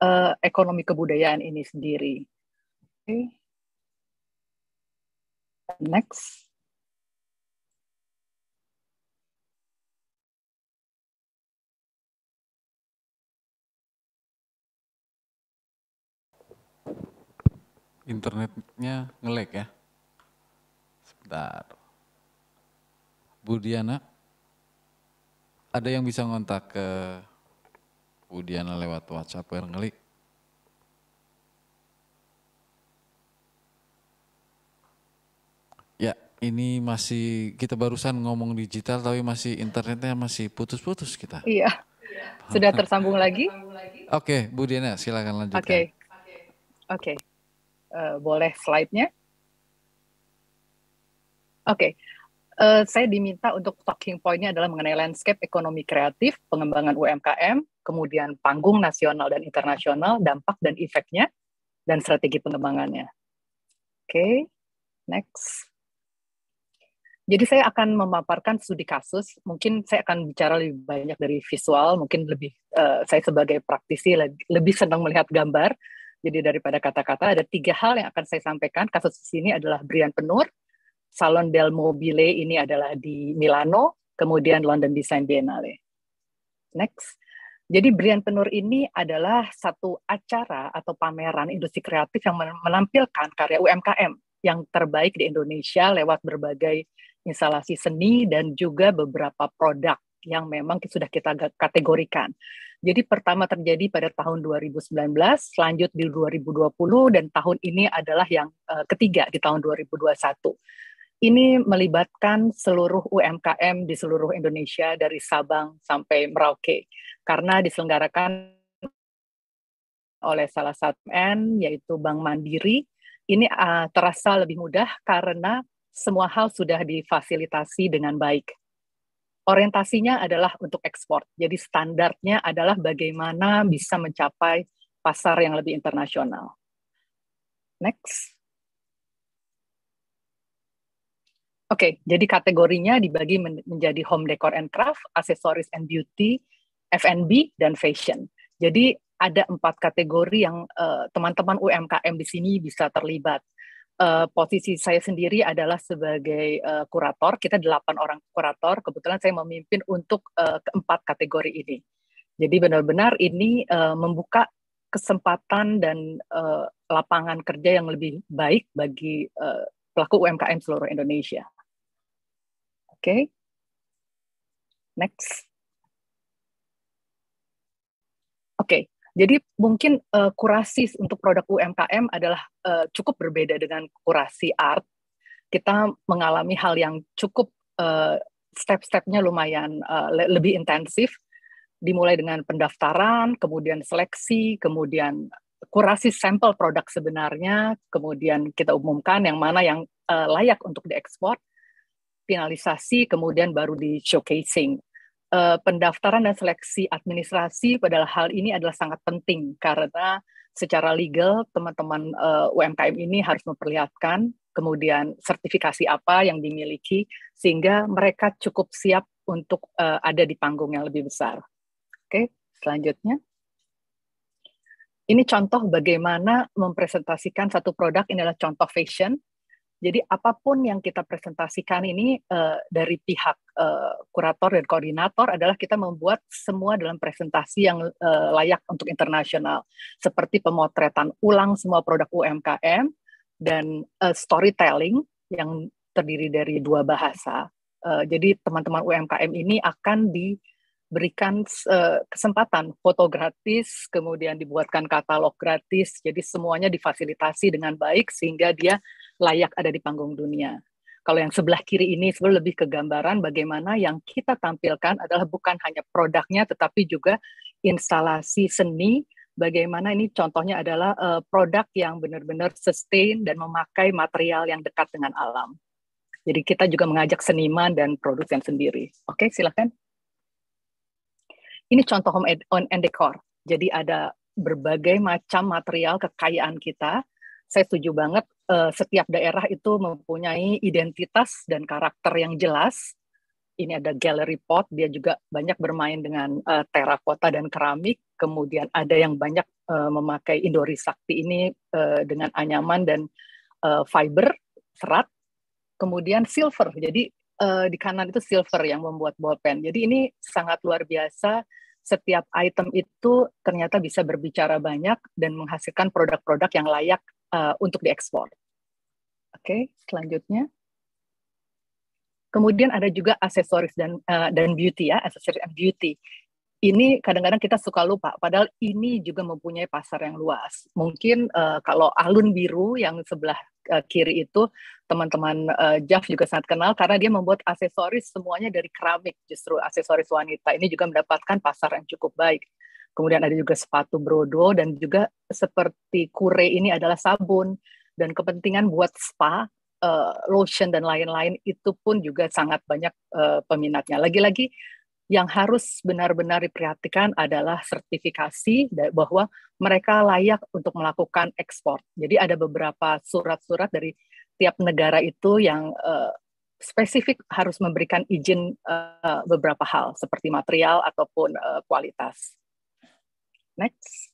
uh, ekonomi kebudayaan ini sendiri. Okay next. Internetnya ngelek ya. Sebentar. Budiana, ada yang bisa ngontak ke Budiana lewat WhatsApp yang ngelik? ini masih kita barusan ngomong digital tapi masih internetnya masih putus-putus kita. Iya. Sudah tersambung lagi? Oke, okay, Bu Diana silakan lanjutkan. Oke. Okay. Oke. Okay. Uh, eh, boleh slide-nya? Oke. Okay. Uh, eh, saya diminta untuk talking point-nya adalah mengenai landscape ekonomi kreatif, pengembangan UMKM, kemudian panggung nasional dan internasional, dampak dan efeknya, dan strategi pengembangannya. Oke, okay, next. Jadi saya akan memaparkan studi kasus. Mungkin saya akan bicara lebih banyak dari visual. Mungkin lebih uh, saya sebagai praktisi lebih senang melihat gambar. Jadi daripada kata-kata ada tiga hal yang akan saya sampaikan. Kasus di sini adalah Brian Penur, Salon del Mobile ini adalah di Milano, kemudian London Design Biennale. Next. Jadi Brian Penur ini adalah satu acara atau pameran industri kreatif yang menampilkan karya UMKM yang terbaik di Indonesia lewat berbagai instalasi seni dan juga beberapa produk yang memang sudah kita kategorikan. Jadi pertama terjadi pada tahun 2019, lanjut di 2020 dan tahun ini adalah yang eh, ketiga di tahun 2021. Ini melibatkan seluruh UMKM di seluruh Indonesia dari Sabang sampai Merauke karena diselenggarakan oleh salah satu N yaitu Bank Mandiri. Ini eh, terasa lebih mudah karena semua hal sudah difasilitasi dengan baik. Orientasinya adalah untuk ekspor. Jadi standarnya adalah bagaimana bisa mencapai pasar yang lebih internasional. Next. Oke, okay, jadi kategorinya dibagi menjadi home decor and craft, accessories and beauty, F&B, dan fashion. Jadi ada empat kategori yang eh, teman-teman uh, teman -teman UMKM di sini bisa terlibat uh, posisi saya sendiri adalah sebagai uh, kurator. Kita delapan orang kurator. Kebetulan saya memimpin untuk uh, keempat kategori ini. Jadi benar-benar ini uh, membuka kesempatan dan uh, lapangan kerja yang lebih baik bagi uh, pelaku UMKM seluruh Indonesia. Oke, okay. next. Oke, okay. Jadi mungkin uh, kurasi untuk produk UMKM adalah uh, cukup berbeda dengan kurasi art. Kita mengalami hal yang cukup uh, step-stepnya lumayan uh, lebih intensif. Dimulai dengan pendaftaran, kemudian seleksi, kemudian kurasi sampel produk sebenarnya, kemudian kita umumkan yang mana yang uh, layak untuk diekspor, finalisasi, kemudian baru di showcasing uh, pendaftaran dan seleksi administrasi pada hal ini adalah sangat penting karena secara legal teman-teman uh, eh, UMKM ini harus memperlihatkan kemudian sertifikasi apa yang dimiliki sehingga mereka cukup siap untuk uh, ada di panggung yang lebih besar. Oke, selanjutnya. Ini contoh bagaimana mempresentasikan satu produk. Ini adalah contoh fashion jadi apapun yang kita presentasikan ini uh, dari pihak uh, kurator dan koordinator adalah kita membuat semua dalam presentasi yang uh, layak untuk internasional, seperti pemotretan ulang semua produk UMKM dan uh, storytelling yang terdiri dari dua bahasa. Uh, jadi teman-teman UMKM ini akan diberikan uh, kesempatan foto gratis, kemudian dibuatkan katalog gratis, jadi semuanya difasilitasi dengan baik sehingga dia layak ada di panggung dunia. Kalau yang sebelah kiri ini sebenarnya lebih ke gambaran bagaimana yang kita tampilkan adalah bukan hanya produknya tetapi juga instalasi seni bagaimana ini contohnya adalah uh, produk yang benar-benar sustain dan memakai material yang dekat dengan alam. Jadi kita juga mengajak seniman dan produsen sendiri. Oke, okay, silakan. Ini contoh home on and decor. Jadi ada berbagai macam material kekayaan kita. Saya setuju banget uh, setiap daerah itu mempunyai identitas dan karakter yang jelas. Ini ada gallery pot, dia juga banyak bermain dengan uh, terakota dan keramik. Kemudian ada yang banyak uh, memakai indori sakti ini uh, dengan anyaman dan uh, fiber serat. Kemudian silver, jadi uh, di kanan itu silver yang membuat bolpen. Jadi ini sangat luar biasa setiap item itu ternyata bisa berbicara banyak dan menghasilkan produk-produk yang layak Eh, untuk diekspor. Oke, okay, selanjutnya. Kemudian ada juga aksesoris dan uh, dan beauty ya, aksesoris and beauty. Ini kadang-kadang kita suka lupa, padahal ini juga mempunyai pasar yang luas. Mungkin uh, kalau alun biru yang sebelah uh, kiri itu teman-teman uh, Jeff juga sangat kenal karena dia membuat aksesoris semuanya dari keramik, justru aksesoris wanita ini juga mendapatkan pasar yang cukup baik. Kemudian ada juga sepatu brodo dan juga seperti kure ini adalah sabun dan kepentingan buat spa, uh, lotion dan lain-lain itu pun juga sangat banyak uh, peminatnya. Lagi-lagi yang harus benar-benar diperhatikan adalah sertifikasi bahwa mereka layak untuk melakukan ekspor. Jadi ada beberapa surat-surat dari tiap negara itu yang uh, spesifik harus memberikan izin uh, beberapa hal seperti material ataupun uh, kualitas. Next.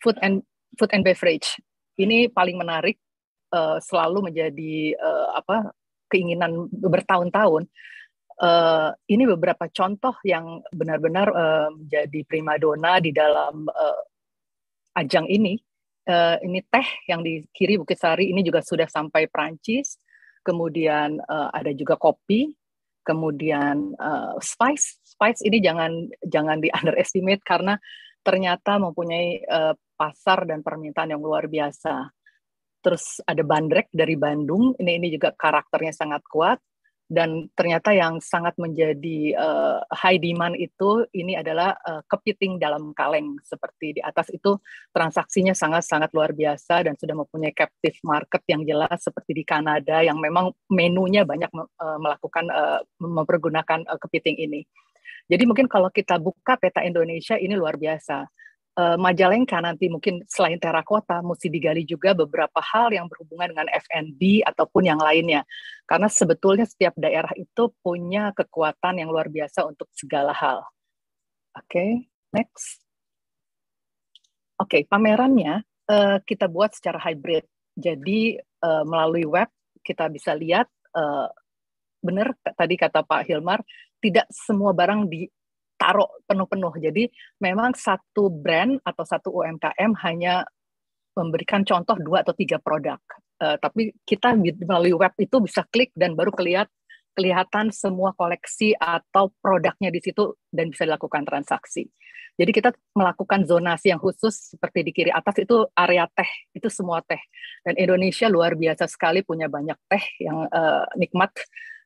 Food and food and beverage. Ini paling menarik uh, selalu menjadi uh, apa keinginan bertahun-tahun. Uh, ini beberapa contoh yang benar-benar uh, menjadi primadona di dalam uh, ajang ini. Uh, ini teh yang di kiri Bukit Sari ini juga sudah sampai Prancis. Kemudian uh, ada juga kopi, kemudian uh, spice Spice ini jangan jangan di underestimate karena ternyata mempunyai uh, pasar dan permintaan yang luar biasa. Terus ada Bandrek dari Bandung, ini ini juga karakternya sangat kuat dan ternyata yang sangat menjadi uh, high demand itu ini adalah uh, kepiting dalam kaleng seperti di atas itu transaksinya sangat-sangat luar biasa dan sudah mempunyai captive market yang jelas seperti di Kanada yang memang menunya banyak uh, melakukan uh, mempergunakan uh, kepiting ini. Jadi mungkin kalau kita buka peta Indonesia ini luar biasa. Uh, Majalengka nanti mungkin selain terakota mesti digali juga beberapa hal yang berhubungan dengan F&B ataupun yang lainnya. Karena sebetulnya setiap daerah itu punya kekuatan yang luar biasa untuk segala hal. Oke, okay, next. Oke, okay, pamerannya uh, kita buat secara hybrid. Jadi uh, melalui web kita bisa lihat uh, benar tadi kata Pak Hilmar tidak semua barang ditaruh penuh-penuh. Jadi memang satu brand atau satu UMKM hanya memberikan contoh dua atau tiga produk. Uh, tapi kita melalui web itu bisa klik dan baru kelihat kelihatan semua koleksi atau produknya di situ dan bisa dilakukan transaksi. Jadi kita melakukan zonasi yang khusus seperti di kiri atas itu area teh, itu semua teh. Dan Indonesia luar biasa sekali punya banyak teh yang uh, nikmat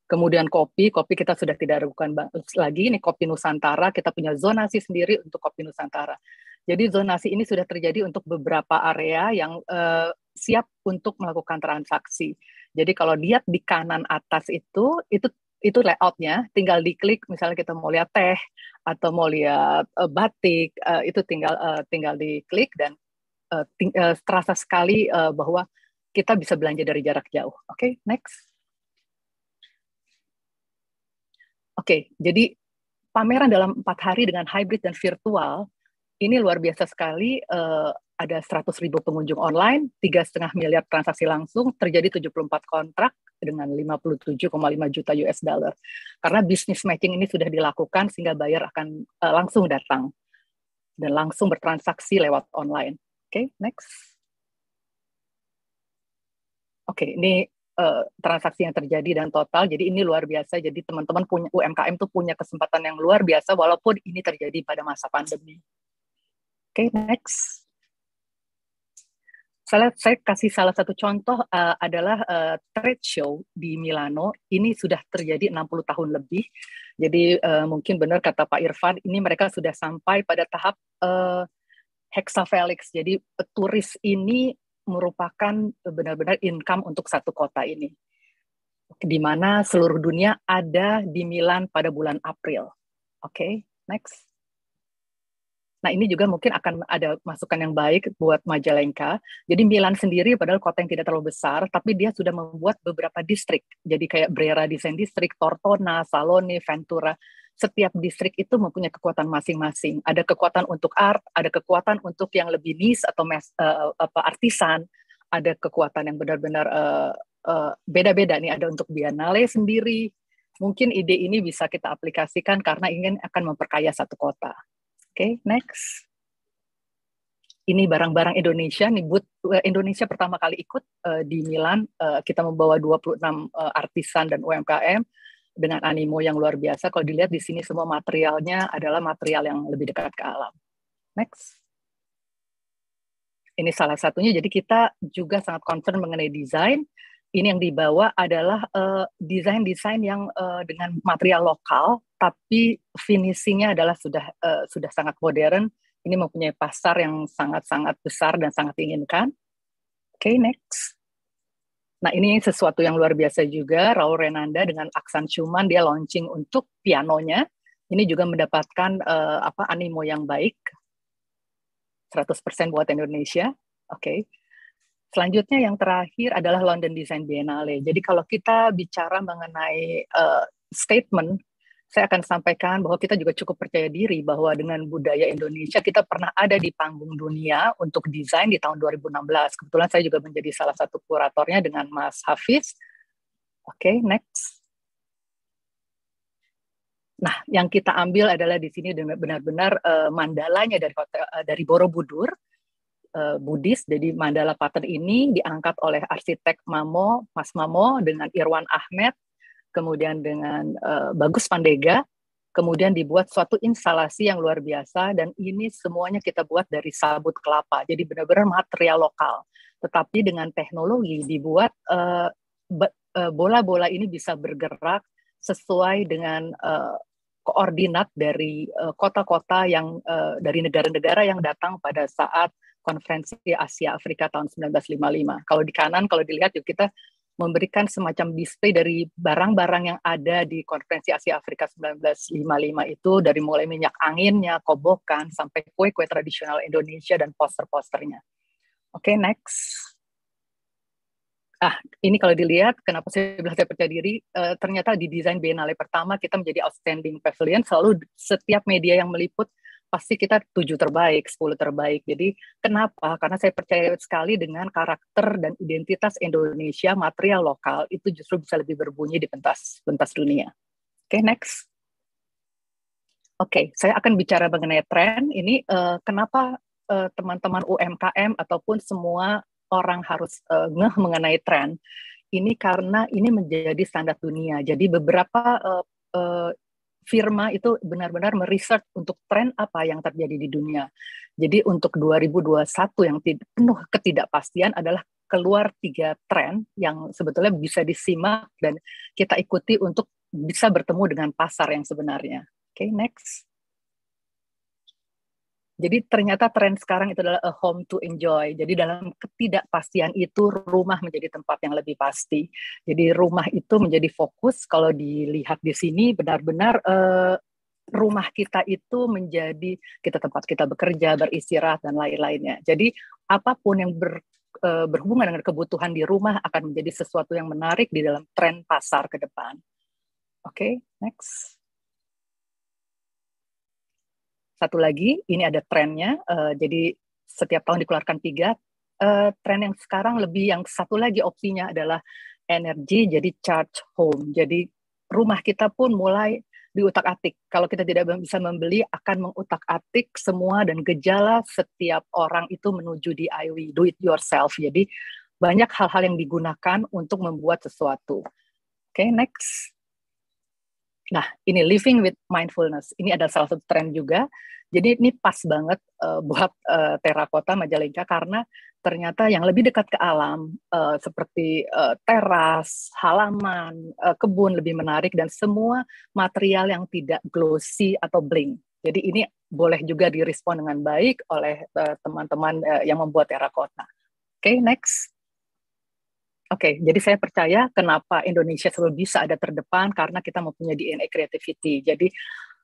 Kemudian kopi, kopi kita sudah tidak ragukan lagi. Ini kopi Nusantara, kita punya zonasi sendiri untuk kopi Nusantara. Jadi zonasi ini sudah terjadi untuk beberapa area yang uh, siap untuk melakukan transaksi. Jadi kalau lihat di kanan atas itu, itu itu layoutnya tinggal diklik misalnya kita mau lihat teh atau mau lihat uh, batik uh, itu tinggal uh, tinggal diklik dan uh, ting uh, terasa sekali uh, bahwa kita bisa belanja dari jarak jauh oke okay, next Oke, jadi pameran dalam empat hari dengan hybrid dan virtual ini luar biasa sekali. Uh, ada 100 ribu pengunjung online, tiga setengah miliar transaksi langsung, terjadi 74 kontrak dengan 57,5 juta US dollar. Karena bisnis matching ini sudah dilakukan sehingga buyer akan uh, langsung datang dan langsung bertransaksi lewat online. Oke, okay, next. Oke, okay, ini Eh, transaksi yang terjadi dan total. Jadi ini luar biasa. Jadi teman-teman punya UMKM tuh punya kesempatan yang luar biasa walaupun ini terjadi pada masa pandemi. Oke, okay, next. Saya, saya kasih salah satu contoh uh, adalah uh, trade show di Milano. Ini sudah terjadi 60 tahun lebih. Jadi uh, mungkin benar kata Pak Irfan, ini mereka sudah sampai pada tahap uh, hexafelix. Jadi turis ini merupakan benar-benar income untuk satu kota ini. Di mana seluruh dunia ada di Milan pada bulan April. Oke, okay, next. Nah ini juga mungkin akan ada masukan yang baik buat Majalengka. Jadi Milan sendiri padahal kota yang tidak terlalu besar, tapi dia sudah membuat beberapa distrik. Jadi kayak Brera Design District, Tortona, Salone, Ventura. Setiap distrik itu mempunyai kekuatan masing-masing. Ada kekuatan untuk art, ada kekuatan untuk yang lebih niche atau mes, uh, apa, artisan, ada kekuatan yang benar-benar uh, uh, beda-beda nih. Ada untuk Biennale sendiri. Mungkin ide ini bisa kita aplikasikan karena ingin akan memperkaya satu kota okay, next. Ini barang-barang Indonesia nih but eh, Indonesia pertama kali ikut uh, di Milan uh, kita membawa 26 uh, artisan dan UMKM dengan animo yang luar biasa. Kalau dilihat di sini semua materialnya adalah material yang lebih dekat ke alam. Next. Ini salah satunya. Jadi kita juga sangat concern mengenai desain. Ini yang dibawa adalah desain-desain uh, yang uh, dengan material lokal tapi finishingnya adalah sudah uh, sudah sangat modern. Ini mempunyai pasar yang sangat-sangat besar dan sangat diinginkan. Oke, okay, next. Nah, ini sesuatu yang luar biasa juga. Raul Renanda dengan Aksan Schumann dia launching untuk pianonya. Ini juga mendapatkan uh, apa animo yang baik. 100% buat Indonesia. Oke. Okay. Selanjutnya yang terakhir adalah London Design Biennale. Jadi kalau kita bicara mengenai uh, statement saya akan sampaikan bahwa kita juga cukup percaya diri bahwa dengan budaya Indonesia kita pernah ada di panggung dunia untuk desain di tahun 2016. Kebetulan saya juga menjadi salah satu kuratornya dengan Mas Hafiz. Oke, okay, next. Nah, yang kita ambil adalah di sini benar-benar uh, mandalanya dari hotel, uh, dari Borobudur uh, Buddhis. Jadi mandala pattern ini diangkat oleh arsitek Mamo, Mas Mamo dengan Irwan Ahmed kemudian dengan uh, Bagus Pandega, kemudian dibuat suatu instalasi yang luar biasa dan ini semuanya kita buat dari sabut kelapa. Jadi benar-benar material lokal. Tetapi dengan teknologi dibuat eh, bola eh, bola-bola uh, ini bisa bergerak sesuai dengan uh, koordinat dari kota-kota uh, yang uh, dari negara-negara yang datang pada saat konferensi Asia Afrika tahun 1955. Kalau di kanan kalau dilihat yuk kita memberikan semacam display dari barang-barang yang ada di konferensi Asia Afrika 1955 itu dari mulai minyak anginnya, kobokan sampai kue-kue tradisional Indonesia dan poster-posternya. Oke, okay, next. Ah, ini kalau dilihat, kenapa saya bilang saya percaya diri, uh, ternyata di desain Biennale pertama kita menjadi outstanding pavilion, selalu setiap media yang meliput pasti kita tujuh terbaik, sepuluh terbaik. Jadi kenapa? Karena saya percaya sekali dengan karakter dan identitas Indonesia, material lokal itu justru bisa lebih berbunyi di pentas pentas dunia. Oke, okay, next. Oke, okay, saya akan bicara mengenai tren ini. Uh, kenapa eh, teman-teman uh, UMKM ataupun semua orang harus uh, ngeh mengenai tren? Ini karena ini menjadi standar dunia. Jadi beberapa uh, firma itu benar-benar meriset untuk tren apa yang terjadi di dunia. Jadi untuk 2021 yang penuh ketidakpastian adalah keluar tiga tren yang sebetulnya bisa disimak dan kita ikuti untuk bisa bertemu dengan pasar yang sebenarnya. Oke, okay, next. Jadi ternyata tren sekarang itu adalah a home to enjoy. Jadi dalam ketidakpastian itu rumah menjadi tempat yang lebih pasti. Jadi rumah itu menjadi fokus kalau dilihat di sini benar-benar uh, rumah kita itu menjadi kita tempat kita bekerja, beristirahat dan lain-lainnya. Jadi apapun yang ber, eh, berhubungan dengan kebutuhan di rumah akan menjadi sesuatu yang menarik di dalam tren pasar ke depan. Oke, okay, next. Satu lagi, ini ada trennya. Uh, jadi setiap tahun dikeluarkan tiga. Uh, tren yang sekarang lebih yang satu lagi opsinya adalah energi jadi charge home. Jadi rumah kita pun mulai diutak-atik. Kalau kita tidak bisa membeli akan mengutak-atik semua dan gejala setiap orang itu menuju DIY, do it yourself. Jadi banyak hal-hal yang digunakan untuk membuat sesuatu. Oke, okay, next. Nah, ini living with mindfulness. Ini adalah salah satu tren juga. Jadi ini pas banget uh, buat uh, eh, terakota Majalengka karena ternyata yang lebih dekat ke alam uh, seperti uh, teras, halaman, uh, kebun lebih menarik dan semua material yang tidak glossy atau bling. Jadi ini boleh juga direspon dengan baik oleh teman-teman uh, uh, yang membuat terakota. Oke, okay, next. Oke, okay, jadi saya percaya kenapa Indonesia selalu bisa ada terdepan karena kita mempunyai DNA creativity. Jadi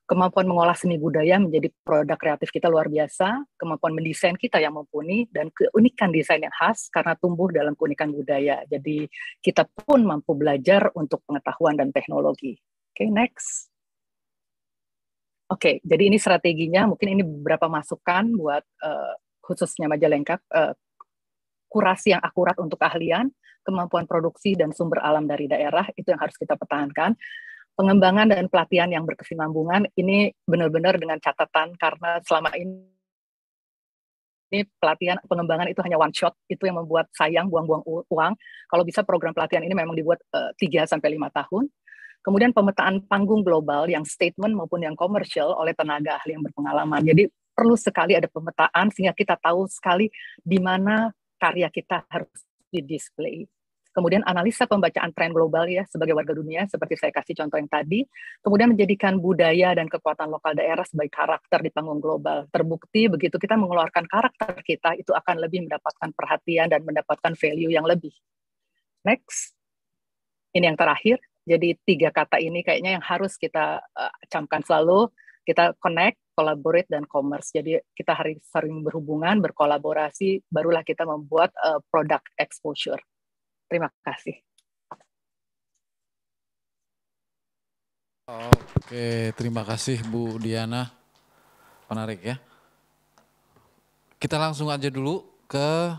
kemampuan mengolah seni budaya menjadi produk kreatif kita luar biasa, kemampuan mendesain kita yang mumpuni, dan keunikan desain yang khas karena tumbuh dalam keunikan budaya. Jadi kita pun mampu belajar untuk pengetahuan dan teknologi. Oke, okay, next. Oke, okay, jadi ini strateginya, mungkin ini beberapa masukan buat uh, khususnya majalengka uh, akurasi yang akurat untuk keahlian, kemampuan produksi dan sumber alam dari daerah itu yang harus kita pertahankan. Pengembangan dan pelatihan yang berkesinambungan ini benar-benar dengan catatan karena selama ini pelatihan pengembangan itu hanya one shot itu yang membuat sayang buang-buang uang kalau bisa program pelatihan ini memang dibuat uh, eh, 3 sampai 5 tahun kemudian pemetaan panggung global yang statement maupun yang komersial oleh tenaga ahli yang berpengalaman jadi perlu sekali ada pemetaan sehingga kita tahu sekali di mana karya kita harus di display Kemudian analisa pembacaan tren global ya sebagai warga dunia seperti saya kasih contoh yang tadi, kemudian menjadikan budaya dan kekuatan lokal daerah sebagai karakter di panggung global. Terbukti begitu kita mengeluarkan karakter kita itu akan lebih mendapatkan perhatian dan mendapatkan value yang lebih. Next. Ini yang terakhir. Jadi tiga kata ini kayaknya yang harus kita uh, camkan selalu, kita connect, collaborate dan commerce. Jadi kita hari sering berhubungan, berkolaborasi, barulah kita membuat uh, eh, produk exposure. Terima kasih. Oke, terima kasih Bu Diana. Menarik ya. Kita langsung aja dulu ke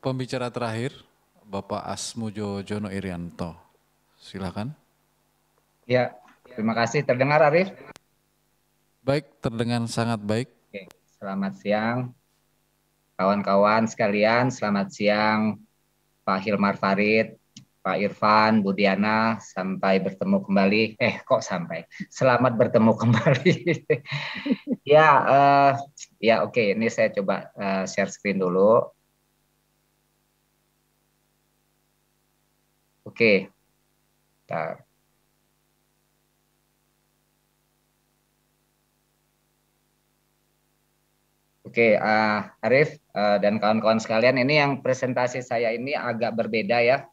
pembicara terakhir, Bapak Asmujo Jono Irianto. Silakan. Ya, terima kasih. Terdengar Arif? Baik, terdengar sangat baik. Oke, selamat siang. Kawan-kawan sekalian, selamat siang Pak Hilmar Farid, Pak Irfan, Budiana, sampai bertemu kembali. Eh, kok sampai? Selamat bertemu kembali. [laughs] ya, uh, ya oke. Okay. Ini saya coba uh, share screen dulu. Oke, okay. Oke, uh, Arif uh, dan kawan-kawan sekalian, ini yang presentasi saya ini agak berbeda ya.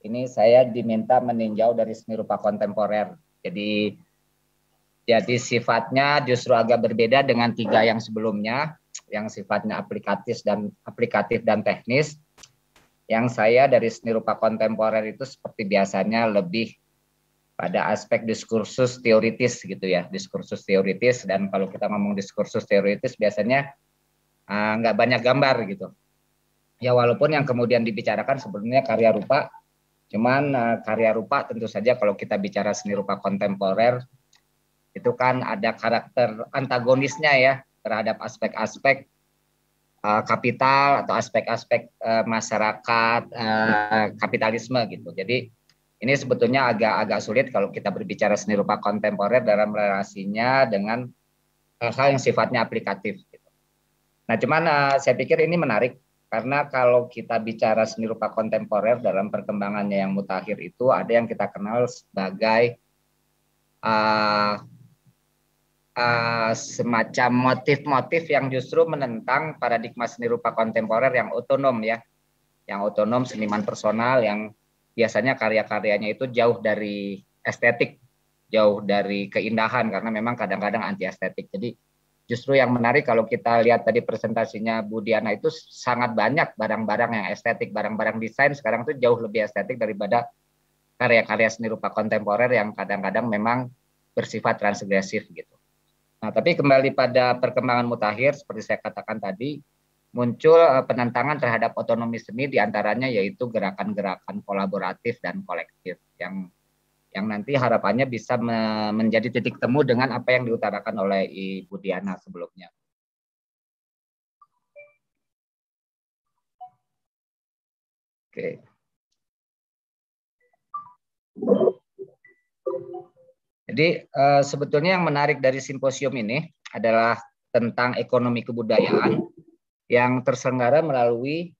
Ini saya diminta meninjau dari seni rupa kontemporer. Jadi jadi sifatnya justru agak berbeda dengan tiga yang sebelumnya, yang sifatnya aplikatif dan aplikatif dan teknis. Yang saya dari seni rupa kontemporer itu seperti biasanya lebih pada aspek diskursus teoritis gitu ya, diskursus teoritis dan kalau kita ngomong diskursus teoritis biasanya uh, nggak banyak gambar gitu. Ya walaupun yang kemudian dibicarakan sebenarnya karya rupa, cuman uh, karya rupa tentu saja kalau kita bicara seni rupa kontemporer itu kan ada karakter antagonisnya ya terhadap aspek-aspek eh, kapital atau aspek-aspek eh, masyarakat kapitalisme gitu. Jadi ini sebetulnya agak-agak sulit kalau kita berbicara seni rupa kontemporer dalam relasinya dengan hal-hal yang sifatnya aplikatif. Gitu. Nah, cuman uh, saya pikir ini menarik karena kalau kita bicara seni rupa kontemporer dalam perkembangannya yang mutakhir itu ada yang kita kenal sebagai uh, uh, semacam motif-motif yang justru menentang paradigma seni rupa kontemporer yang otonom ya, yang otonom seniman personal yang biasanya karya-karyanya itu jauh dari estetik, jauh dari keindahan karena memang kadang-kadang anti estetik. Jadi justru yang menarik kalau kita lihat tadi presentasinya Budiana itu sangat banyak barang-barang yang estetik, barang-barang desain sekarang itu jauh lebih estetik daripada karya-karya seni rupa kontemporer yang kadang-kadang memang bersifat transgresif gitu. Nah, tapi kembali pada perkembangan mutakhir seperti saya katakan tadi, muncul eh, penentangan terhadap otonomi seni diantaranya yaitu gerakan-gerakan kolaboratif dan kolektif yang yang nanti harapannya bisa me menjadi titik temu dengan apa yang diutarakan oleh Ibu Diana sebelumnya. Oke. Jadi eh, sebetulnya yang menarik dari simposium ini adalah tentang ekonomi kebudayaan yang tersenggara melalui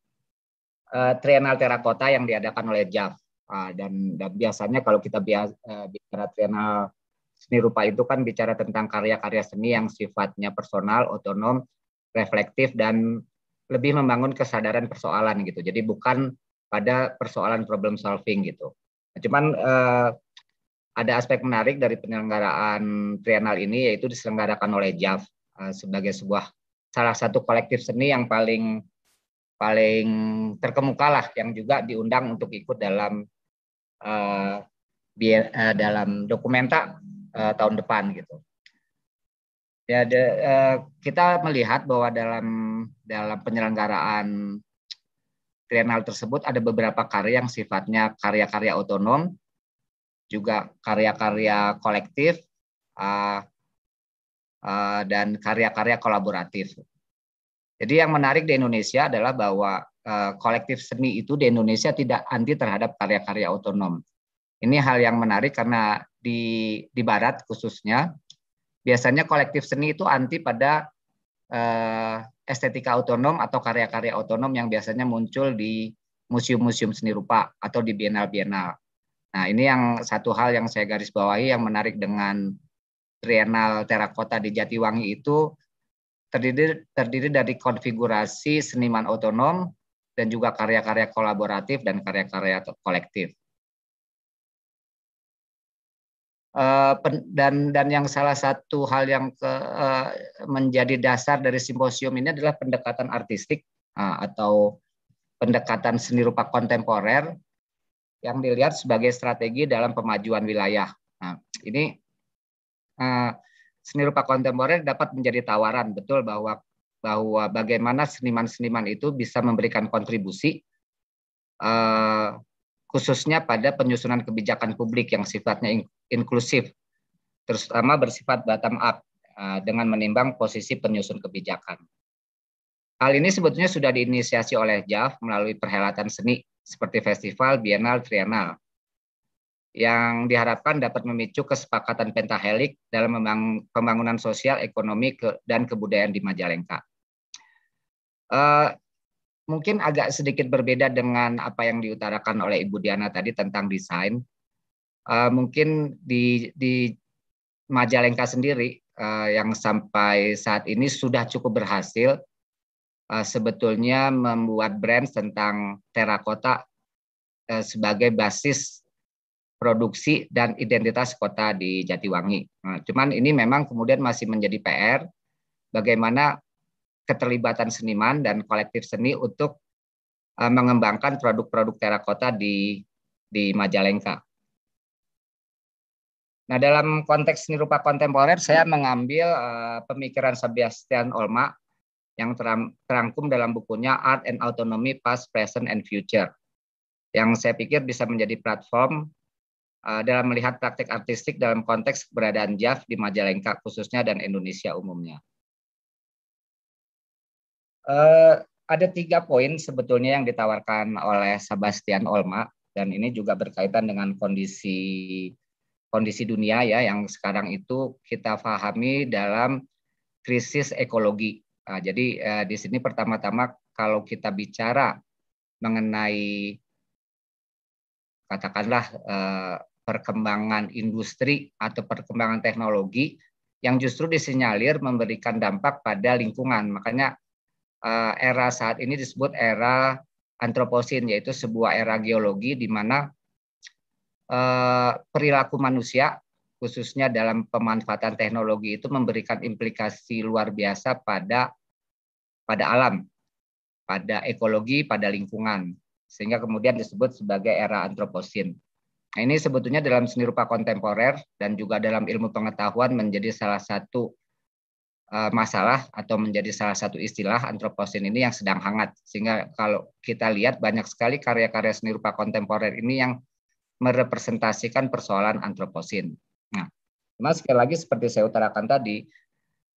uh, Trienal Terakota yang diadakan oleh JAV. Uh, ah, dan, dan biasanya kalau kita bias, uh, eh, bicara Trienal seni rupa itu kan bicara tentang karya-karya seni yang sifatnya personal, otonom, reflektif, dan lebih membangun kesadaran persoalan gitu. Jadi bukan pada persoalan problem solving gitu. Nah, cuman uh, ada aspek menarik dari penyelenggaraan trienal ini yaitu diselenggarakan oleh JAF uh, sebagai sebuah salah satu kolektif seni yang paling paling terkemuka lah yang juga diundang untuk ikut dalam uh, eh, biar, uh, eh, dalam dokumenta uh, tahun depan gitu. Ya de, uh, kita melihat bahwa dalam dalam penyelenggaraan trienal tersebut ada beberapa karya yang sifatnya karya-karya otonom, juga karya-karya kolektif, uh, Eh, dan karya-karya kolaboratif. Jadi yang menarik di Indonesia adalah bahwa eh, kolektif seni itu di Indonesia tidak anti terhadap karya-karya otonom. Ini hal yang menarik karena di di Barat khususnya biasanya kolektif seni itu anti pada uh, estetika otonom atau karya-karya otonom yang biasanya muncul di museum-museum seni rupa atau di bienal-bienal. Nah ini yang satu hal yang saya garis bawahi yang menarik dengan Trienal Terakota di Jatiwangi itu terdiri terdiri dari konfigurasi seniman otonom dan juga karya-karya kolaboratif dan karya-karya kolektif. Eh, dan dan yang salah satu hal yang ke, eh, menjadi dasar dari simposium ini adalah pendekatan artistik eh, atau pendekatan seni rupa kontemporer yang dilihat sebagai strategi dalam pemajuan wilayah. Nah, ini Eh, seni rupa kontemporer dapat menjadi tawaran betul bahwa bahwa bagaimana seniman-seniman itu bisa memberikan kontribusi uh, khususnya pada penyusunan kebijakan publik yang sifatnya in inklusif terutama bersifat bottom up uh, dengan menimbang posisi penyusun kebijakan. Hal ini sebetulnya sudah diinisiasi oleh JAF melalui perhelatan seni seperti festival, bienal, trienal yang diharapkan dapat memicu kesepakatan pentahelik dalam pembangunan sosial, ekonomi, dan kebudayaan di Majalengka. Uh, mungkin agak sedikit berbeda dengan apa yang diutarakan oleh Ibu Diana tadi tentang desain. Uh, mungkin di, di Majalengka sendiri uh, yang sampai saat ini sudah cukup berhasil uh, sebetulnya membuat brand tentang terakota sebagai basis produksi dan identitas kota di Jatiwangi. Nah, cuman ini memang kemudian masih menjadi PR bagaimana keterlibatan seniman dan kolektif seni untuk uh, mengembangkan produk-produk terakota di di Majalengka. Nah, dalam konteks seni rupa kontemporer saya mengambil uh, pemikiran Sebastian Olma yang terangkum dalam bukunya Art and Autonomy Past, Present and Future yang saya pikir bisa menjadi platform Eh, dalam melihat praktik artistik dalam konteks keberadaan Jaf di Majalengka khususnya dan Indonesia umumnya? Uh, ada tiga poin sebetulnya yang ditawarkan oleh Sebastian Olma dan ini juga berkaitan dengan kondisi kondisi dunia ya yang sekarang itu kita fahami dalam krisis ekologi. Nah, jadi uh, di sini pertama-tama kalau kita bicara mengenai katakanlah uh, perkembangan industri atau perkembangan teknologi yang justru disinyalir memberikan dampak pada lingkungan. Makanya eh, era saat ini disebut era antroposin, yaitu sebuah era geologi di mana eh, perilaku manusia khususnya dalam pemanfaatan teknologi itu memberikan implikasi luar biasa pada pada alam, pada ekologi, pada lingkungan. Sehingga kemudian disebut sebagai era antroposin. Nah, ini sebetulnya dalam seni rupa kontemporer dan juga dalam ilmu pengetahuan menjadi salah satu eh, masalah atau menjadi salah satu istilah antroposin ini yang sedang hangat. Sehingga kalau kita lihat banyak sekali karya-karya seni rupa kontemporer ini yang merepresentasikan persoalan antroposin. Nah, cuma sekali lagi seperti saya utarakan tadi,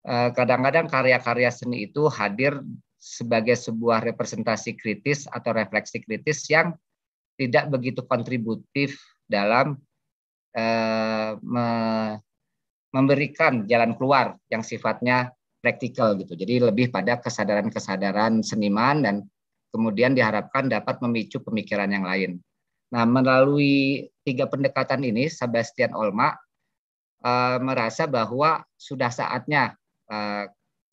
eh, kadang-kadang karya-karya seni itu hadir sebagai sebuah representasi kritis atau refleksi kritis yang tidak begitu kontributif dalam uh, me memberikan jalan keluar yang sifatnya praktikal gitu. Jadi lebih pada kesadaran-kesadaran seniman dan kemudian diharapkan dapat memicu pemikiran yang lain. Nah, melalui tiga pendekatan ini Sebastian Olma uh, merasa bahwa sudah saatnya seniman eh,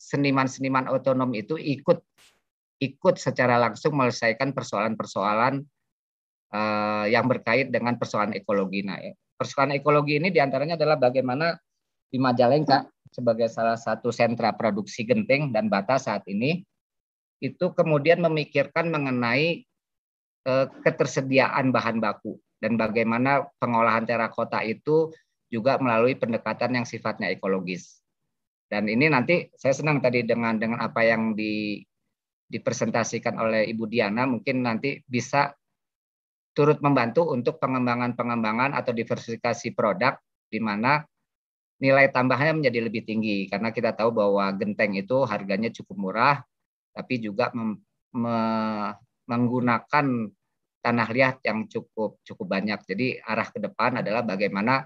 seniman-seniman otonom itu ikut ikut secara langsung menyelesaikan persoalan-persoalan uh, yang berkait dengan persoalan ekologi. Nah, ya, persoalan ekologi ini diantaranya adalah bagaimana di Majalengka sebagai salah satu sentra produksi genting dan bata saat ini itu kemudian memikirkan mengenai uh, ketersediaan bahan baku dan bagaimana pengolahan terakota itu juga melalui pendekatan yang sifatnya ekologis. Dan ini nanti saya senang tadi dengan dengan apa yang di dipresentasikan oleh Ibu Diana mungkin nanti bisa turut membantu untuk pengembangan-pengembangan atau diversifikasi produk di mana nilai tambahnya menjadi lebih tinggi karena kita tahu bahwa genteng itu harganya cukup murah tapi juga mem, me, menggunakan tanah liat yang cukup cukup banyak. Jadi arah ke depan adalah bagaimana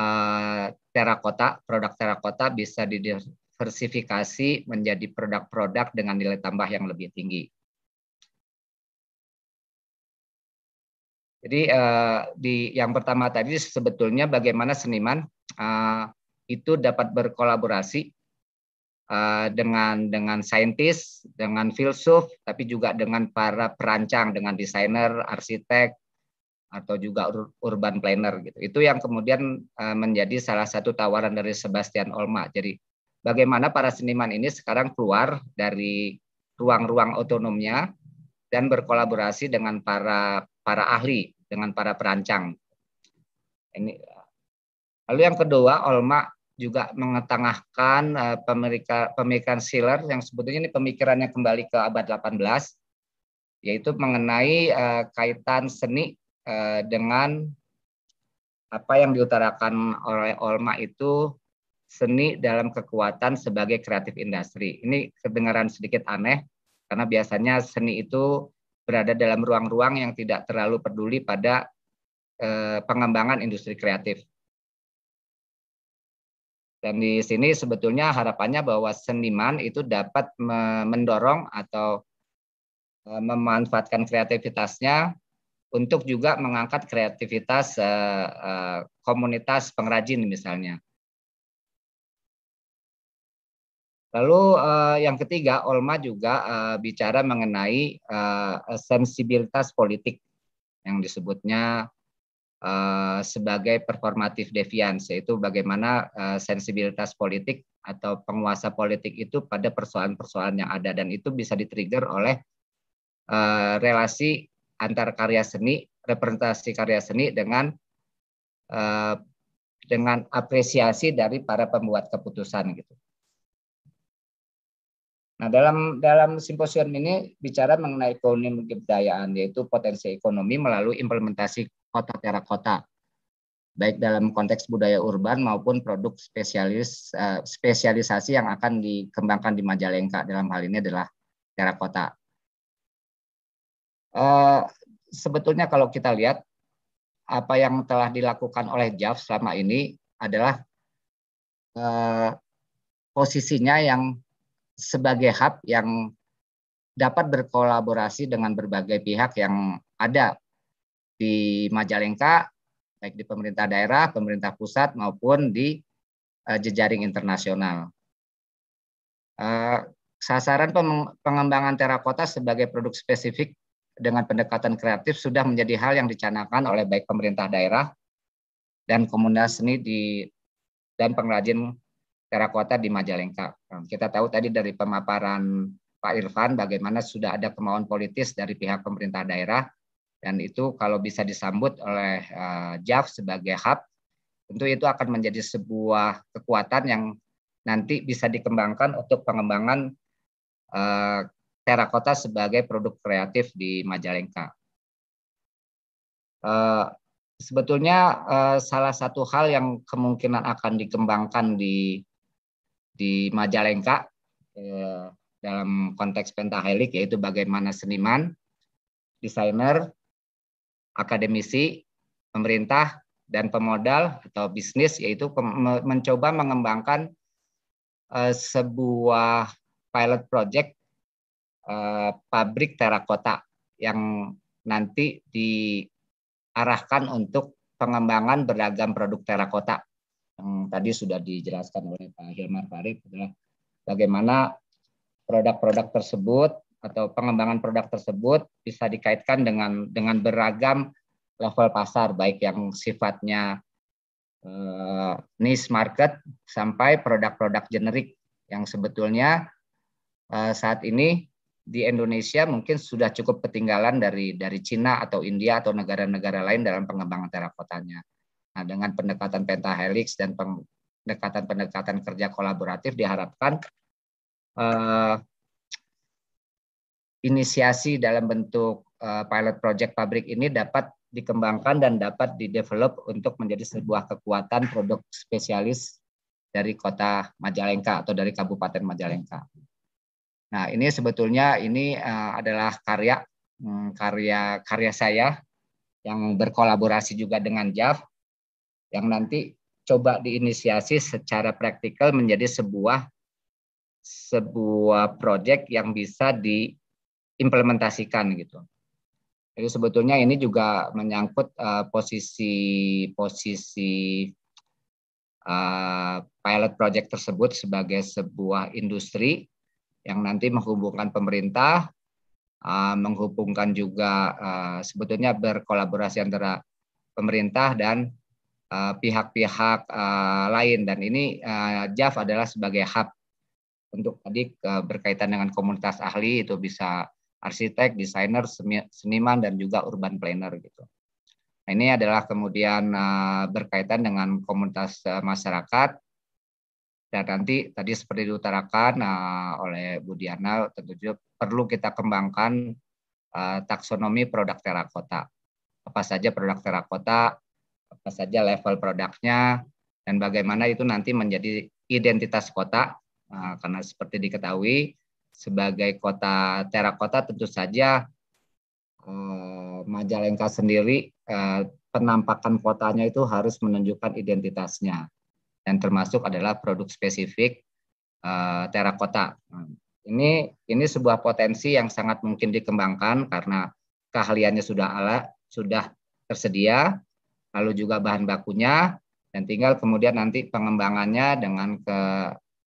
uh, terakota, produk terakota bisa didiversifikasi menjadi produk-produk dengan nilai tambah yang lebih tinggi. Jadi uh, di yang pertama tadi sebetulnya bagaimana seniman uh, itu dapat berkolaborasi uh, dengan dengan saintis, dengan filsuf, tapi juga dengan para perancang, dengan desainer, arsitek, atau juga urban planner gitu. Itu yang kemudian uh, menjadi salah satu tawaran dari Sebastian Olma. Jadi bagaimana para seniman ini sekarang keluar dari ruang-ruang otonomnya dan berkolaborasi dengan para para ahli, dengan para perancang. Ini lalu yang kedua, Olma juga mengetengahkan eh, pemikiran, Siler yang sebetulnya ini pemikirannya kembali ke abad 18 yaitu mengenai eh, kaitan seni eh, dengan apa yang diutarakan oleh Olma itu seni dalam kekuatan sebagai kreatif industri. Ini kedengaran sedikit aneh karena biasanya seni itu berada dalam ruang-ruang yang tidak terlalu peduli pada eh, pengembangan industri kreatif. Dan di sini sebetulnya harapannya bahwa seniman itu dapat mendorong atau eh, memanfaatkan kreativitasnya untuk juga mengangkat kreativitas eh, eh, komunitas pengrajin misalnya. Lalu uh, yang ketiga, Olma juga uh, bicara mengenai uh, sensibilitas politik yang disebutnya uh, sebagai performatif deviance, yaitu bagaimana uh, sensibilitas politik atau penguasa politik itu pada persoalan-persoalan yang ada dan itu bisa ditrigger oleh uh, relasi antar karya seni, representasi karya seni dengan uh, dengan apresiasi dari para pembuat keputusan gitu. Nah, dalam dalam simposium ini bicara mengenai ekonomi kebudayaan yaitu potensi ekonomi melalui implementasi kota terakota baik dalam konteks budaya urban maupun produk spesialis eh, spesialisasi yang akan dikembangkan di Majalengka dalam hal ini adalah terakota. Eh, sebetulnya kalau kita lihat apa yang telah dilakukan oleh JAV selama ini adalah eh, posisinya yang sebagai hub yang dapat berkolaborasi dengan berbagai pihak yang ada di Majalengka, baik di pemerintah daerah, pemerintah pusat, maupun di uh, jejaring internasional. Uh, sasaran pengembangan terakota sebagai produk spesifik dengan pendekatan kreatif sudah menjadi hal yang dicanangkan oleh baik pemerintah daerah dan komunitas seni di dan pengrajin terakota di Majalengka. Nah, kita tahu tadi dari pemaparan Pak Irfan bagaimana sudah ada kemauan politis dari pihak pemerintah daerah dan itu kalau bisa disambut oleh uh, JAV sebagai hub tentu itu akan menjadi sebuah kekuatan yang nanti bisa dikembangkan untuk pengembangan uh, terakota sebagai produk kreatif di Majalengka. Eh, sebetulnya salah satu hal yang kemungkinan akan dikembangkan di di Majalengka eh, dalam konteks pentahelik yaitu bagaimana seniman, desainer, akademisi, pemerintah dan pemodal atau bisnis yaitu mencoba mengembangkan eh, sebuah pilot project eh, pabrik terakota yang nanti diarahkan untuk pengembangan beragam produk terakota yang tadi sudah dijelaskan oleh Pak Hilmar Farid adalah bagaimana produk-produk tersebut atau pengembangan produk tersebut bisa dikaitkan dengan dengan beragam level pasar baik yang sifatnya eh, niche market sampai produk-produk generik yang sebetulnya eh, saat ini di Indonesia mungkin sudah cukup ketinggalan dari dari Cina atau India atau negara-negara lain dalam pengembangan terakotanya. Nah, dengan pendekatan pentahelix dan pendekatan-pendekatan kerja kolaboratif diharapkan eh, inisiasi dalam bentuk eh, pilot project pabrik ini dapat dikembangkan dan dapat didevelop untuk menjadi sebuah kekuatan produk spesialis dari kota Majalengka atau dari Kabupaten Majalengka. Nah, ini sebetulnya ini uh, adalah karya hmm, karya karya saya yang berkolaborasi juga dengan JAV yang nanti coba diinisiasi secara praktikal menjadi sebuah sebuah proyek yang bisa diimplementasikan gitu. Jadi sebetulnya ini juga menyangkut eh, posisi posisi posisi uh, eh, pilot project tersebut sebagai sebuah industri yang nanti menghubungkan pemerintah, uh, menghubungkan juga uh, sebetulnya berkolaborasi antara pemerintah dan Eh, pihak-pihak uh, lain dan ini uh, eh, JAF adalah sebagai hub untuk tadi uh, berkaitan dengan komunitas ahli itu bisa arsitek, desainer, seniman dan juga urban planner gitu. Nah, ini adalah kemudian uh, berkaitan dengan komunitas uh, masyarakat dan nanti tadi seperti diutarakan uh, oleh Bu tentu juga perlu kita kembangkan uh, taksonomi produk terakota. Apa saja produk terakota apa saja level produknya dan bagaimana itu nanti menjadi identitas kota ah, karena seperti diketahui sebagai kota terakota tentu saja eh, Majalengka sendiri eh, penampakan kotanya itu harus menunjukkan identitasnya dan termasuk adalah produk spesifik eh, terakota nah, ini ini sebuah potensi yang sangat mungkin dikembangkan karena keahliannya sudah ala sudah tersedia lalu juga bahan bakunya, dan tinggal kemudian nanti pengembangannya dengan ke,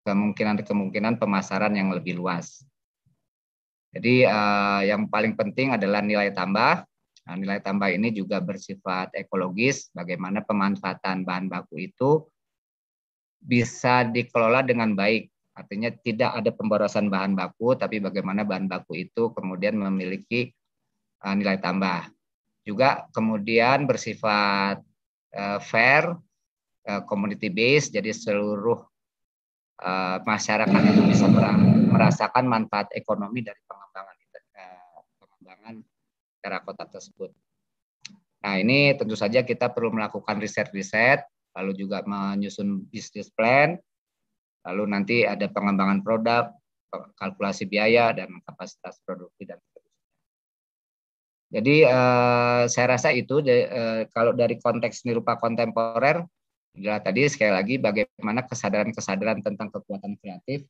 kemungkinan-kemungkinan pemasaran yang lebih luas. Jadi eh, yang paling penting adalah nilai tambah. Nah, nilai tambah ini juga bersifat ekologis, bagaimana pemanfaatan bahan baku itu bisa dikelola dengan baik. Artinya tidak ada pemborosan bahan baku, tapi bagaimana bahan baku itu kemudian memiliki eh, nilai tambah juga kemudian bersifat uh, fair, uh, community based, jadi seluruh uh, masyarakat itu bisa merasakan manfaat ekonomi dari pengembangan uh, pengembangan kota tersebut. Nah ini tentu saja kita perlu melakukan riset-riset, lalu juga menyusun bisnis plan, lalu nanti ada pengembangan produk, kalkulasi biaya dan kapasitas produksi dan jadi eh, saya rasa itu eh, kalau dari konteks nirupa rupa kontemporer adalah tadi sekali lagi bagaimana kesadaran-kesadaran tentang kekuatan kreatif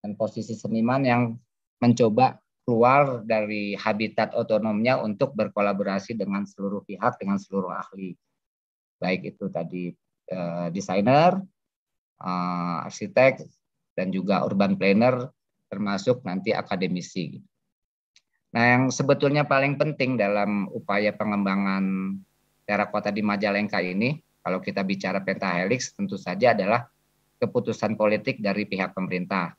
dan posisi seniman yang mencoba keluar dari habitat otonomnya untuk berkolaborasi dengan seluruh pihak dengan seluruh ahli baik itu tadi eh, desainer, eh, arsitek dan juga urban planner termasuk nanti akademisi. Nah, yang sebetulnya paling penting dalam upaya pengembangan terakota di Majalengka ini, kalau kita bicara pentahelix, tentu saja adalah keputusan politik dari pihak pemerintah.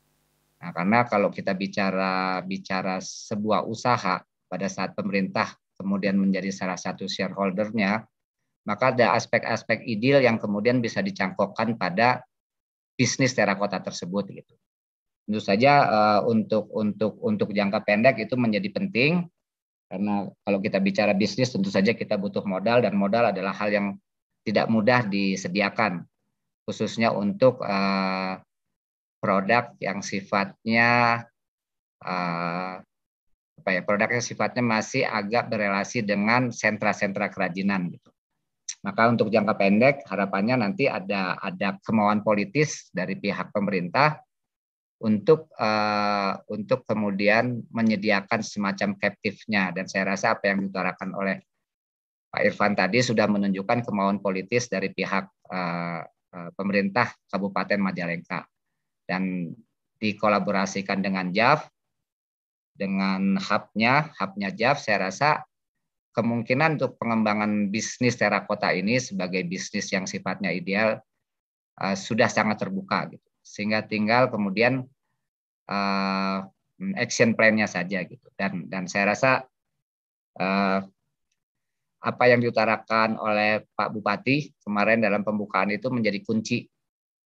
Nah, karena kalau kita bicara bicara sebuah usaha pada saat pemerintah kemudian menjadi salah satu shareholdernya, maka ada aspek-aspek ideal yang kemudian bisa dicangkokkan pada bisnis terakota tersebut gitu tentu saja uh, untuk untuk untuk jangka pendek itu menjadi penting karena kalau kita bicara bisnis tentu saja kita butuh modal dan modal adalah hal yang tidak mudah disediakan khususnya untuk uh, produk yang sifatnya uh, apa ya produk yang sifatnya masih agak berelasi dengan sentra-sentra kerajinan gitu. Maka untuk jangka pendek harapannya nanti ada ada kemauan politis dari pihak pemerintah untuk uh, untuk kemudian menyediakan semacam captive-nya dan saya rasa apa yang diutarakan oleh Pak Irfan tadi sudah menunjukkan kemauan politis dari pihak uh, pemerintah Kabupaten Majalengka dan dikolaborasikan dengan JAV dengan hubnya hubnya JAV saya rasa kemungkinan untuk pengembangan bisnis terakota ini sebagai bisnis yang sifatnya ideal uh, sudah sangat terbuka gitu sehingga tinggal kemudian uh, action plan-nya saja gitu. Dan dan saya rasa uh, apa yang diutarakan oleh Pak Bupati kemarin dalam pembukaan itu menjadi kunci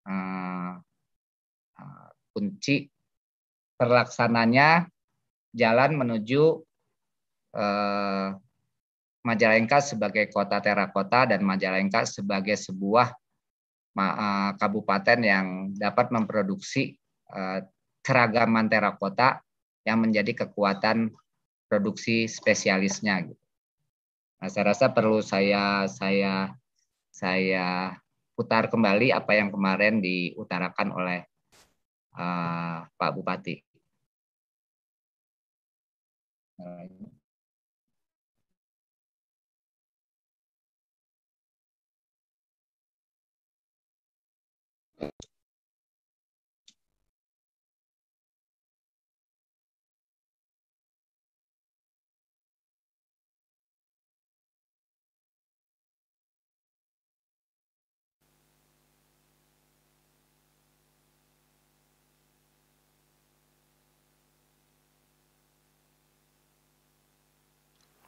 uh, uh, kunci terlaksananya jalan menuju uh, Majalengka sebagai kota terakota dan Majalengka sebagai sebuah kabupaten yang dapat memproduksi keragaman terakota yang menjadi kekuatan produksi spesialisnya gitu. Nah, saya rasa perlu saya saya saya putar kembali apa yang kemarin diutarakan oleh uh, Pak Bupati. Nah, ini.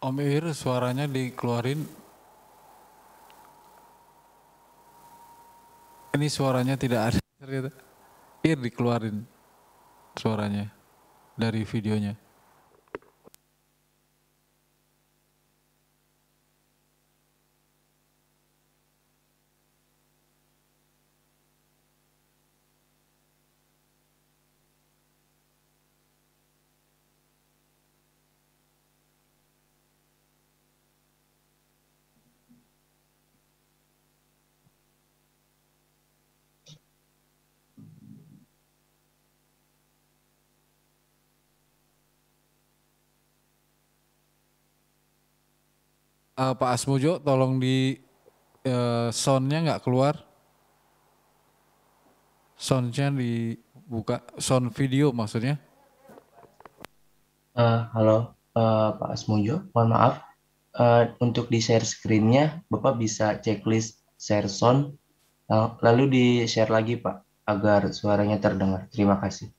Om Ir suaranya dikeluarin. Ini suaranya tidak ada gitu. Ir dikeluarin suaranya dari videonya. uh, Pak Asmujo tolong di uh, soundnya nggak keluar soundnya dibuka sound video maksudnya uh, halo uh, Pak Asmujo mohon maaf uh, untuk di share screennya Bapak bisa checklist share sound lalu di share lagi Pak agar suaranya terdengar terima kasih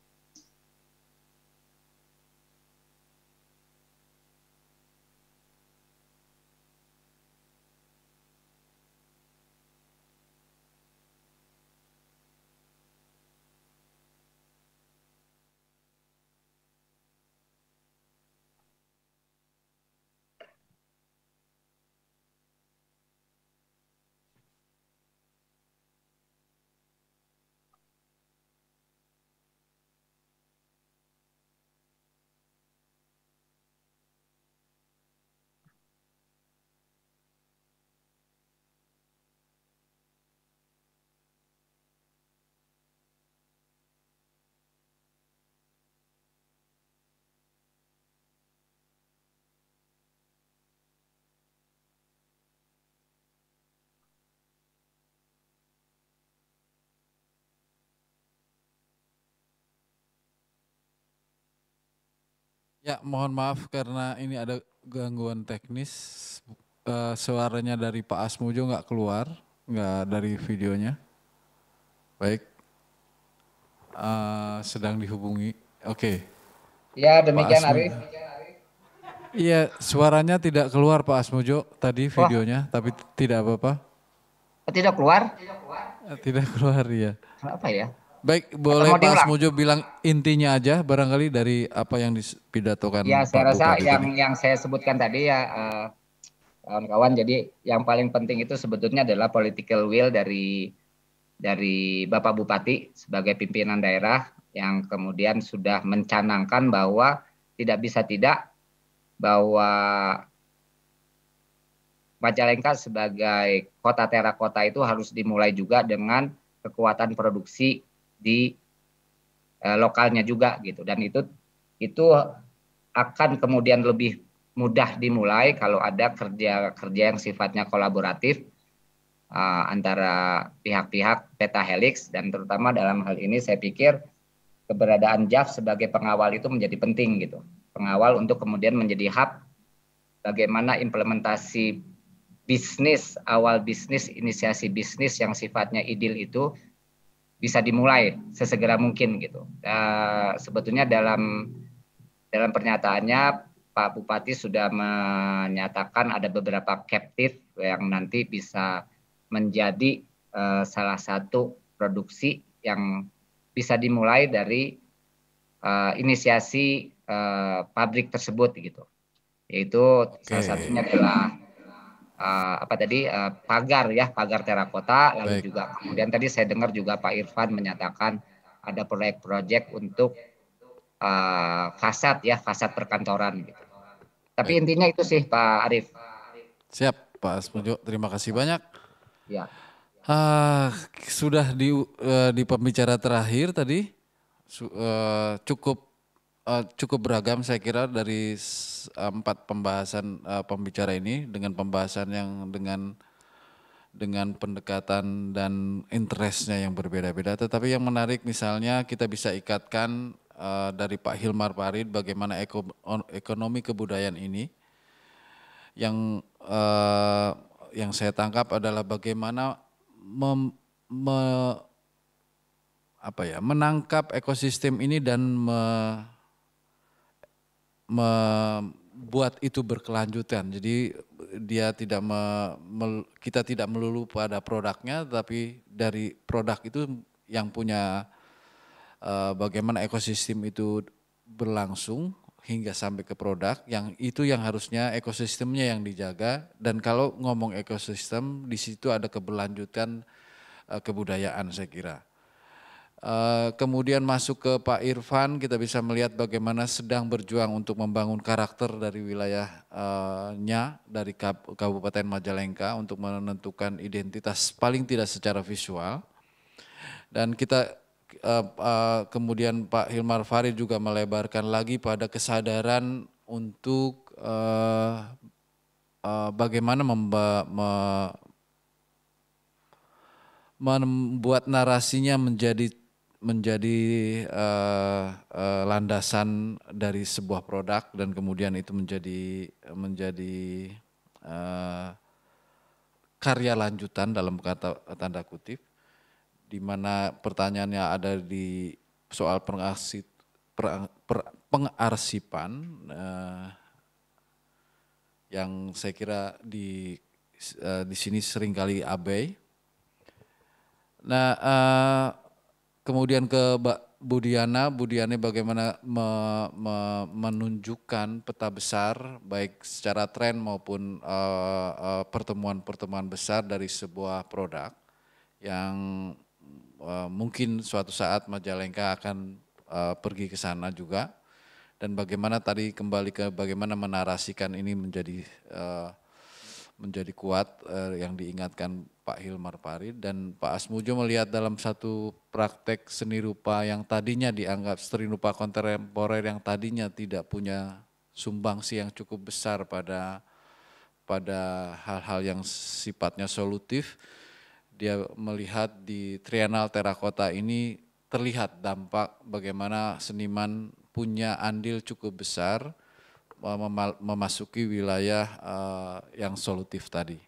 Ya, mohon maaf karena ini ada gangguan teknis. Uh, suaranya dari Pak Asmujo nggak keluar, nggak dari videonya. Baik, uh, sedang dihubungi. Oke. Okay. Ya, demikian Arif. Iya, suaranya tidak keluar Pak Asmujo tadi videonya, Wah. tapi tidak apa-apa. Tidak keluar? Eh, tidak keluar, iya. ya. Apa ya? Baik, boleh Pak diulang. bilang intinya aja barangkali dari apa yang dipidatokan. Ya, saya rasa yang ini. yang saya sebutkan tadi ya eh, kawan-kawan. Uh, jadi yang paling penting itu sebetulnya adalah political will dari dari Bapak Bupati sebagai pimpinan daerah yang kemudian sudah mencanangkan bahwa tidak bisa tidak bahwa Majalengka sebagai kota terakota itu harus dimulai juga dengan kekuatan produksi di eh, lokalnya juga gitu dan itu itu akan kemudian lebih mudah dimulai kalau ada kerja kerja yang sifatnya kolaboratif uh, antara pihak-pihak peta helix dan terutama dalam hal ini saya pikir keberadaan JAF sebagai pengawal itu menjadi penting gitu pengawal untuk kemudian menjadi hub bagaimana implementasi bisnis awal bisnis inisiasi bisnis yang sifatnya ideal itu bisa dimulai sesegera mungkin gitu. E, sebetulnya dalam dalam pernyataannya Pak Bupati sudah menyatakan ada beberapa captive yang nanti bisa menjadi e, salah satu produksi yang bisa dimulai dari e, inisiasi e, pabrik tersebut gitu. Yaitu okay. salah satunya adalah uh, apa tadi uh, pagar ya pagar terakota lalu Baik. juga kemudian tadi saya dengar juga Pak Irfan menyatakan ada proyek-proyek untuk uh, fasad ya fasad perkantoran gitu. Tapi Baik. intinya itu sih Pak Arif. Siap Pak Asmujo, terima kasih banyak. Ya. Uh, sudah di uh, di pembicara terakhir tadi uh, cukup uh, cukup beragam saya kira dari eh, empat pembahasan uh, pembicara ini dengan pembahasan yang dengan dengan pendekatan dan interestnya yang berbeda-beda. Tetapi yang menarik misalnya kita bisa ikatkan uh, dari Pak Hilmar Parid bagaimana eko, ekonomi kebudayaan ini yang uh, yang saya tangkap adalah bagaimana mem, me, apa ya menangkap ekosistem ini dan me, membuat itu berkelanjutan. Jadi dia tidak me, me, kita tidak melulu pada produknya, tapi dari produk itu yang punya uh, bagaimana ekosistem itu berlangsung hingga sampai ke produk yang itu yang harusnya ekosistemnya yang dijaga dan kalau ngomong ekosistem di situ ada keberlanjutan uh, kebudayaan saya kira. Eh, kemudian masuk ke Pak Irfan, kita bisa melihat bagaimana sedang berjuang untuk membangun karakter dari wilayahnya, eh, dari Kabupaten Majalengka untuk menentukan identitas paling tidak secara visual. Dan kita eh, kemudian Pak Hilmar Farid juga melebarkan lagi pada kesadaran untuk bagaimana membuat narasinya menjadi menjadi uh, uh, landasan dari sebuah produk dan kemudian itu menjadi menjadi uh, karya lanjutan dalam kata tanda kutip di mana pertanyaannya ada di soal pengarsip, per, per, pengarsipan uh, yang saya kira di uh, di sini seringkali abai. Nah, uh, kemudian ke Budiana, Budiana bagaimana me, me, menunjukkan peta besar baik secara tren maupun eh, eh, pertemuan-pertemuan uh, besar dari sebuah produk yang uh, mungkin suatu saat Majalengka akan uh, pergi ke sana juga dan bagaimana tadi kembali ke bagaimana menarasikan ini menjadi uh, menjadi kuat uh, yang diingatkan Pak Hilmar Parid dan Pak Asmujo melihat dalam satu praktek seni rupa yang tadinya dianggap seni rupa kontemporer yang tadinya tidak punya sumbangsi yang cukup besar pada pada hal-hal yang sifatnya solutif dia melihat di Trianal Terakota ini terlihat dampak bagaimana seniman punya andil cukup besar memasuki wilayah eh, yang solutif tadi.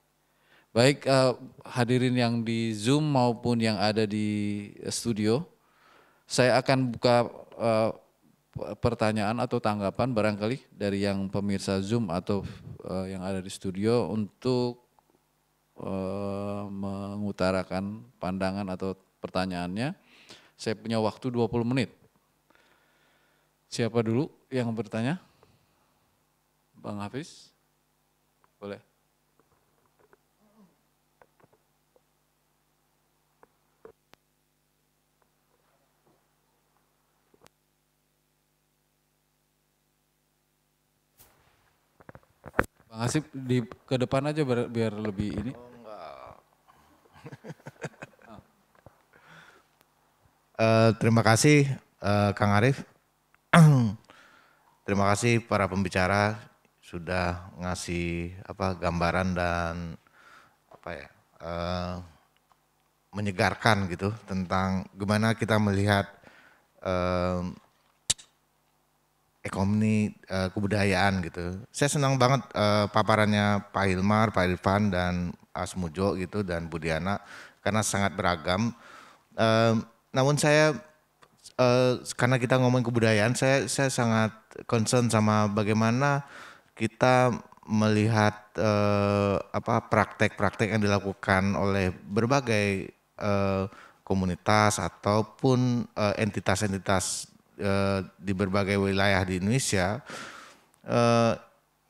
Baik uh, hadirin yang di Zoom maupun yang ada di studio, saya akan buka uh, pertanyaan atau tanggapan barangkali dari yang pemirsa Zoom atau uh, yang ada di studio untuk uh, mengutarakan pandangan atau pertanyaannya. Saya punya waktu 20 menit. Siapa dulu yang bertanya? Bang Hafiz? Boleh. Asif di ke depan aja biar, biar lebih ini. Oh, enggak. uh, [laughs] terima kasih uh, Kang Arif. [clears throat] terima kasih para pembicara sudah ngasih apa gambaran dan apa ya uh, menyegarkan gitu tentang gimana kita melihat uh, ekonomi uh, kebudayaan gitu. Saya senang banget uh, paparannya Pak Hilmar, Pak Irfan dan Asmujo gitu dan Budiana karena sangat beragam. Uh, namun saya uh, karena kita ngomong kebudayaan, saya saya sangat concern sama bagaimana kita melihat uh, apa praktek-praktek yang dilakukan oleh berbagai uh, komunitas ataupun entitas-entitas Eh, di berbagai wilayah di Indonesia eh,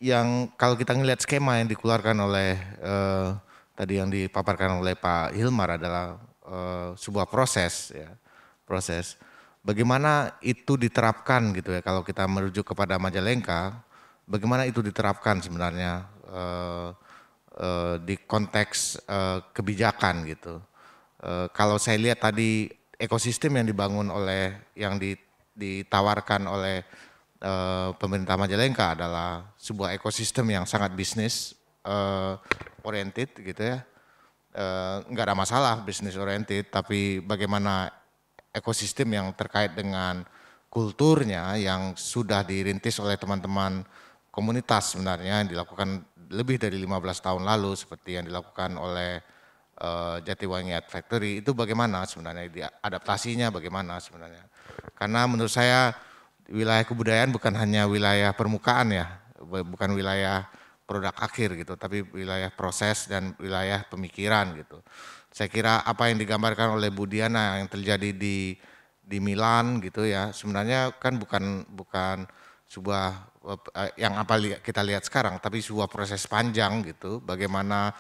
yang kalau kita ngelihat skema yang dikeluarkan oleh eh, tadi yang dipaparkan oleh Pak Hilmar adalah eh, sebuah proses ya proses bagaimana itu diterapkan gitu ya kalau kita merujuk kepada Majalengka bagaimana itu diterapkan sebenarnya eh, eh di konteks eh, kebijakan gitu kalau saya lihat tadi ekosistem yang dibangun oleh yang di ditawarkan oleh uh, pemerintah Majalengka adalah sebuah ekosistem yang sangat bisnis uh, oriented gitu ya. Eh, nggak uh, ada masalah bisnis oriented, tapi bagaimana ekosistem yang terkait dengan kulturnya yang sudah dirintis oleh teman-teman komunitas sebenarnya yang dilakukan lebih dari 15 tahun lalu seperti yang dilakukan oleh uh, Jatiwangi Art Factory itu bagaimana sebenarnya adaptasinya bagaimana sebenarnya karena menurut saya wilayah kebudayaan bukan hanya wilayah permukaan ya, bukan wilayah produk akhir gitu, tapi wilayah proses dan wilayah pemikiran gitu. Saya kira apa yang digambarkan oleh Budiana yang terjadi di di Milan gitu ya, sebenarnya kan bukan bukan sebuah eh, yang apa kita lihat sekarang, tapi sebuah proses panjang gitu, bagaimana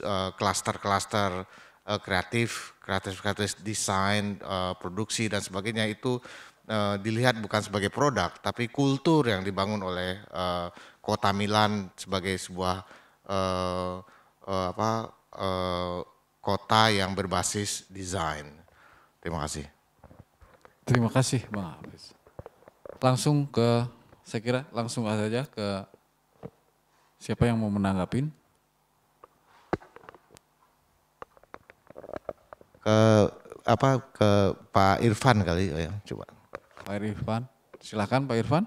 eh, klaster-klaster uh, Eh, kreatif, kreatif kreatif desain, uh, produksi dan sebagainya itu uh, dilihat bukan sebagai produk tapi kultur yang dibangun oleh uh, kota Milan sebagai sebuah uh, uh, apa uh, kota yang berbasis desain. Terima kasih. Terima kasih Bang Hafiz. Langsung ke saya kira langsung saja ke siapa yang mau menanggapin? ke apa ke Pak Irfan kali oh ya coba. Pak Irfan, silakan Pak Irfan.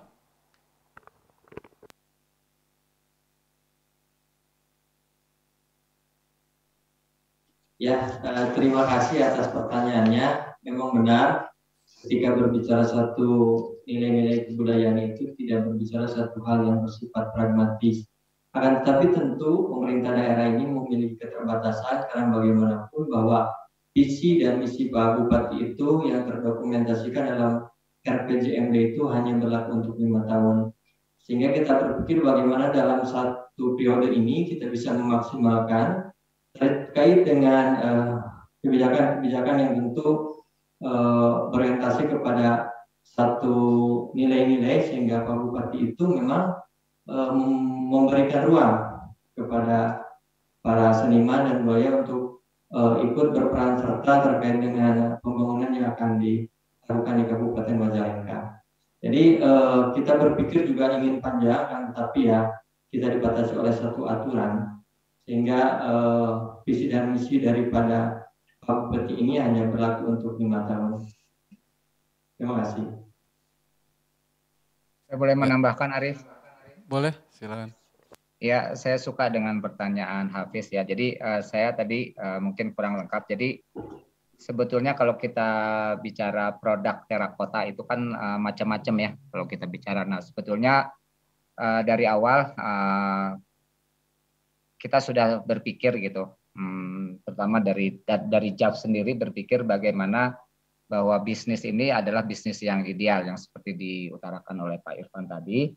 Ya, eh, terima kasih atas pertanyaannya. Memang benar, ketika berbicara satu nilai-nilai kebudayaan itu tidak berbicara satu hal yang bersifat pragmatis. Akan tetapi tentu pemerintah daerah ini memiliki keterbatasan karena bagaimanapun bahwa visi dan misi Pak Bupati itu yang terdokumentasikan dalam RPJMD itu hanya berlaku untuk lima tahun. Sehingga kita berpikir bagaimana dalam satu periode ini kita bisa memaksimalkan terkait dengan eh, kebijakan-kebijakan uh, yang tentu uh, eh, berorientasi kepada satu nilai-nilai sehingga Pak Bupati itu memang uh, memberikan ruang kepada para seniman dan budaya untuk uh, ikut berperan serta terkait dengan pembangunan yang akan dilakukan di Kabupaten Majalengka. Jadi uh, kita berpikir juga ingin panjang, kan, tapi ya kita dibatasi oleh satu aturan sehingga uh, visi dan misi daripada Kabupaten ini hanya berlaku untuk lima tahun. Terima kasih. Saya boleh menambahkan Arif? Boleh, silakan. Ya, saya suka dengan pertanyaan Hafiz ya. Jadi uh, saya tadi uh, mungkin kurang lengkap. Jadi sebetulnya kalau kita bicara produk terakota itu kan uh, macam-macam ya kalau kita bicara. Nah, sebetulnya uh, dari awal uh, kita sudah berpikir gitu. Hmm, pertama dari dari JAV sendiri berpikir bagaimana bahwa bisnis ini adalah bisnis yang ideal yang seperti diutarakan oleh Pak Irfan tadi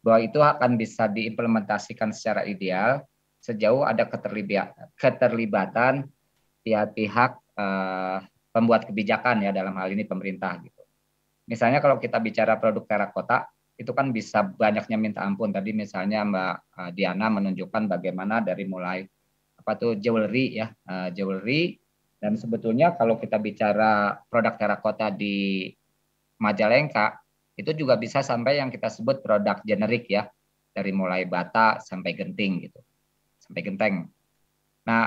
bahwa itu akan bisa diimplementasikan secara ideal sejauh ada keterlibatan pihak-pihak eh, pembuat kebijakan ya dalam hal ini pemerintah gitu. Misalnya kalau kita bicara produk terakota itu kan bisa banyaknya minta ampun tadi misalnya Mbak eh, Diana menunjukkan bagaimana dari mulai apa tuh jewelry ya uh, jewelry dan sebetulnya kalau kita bicara produk terakota di Majalengka itu juga bisa sampai yang kita sebut produk generik ya dari mulai bata sampai genting gitu sampai genteng nah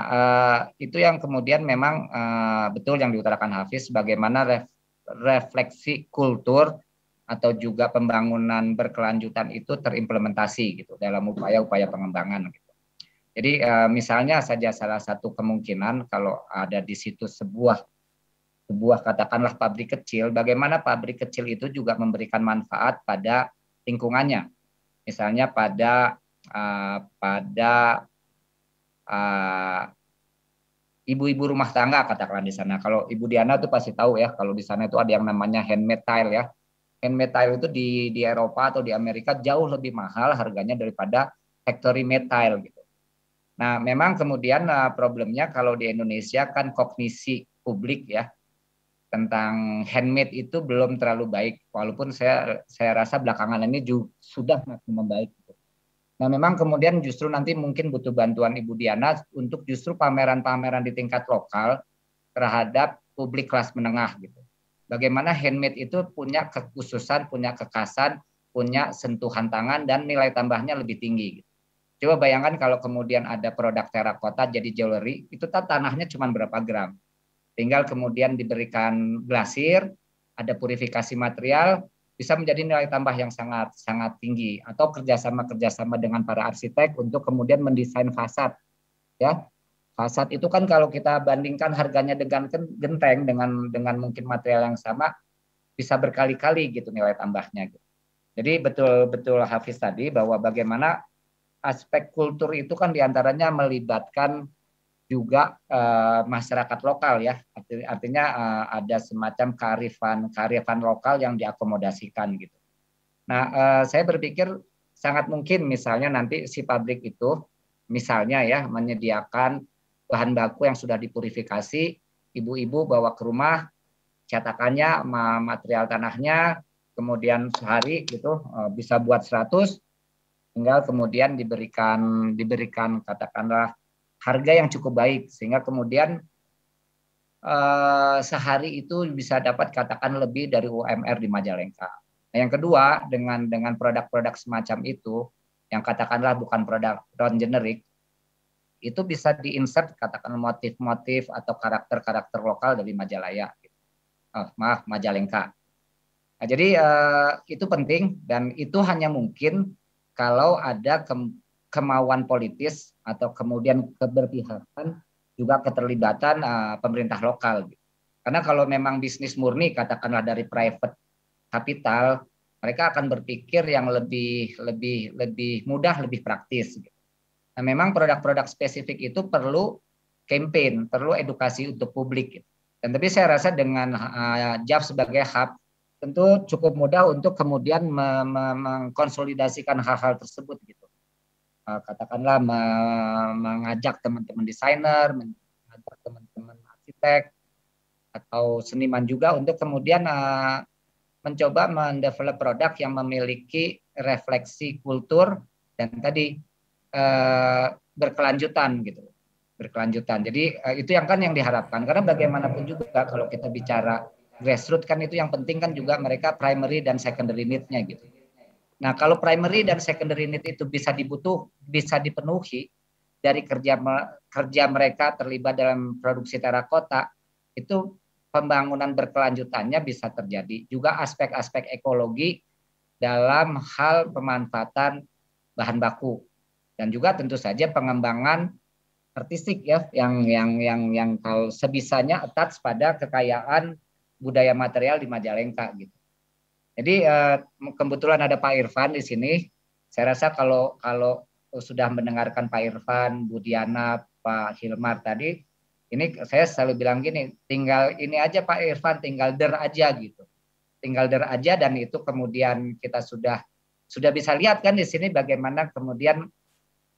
eh, itu yang kemudian memang eh, betul yang diutarakan Hafiz bagaimana refleksi kultur atau juga pembangunan berkelanjutan itu terimplementasi gitu dalam upaya-upaya pengembangan gitu. Jadi eh, misalnya saja salah satu kemungkinan kalau ada di situ sebuah sebuah katakanlah pabrik kecil, bagaimana pabrik kecil itu juga memberikan manfaat pada lingkungannya, misalnya pada uh, pada ibu ah, ibu-ibu rumah tangga katakanlah di sana. Kalau Ibu Diana itu pasti tahu ya, kalau di sana itu ada yang namanya handmade tile ya. Handmade tile itu di di Eropa atau di Amerika jauh lebih mahal harganya daripada factory made tile gitu. Nah, memang kemudian ah, problemnya kalau di Indonesia kan kognisi publik ya tentang handmade itu belum terlalu baik walaupun saya saya rasa belakangan ini juga sudah makin membaik gitu. Nah memang kemudian justru nanti mungkin butuh bantuan Ibu Diana untuk justru pameran-pameran di tingkat lokal terhadap publik kelas menengah gitu. Bagaimana handmade itu punya kekhususan, punya kekasan, punya sentuhan tangan dan nilai tambahnya lebih tinggi. Gitu. Coba bayangkan kalau kemudian ada produk terakota jadi jewelry, itu tanahnya cuma berapa gram. Tinggal kemudian diberikan glasir, ada purifikasi material, bisa menjadi nilai tambah yang sangat sangat tinggi atau kerjasama-kerjasama dengan para arsitek untuk kemudian mendesain fasad ya fasad itu kan kalau kita bandingkan harganya dengan genteng dengan dengan mungkin material yang sama bisa berkali-kali gitu nilai tambahnya gitu. jadi betul betul Hafiz tadi bahwa bagaimana aspek kultur itu kan diantaranya melibatkan juga uh, masyarakat lokal ya artinya uh, ada semacam karifan karifan lokal yang diakomodasikan gitu. Nah uh, saya berpikir sangat mungkin misalnya nanti si pabrik itu misalnya ya menyediakan bahan baku yang sudah dipurifikasi ibu-ibu bawa ke rumah cetakannya material tanahnya kemudian sehari gitu uh, bisa buat 100 tinggal kemudian diberikan diberikan katakanlah harga yang cukup baik sehingga kemudian uh, sehari itu bisa dapat katakan lebih dari UMR di Majalengka. Nah, yang kedua dengan dengan produk-produk semacam itu yang katakanlah bukan produk non generik itu bisa diinsert katakan motif-motif atau karakter-karakter lokal dari Majalaya. Oh, maaf Majalengka. Nah, jadi uh, itu penting dan itu hanya mungkin kalau ada ke kemauan politis atau kemudian keberpihakan juga keterlibatan uh, pemerintah lokal. Gitu. Karena kalau memang bisnis murni katakanlah dari private capital, mereka akan berpikir yang lebih lebih lebih mudah, lebih praktis. Gitu. Nah, memang produk-produk spesifik itu perlu campaign, perlu edukasi untuk publik. Gitu. Dan tapi saya rasa dengan uh, eh, JAV sebagai hub tentu cukup mudah untuk kemudian mengkonsolidasikan hal-hal tersebut gitu. Eh, katakanlah mengajak teman-teman desainer, mengajak teman-teman arsitek atau seniman juga untuk kemudian eh, mencoba mendevelop produk yang memiliki refleksi kultur dan tadi eh, berkelanjutan gitu berkelanjutan. Jadi itu yang kan yang diharapkan karena bagaimanapun juga kalau kita bicara grassroots kan itu yang penting kan juga mereka primary dan secondary need-nya gitu. Nah, kalau primary dan secondary need itu bisa dibutuh bisa dipenuhi dari kerja kerja mereka terlibat dalam produksi terakota itu pembangunan berkelanjutannya bisa terjadi. Juga aspek-aspek ekologi dalam hal pemanfaatan bahan baku dan juga tentu saja pengembangan artistik ya yang yang yang yang kalau sebisanya attach pada kekayaan budaya material di Majalengka gitu. Jadi eh, kebetulan ada Pak Irfan di sini. Saya rasa kalau kalau sudah mendengarkan Pak Irfan, Budiana, Pak Hilmar tadi, ini saya selalu bilang gini, tinggal ini aja Pak Irfan, tinggal der aja gitu. Tinggal der aja dan itu kemudian kita sudah sudah bisa lihat kan di sini bagaimana kemudian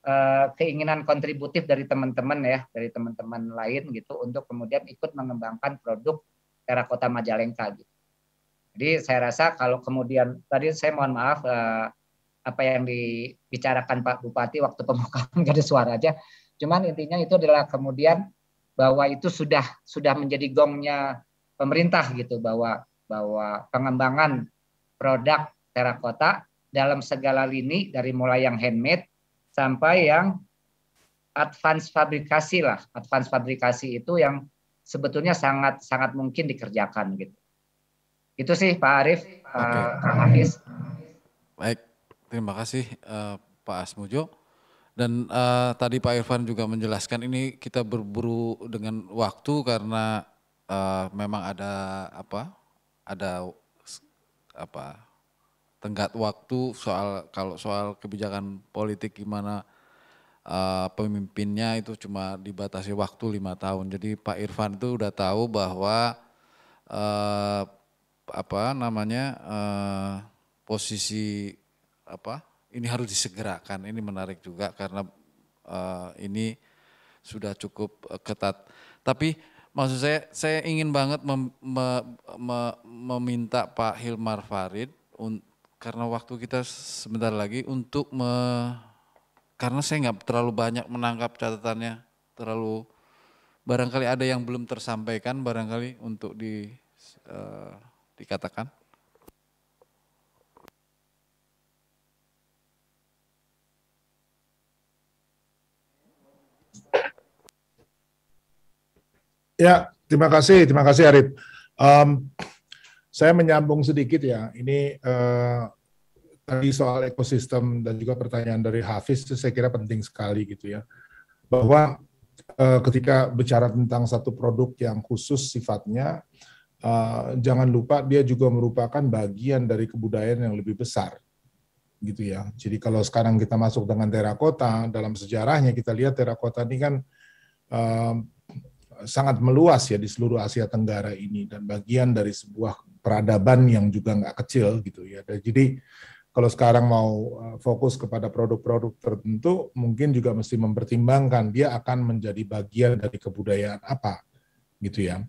eh, keinginan kontributif dari teman-teman ya, dari teman-teman lain gitu untuk kemudian ikut mengembangkan produk terakota Majalengka gitu. Jadi saya rasa kalau kemudian tadi saya mohon maaf eh, apa yang dibicarakan Pak Bupati waktu [laughs] pembukaan gak ada suara aja. Cuman intinya itu adalah kemudian bahwa itu sudah sudah menjadi gongnya pemerintah gitu bahwa bahwa pengembangan produk terakota dalam segala lini dari mulai yang handmade sampai yang advance fabrikasi lah. Advance fabrikasi itu yang sebetulnya sangat sangat mungkin dikerjakan gitu. Itu sih Pak Arief, Pak eh, okay. Kang Hafiz. Baik, terima kasih uh, Pak Asmujo. Dan uh, tadi Pak Irfan juga menjelaskan ini kita berburu dengan waktu karena uh, memang ada apa? Ada apa? Tenggat waktu soal kalau soal kebijakan politik gimana uh, pemimpinnya itu cuma dibatasi waktu lima tahun. Jadi Pak Irfan itu udah tahu bahwa uh, apa namanya eh, posisi apa ini harus disegerakan. Ini menarik juga karena eh, ini sudah cukup eh, ketat. Tapi maksud saya saya ingin banget mem, me, me, meminta Pak Hilmar Farid un, karena waktu kita sebentar lagi untuk me, karena saya nggak terlalu banyak menangkap catatannya terlalu barangkali ada yang belum tersampaikan barangkali untuk di uh, dikatakan? Ya, terima kasih, terima kasih Arif. Um, saya menyambung sedikit ya, ini uh, tadi soal ekosistem dan juga pertanyaan dari Hafiz saya kira penting sekali gitu ya, bahwa uh, ketika bicara tentang satu produk yang khusus sifatnya, Eh, jangan lupa dia juga merupakan bagian dari kebudayaan yang lebih besar gitu ya. Jadi kalau sekarang kita masuk dengan terakota dalam sejarahnya kita lihat terakota ini kan uh, sangat meluas ya di seluruh Asia Tenggara ini dan bagian dari sebuah peradaban yang juga nggak kecil gitu ya. Dan jadi kalau sekarang mau eh, fokus kepada produk-produk tertentu, mungkin juga mesti mempertimbangkan dia akan menjadi bagian dari kebudayaan apa, gitu ya.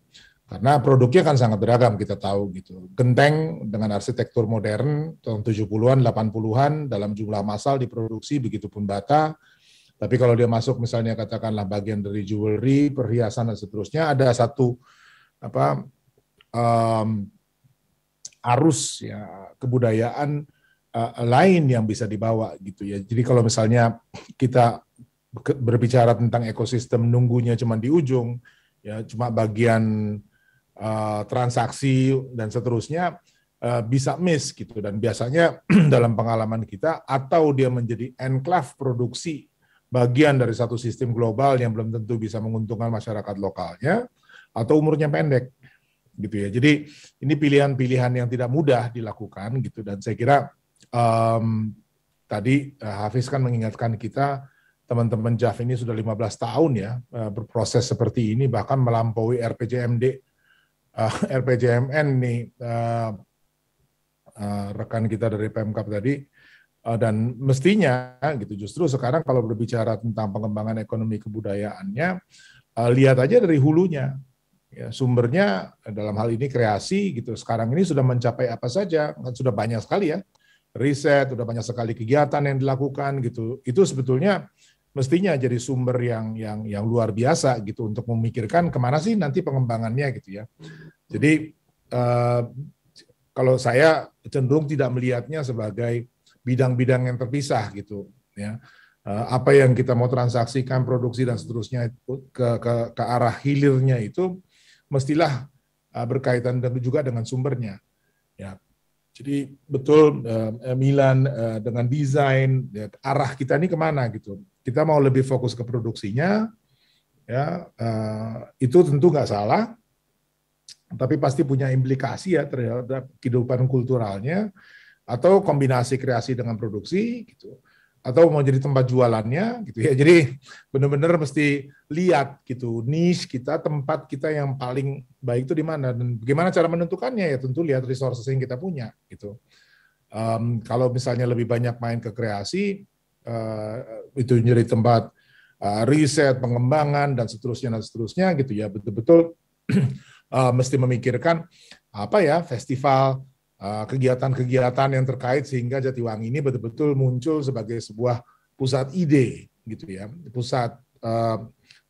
Karena produknya kan sangat beragam kita tahu gitu. Genteng dengan arsitektur modern tahun 70-an, 80-an dalam jumlah massal diproduksi begitu pun bata. Tapi kalau dia masuk misalnya katakanlah bagian dari jewelry, perhiasan dan seterusnya ada satu apa um, arus ya kebudayaan uh, lain yang bisa dibawa gitu ya. Jadi kalau misalnya kita berbicara tentang ekosistem nunggunya cuma di ujung ya cuma bagian Eh, transaksi dan seterusnya eh, bisa miss gitu dan biasanya [clears throat] dalam pengalaman kita atau dia menjadi enclave produksi bagian dari satu sistem global yang belum tentu bisa menguntungkan masyarakat lokalnya atau umurnya pendek gitu ya. Jadi ini pilihan-pilihan yang tidak mudah dilakukan gitu dan saya kira um, tadi eh, Hafiz kan mengingatkan kita teman-teman JAF ini sudah 15 tahun ya berproses seperti ini bahkan melampaui RPJMD uh, ah, [laughs] RPJMN nih uh, uh, rekan kita dari Pemkap tadi uh, dan mestinya gitu justru sekarang kalau berbicara tentang pengembangan ekonomi kebudayaannya uh, lihat aja dari hulunya ya, sumbernya dalam hal ini kreasi gitu sekarang ini sudah mencapai apa saja kan sudah banyak sekali ya riset sudah banyak sekali kegiatan yang dilakukan gitu itu sebetulnya mestinya jadi sumber yang yang yang luar biasa gitu untuk memikirkan kemana sih nanti pengembangannya gitu ya. Jadi eh, kalau saya cenderung tidak melihatnya sebagai bidang-bidang yang terpisah gitu ya. Eh, apa yang kita mau transaksikan, produksi dan seterusnya ke ke, ke arah hilirnya itu mestilah eh, berkaitan tentu juga dengan sumbernya. Ya, jadi betul uh, Milan uh, dengan desain ya, arah kita ini kemana gitu kita mau lebih fokus ke produksinya, ya uh, itu tentu nggak salah, tapi pasti punya implikasi ya terhadap kehidupan kulturalnya atau kombinasi kreasi dengan produksi gitu atau mau jadi tempat jualannya gitu ya [laughs] jadi benar-benar mesti lihat gitu niche kita tempat kita yang paling baik itu di mana dan bagaimana cara menentukannya ya tentu lihat resources yang kita punya gitu um, kalau misalnya lebih banyak main ke kreasi Eh, itu jadi tempat uh, riset, pengembangan dan seterusnya dan seterusnya gitu ya betul-betul uh, [clears throat] mesti memikirkan apa ya festival kegiatan-kegiatan uh, yang terkait sehingga Jatiwangi ini betul-betul muncul sebagai sebuah pusat ide gitu ya, pusat uh,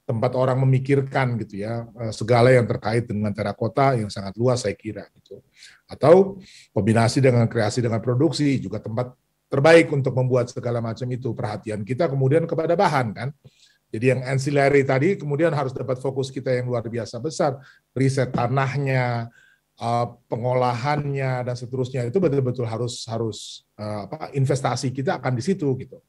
tempat orang memikirkan gitu ya segala yang terkait dengan terakota yang sangat luas saya kira gitu. Atau kombinasi dengan kreasi dengan produksi juga tempat terbaik untuk membuat segala macam itu perhatian kita kemudian kepada bahan kan. Jadi yang ancillary tadi kemudian harus dapat fokus kita yang luar biasa besar, riset tanahnya, eh, pengolahannya dan seterusnya itu betul-betul harus harus eh, apa investasi kita akan di situ gitu.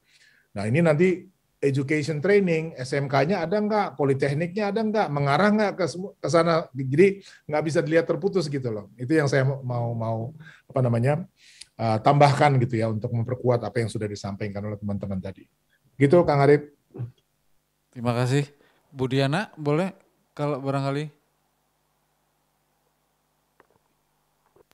Nah, ini nanti education training, SMK-nya ada nggak, politekniknya ada nggak, mengarah nggak ke, ke sana. Jadi nggak bisa dilihat terputus gitu loh. Itu yang saya mau mau apa namanya Eh, tambahkan gitu ya untuk memperkuat apa yang sudah disampaikan oleh teman-teman tadi. Gitu Kang Arif. Terima kasih. Bu Diana, boleh kalau barangkali?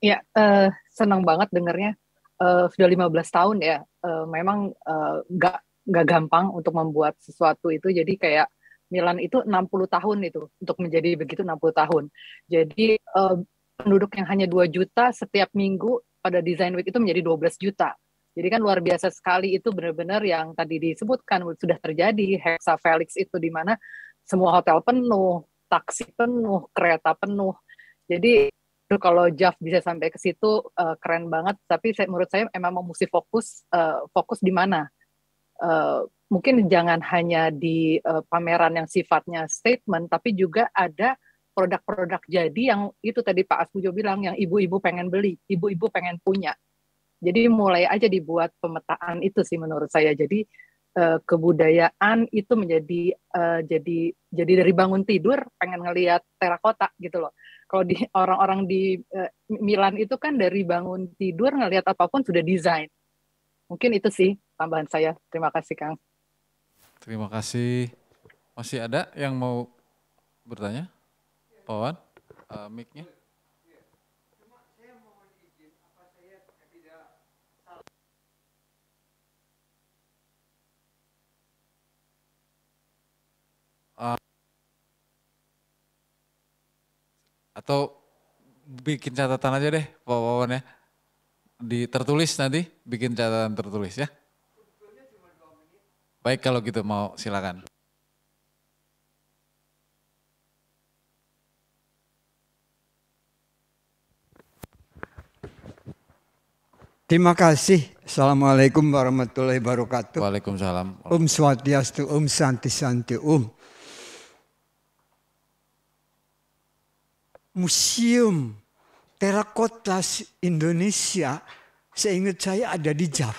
Ya, uh, senang banget dengarnya Uh, eh, sudah 15 tahun ya, uh, memang uh, gak, gak gampang untuk membuat sesuatu itu. Jadi kayak Milan itu 60 tahun itu, untuk menjadi begitu 60 tahun. Jadi uh, penduduk yang hanya 2 juta setiap minggu pada Design Week itu menjadi 12 juta. Jadi kan luar biasa sekali itu benar-benar yang tadi disebutkan sudah terjadi Hexa Felix itu di mana semua hotel penuh, taksi penuh, kereta penuh. Jadi kalau Jeff bisa sampai ke situ uh, keren banget. Tapi saya, menurut saya emang mesti fokus uh, fokus di mana. Uh, mungkin jangan hanya di uh, pameran yang sifatnya statement, tapi juga ada produk-produk jadi yang itu tadi Pak Asmujo bilang yang ibu-ibu pengen beli, ibu-ibu pengen punya. Jadi mulai aja dibuat pemetaan itu sih menurut saya. Jadi eh, kebudayaan itu menjadi eh, jadi jadi dari bangun tidur pengen ngelihat terakota gitu loh. Kalau di orang-orang di eh, Milan itu kan dari bangun tidur ngelihat apapun sudah desain. Mungkin itu sih tambahan saya. Terima kasih Kang. Terima kasih. Masih ada yang mau bertanya? Pawan, uh, mic-nya. Uh, atau bikin catatan aja deh Pak Wawan ya. Di tertulis nanti bikin catatan tertulis ya. Baik kalau gitu mau silakan. Terima kasih. Assalamualaikum warahmatullahi wabarakatuh. Waalaikumsalam. Om Swatiastu, Om Santi Santi, Om. Museum Terakota Indonesia, seingat saya ada di Jav.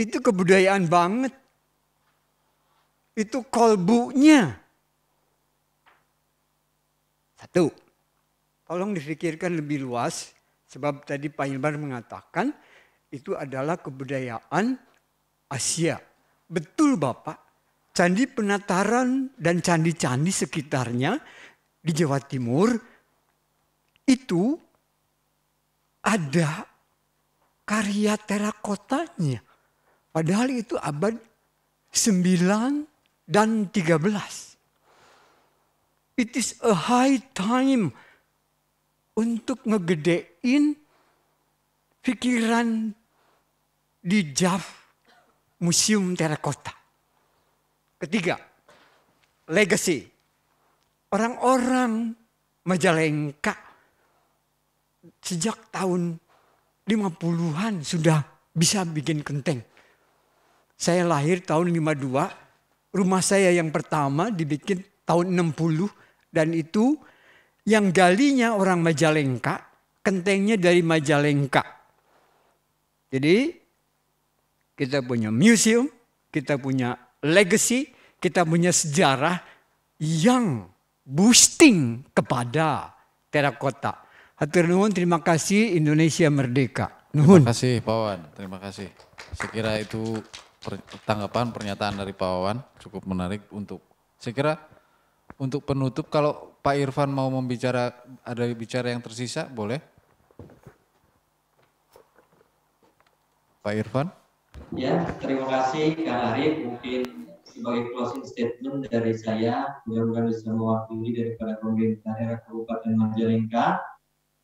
Itu kebudayaan banget. Itu kolbunya. Satu, tolong difikirkan lebih luas Sebab tadi Pak Hilmar mengatakan itu adalah kebudayaan Asia. Betul Bapak, Candi Penataran dan candi-candi sekitarnya di Jawa Timur itu ada karya terakotanya. Padahal itu abad 9 dan 13. It is a high time untuk ngegedein pikiran di Jaf Museum Terakota. Ketiga, legacy. Orang-orang Majalengka sejak tahun 50-an sudah bisa bikin kenteng. Saya lahir tahun 52, rumah saya yang pertama dibikin tahun 60 dan itu yang galinya orang Majalengka, kentengnya dari Majalengka. Jadi kita punya museum, kita punya legacy, kita punya sejarah yang boosting kepada terakota. Hatur nuhun, terima kasih Indonesia Merdeka. Nuhun. Terima kasih Pak Wawan, terima kasih. Saya kira itu per, tanggapan pernyataan dari Pak Wawan cukup menarik untuk saya kira untuk penutup kalau Pak Irfan mau membicara ada bicara yang tersisa boleh? Pak Irfan? Ya, terima kasih Kang Arif. Mungkin sebagai closing statement dari saya, mudah-mudahan bisa mewakili daripada pemerintah daerah Kabupaten Majalengka.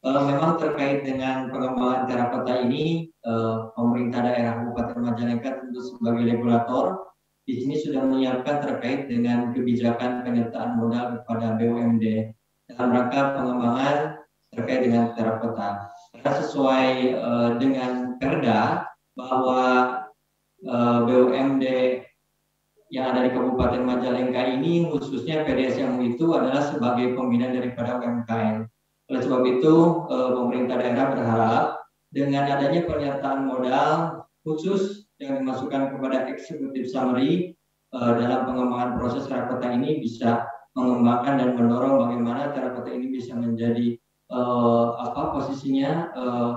Eh, memang terkait dengan pengembangan daerah kota ini, eh, pemerintah daerah Kabupaten Majalengka tentu sebagai regulator di sini sudah menyiapkan terkait dengan kebijakan penyertaan modal kepada BUMD dalam rangka pengembangan terkait dengan terapota. Karena sesuai uh, dengan Perda bahwa uh, eh, BUMD yang ada di Kabupaten Majalengka ini khususnya PDS yang itu adalah sebagai pembina daripada UMKM. Oleh sebab itu, eh, pemerintah daerah berharap dengan adanya penyertaan modal khusus yang dimasukkan kepada eksekutif summary uh, dalam pengembangan proses rakota ini bisa mengembangkan dan mendorong bagaimana terakota ini bisa menjadi uh, apa posisinya uh,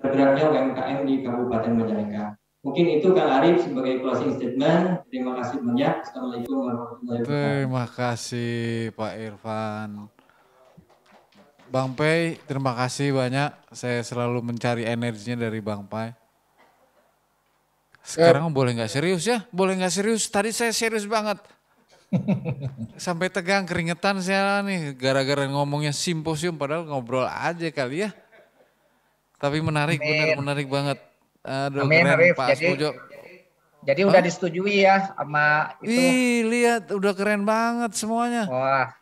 bergeraknya UMKM di Kabupaten Majalengka. Mungkin itu Kang Arif sebagai closing statement. Terima kasih banyak. Assalamualaikum warahmatullahi wabarakatuh. Terima kasih Pak Irfan. Bang Pei, terima kasih banyak. Saya selalu mencari energinya dari Bang Pei. Sekarang eh. boleh nggak serius ya? Boleh nggak serius? Tadi saya serius banget. [laughs] Sampai tegang keringetan saya nih gara-gara ngomongnya simposium padahal ngobrol aja kali ya. Tapi menarik benar menarik banget. Aduh Amin, keren Pak jadi, Jadi udah disetujui ya sama itu. Wih, lihat udah keren banget semuanya. Wah.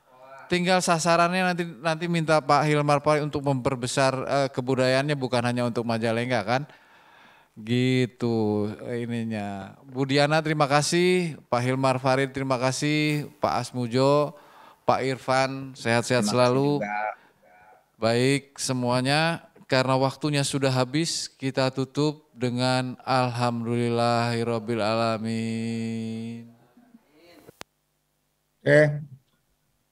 Tinggal sasarannya nanti nanti minta Pak Hilmar Pari untuk memperbesar uh, kebudayaannya bukan hanya untuk Majalengka kan? Gitu ininya. Budiana terima kasih, Pak Hilmar Farid terima kasih, Pak Asmujo, Pak Irfan sehat-sehat selalu. Juga. Baik semuanya, karena waktunya sudah habis, kita tutup dengan Alhamdulillahirabbil alamin. Oke.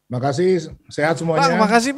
Makasih, sehat semuanya. terima makasih, Pak.